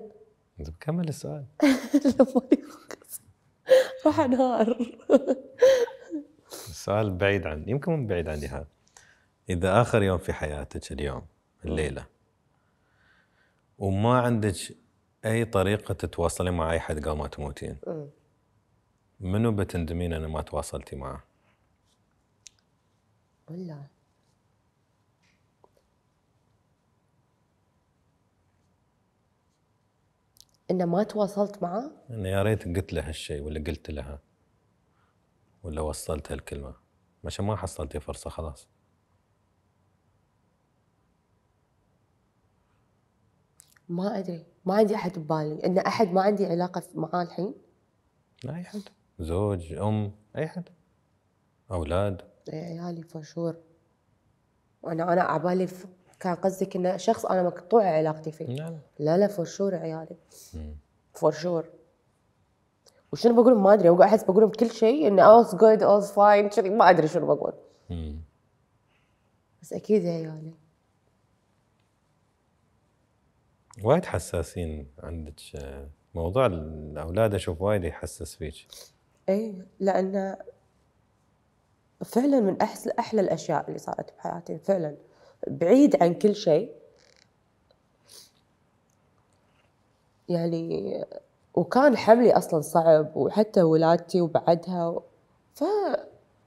طيب، كمل السؤال لا ما يخلص راح انهار السؤال بعيد عن يمكن من بعيد عني هذا اذا اخر يوم في حياتك اليوم الليله وما عندك اي طريقه تتواصلي مع اي حد قبل ما تموتين منو بتندمين انا ما تواصلتي معه؟ والله انه ما تواصلت معه؟ انه يا ريت قلت له هالشيء ولا قلت لها ولا وصلت هالكلمه عشان ما حصلتي فرصه خلاص ما ادري ما عندي احد ببالي ان احد ما عندي علاقه معاه الحين لا اي حد زوج ام اي حد اولاد اي عيالي فشور وانا انا عبالي كان قصدك انه شخص انا مقطوعه علاقتي فيه نعم. لا لا لا فور شور عيالي فور شور وشنو بقول ما ادري احس بقول كل شيء انه اولز جود اولز فاين ما ادري شنو بقول بس اكيد عيالي وايد حساسين عندك موضوع الاولاد اشوف وايد يحسس فيك اي لانه فعلا من احلى الاشياء اللي صارت بحياتي فعلا بعيد عن كل شيء يعني وكان حملي اصلا صعب وحتى ولادتي وبعدها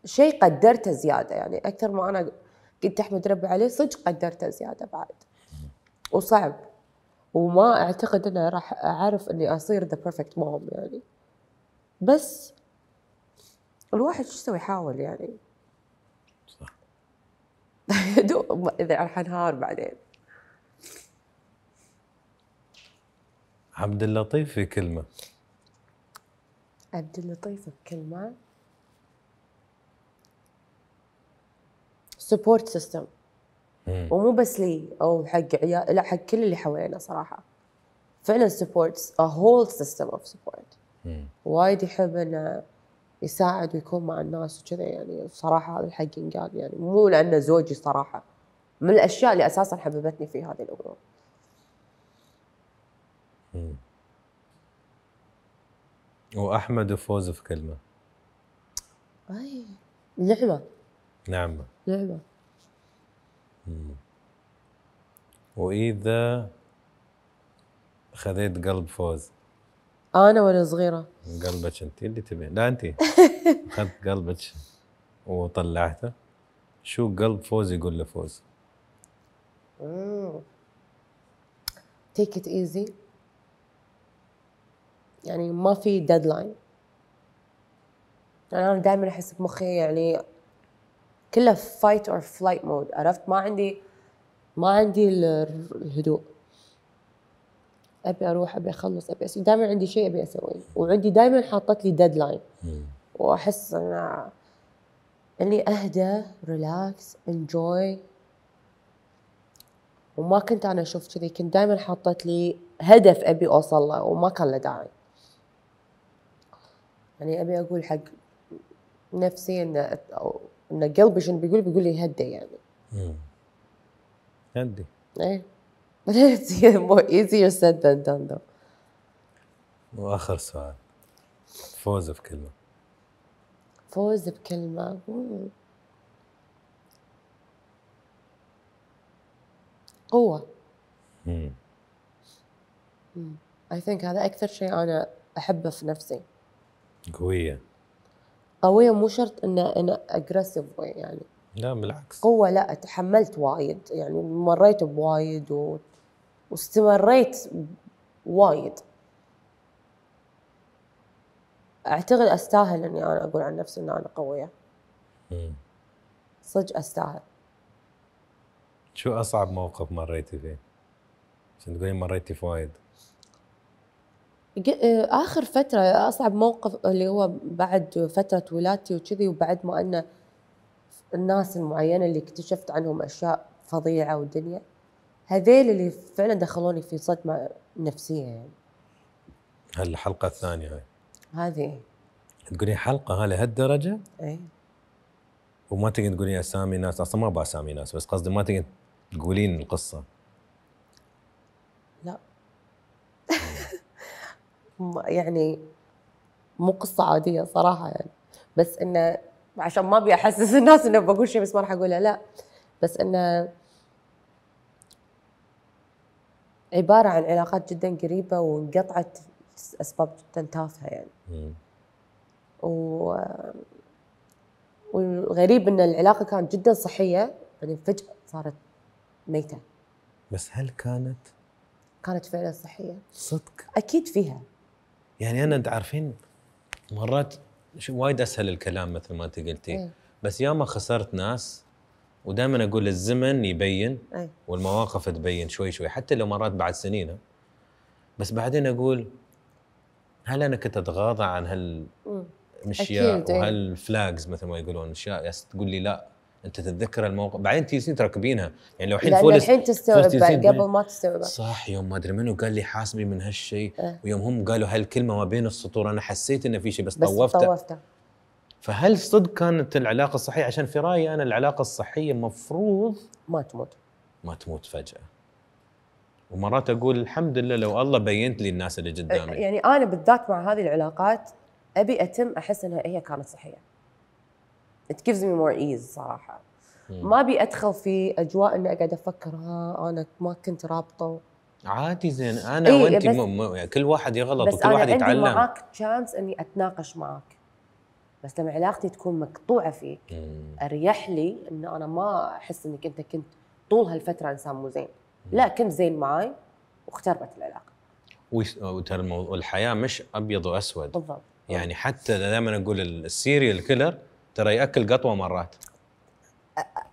فشيء قدرته زياده يعني اكثر ما انا كنت احمد ربي عليه صدق قدرته زياده بعد وصعب وما اعتقد اني راح اعرف اني اصير ذا بيرفكت مام يعني بس الواحد شو يسوي يحاول يعني دوب اذا راح انهار بعدين عبد اللطيف في كلمه عبد اللطيف بكلمه سبورت سيستم ومو بس لي او حق عيال لا حق كل اللي حوالينا صراحه فعلا سبورت ا هول سيستم اوف سبورت وايد يحب انه يساعد ويكون مع الناس وكذا يعني صراحه هذا الحق ينقال يعني مو لانه زوجي صراحه من الاشياء اللي اساسا حببتني في هذه الامور. واحمد وفوز في كلمه. اي نعمه. نعمه. نعمه. واذا خذيت قلب فوز. انا وانا صغيره قلبك انت إيه اللي تبين لا انت اخذت قلبك وطلعته شو قلب فوز يقول لفوز تيك ات ايزي يعني ما في ديدلاين يعني انا دائما احس بمخي يعني كله فايت اور فلايت مود عرفت ما عندي ما عندي الهدوء ابي اروح ابي اخلص ابي اسوي دائما عندي شيء ابي اسويه وعندي دائما حاطت لي ديدلاين واحس ان اني اهدى ريلاكس انجوي وما كنت انا اشوف كذي كنت دائما حاطت لي هدف ابي اوصل له وما كان له داعي يعني ابي اقول حق نفسي ان ان قلبي شنو بيقول بيقول لي هدي يعني هدي ايه But it's more easier said than done though. واخر سؤال فوز بكلمه فوز بكلمه قوه امم اي ثينك هذا اكثر شيء انا احبه في نفسي قويه قويه مو شرط أن انا اجريسيف يعني لا بالعكس قوه لا تحملت وايد يعني مريت بوايد و واستمريت وايد اعتقد استاهل اني انا اقول عن نفسي ان انا قويه صدق استاهل شو اصعب موقف مريتي فيه؟ عشان تقولين مريتي في وايد آه، اخر فتره اصعب موقف اللي هو بعد فتره ولادتي وكذي وبعد ما ان الناس المعينه اللي اكتشفت عنهم اشياء فظيعه ودنيا هذيل اللي فعلا دخلوني في صدمه نفسيه يعني هالحلقه الثانيه هاي هذه تقولين حلقه هاي لهالدرجه؟ اي وما تقدرين تقولين اسامي ناس اصلا ما ابغى اسامي ناس بس قصدي ما تقدرين تقولين القصه لا يعني مو قصه عاديه صراحه يعني بس انه عشان ما ابي احسس الناس انه بقول شيء بس ما راح اقولها لا بس انه عباره عن علاقات جدا قريبه وانقطعت اسباب جدا تافهه يعني و والغريب ان العلاقه كانت جدا صحيه بعدين فجاه صارت ميته بس هل كانت كانت فعلا صحيه صدق اكيد فيها يعني انا انت عارفين مرات وايد اسهل الكلام مثل ما انت قلتي إيه. بس ياما خسرت ناس ودائما اقول الزمن يبين أي. والمواقف تبين شوي شوي حتى لو مرات بعد سنين بس بعدين اقول هل انا كنت اتغاضى عن هال مشياء إيه. وهالفلاجز مثل ما يقولون اشياء تقول لي لا انت تتذكر الموقف بعدين تجلسين تركبينها يعني لو الحين فولس الحين تستوعب قبل ما تستوعب صح يوم ما ادري منو قال لي حاسبي من هالشيء أه. ويوم هم قالوا هالكلمه ما بين السطور انا حسيت انه في شيء بس, بس طوفته طوفته فهل صدق كانت العلاقه الصحيه عشان في رايي انا العلاقه الصحيه مفروض ما تموت ما تموت فجاه ومرات اقول الحمد لله لو الله بينت لي الناس اللي قدامي يعني انا بالذات مع هذه العلاقات ابي اتم احس انها هي كانت صحيه it gives me more ease صراحه مم. ما ابي ادخل في اجواء اني اقعد افكر ها انا ما كنت رابطه عادي زين انا إيه وانت م... م... يعني كل واحد يغلط وكل واحد يتعلم بس انا عندي معاك تشانس اني اتناقش معاك بس لما علاقتي تكون مقطوعه فيك اريح لي انه انا ما احس انك انت كنت طول هالفتره انسان مو زين لا كنت زين معاي واختربت العلاقه وترى الموضوع الحياه مش ابيض واسود بالضبط يعني حتى دائما اقول السيريال كيلر ترى ياكل قطوه مرات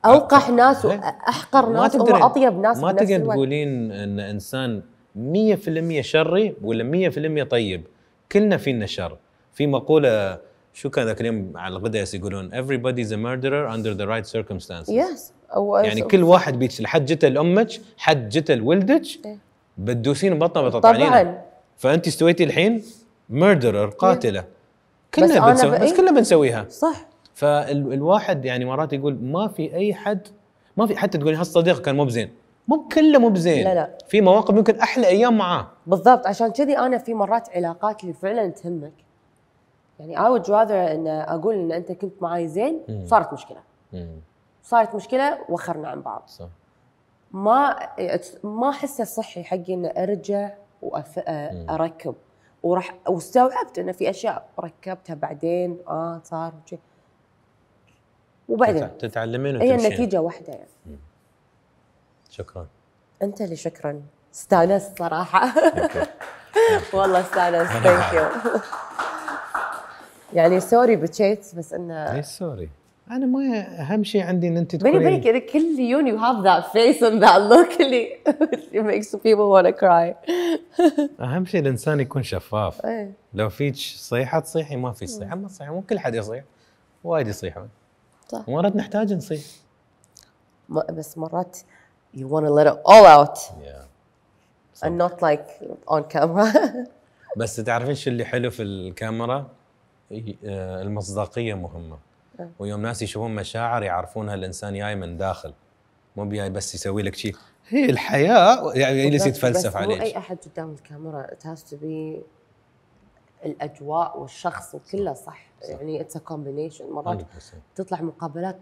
اوقح ناس واحقر إيه؟ ناس وهو اطيب ناس ما تقدر تقولين ان انسان 100% شري ولا 100% طيب كلنا فينا شر في مقوله شو كان ذاك اليوم على الغداء يقولون everybody is a murderer under the right circumstances yes. يعني كل واحد بيتش لحد جت لامك حد جت لولدك إيه. بتدوسين بطنه بتطعنينه فانت استويتي الحين ميردرر إيه. قاتله كلنا بنسوي بس, بس إيه؟ كلنا بنسويها صح فالواحد يعني مرات يقول ما في اي حد ما في حتى تقولي هالصديق كان مو بزين مو كله مو بزين لا لا في مواقف ممكن احلى ايام معاه بالضبط عشان كذي انا في مرات علاقات اللي فعلا تهمك يعني اي وود راذر ان اقول ان انت كنت معاي زين صارت مشكله صارت مشكله وخرنا عن بعض صح. ما ما احسه صحي حقي ان ارجع واركب وراح واستوعبت انه في اشياء ركبتها بعدين اه صار وشي وبعدين تتعلمين وتمشين هي النتيجه واحده يعني شكرا انت اللي شكرا استانست صراحه والله استانست ثانك يو يعني سوري بتشيت بس انه اي سوري؟ انا ما اهم شيء عندي ان انت تقولي بالي بالك كل يوم يو هاف ذات فيس اند ذات لوك اللي ميكس بيبل ونا كراي اهم شيء الانسان يكون شفاف إيه. لو فيك صيحه تصيحي ما في صيحه ما تصيحي مو كل حد يصيح وايد يصيحون صح مرات نحتاج نصيح بس مرات you want to let it all out yeah. and not like on camera بس تعرفين شو اللي حلو في الكاميرا؟ إيه، آه، المصداقيه مهمه آه. ويوم ناس يشوفون مشاعر يعرفونها الانسان جاي من داخل مو بياي بس يسوي لك شيء هي الحياه يعني يجلس يتفلسف عليك بس مو اي احد قدام الكاميرا تهاس بي الاجواء والشخص وكله صح, صح. يعني اتس كومبينيشن مرات تطلع مقابلات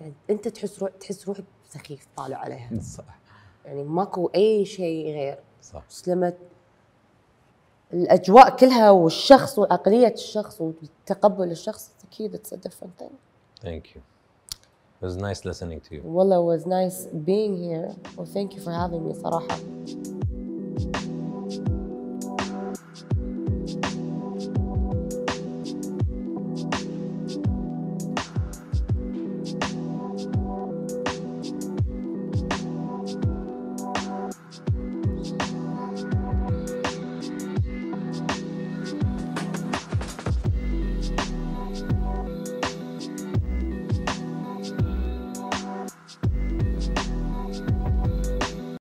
يعني انت تحس روح تحس روحك سخيف طالع عليها صح يعني ماكو اي شيء غير صح لما الاجواء كلها والشخص وعقليه الشخص وتقبل الشخص اكيد it's a different ثانك يو It was nice listening to you. Well, it was nice being here. Well, thank you for having me Sarah.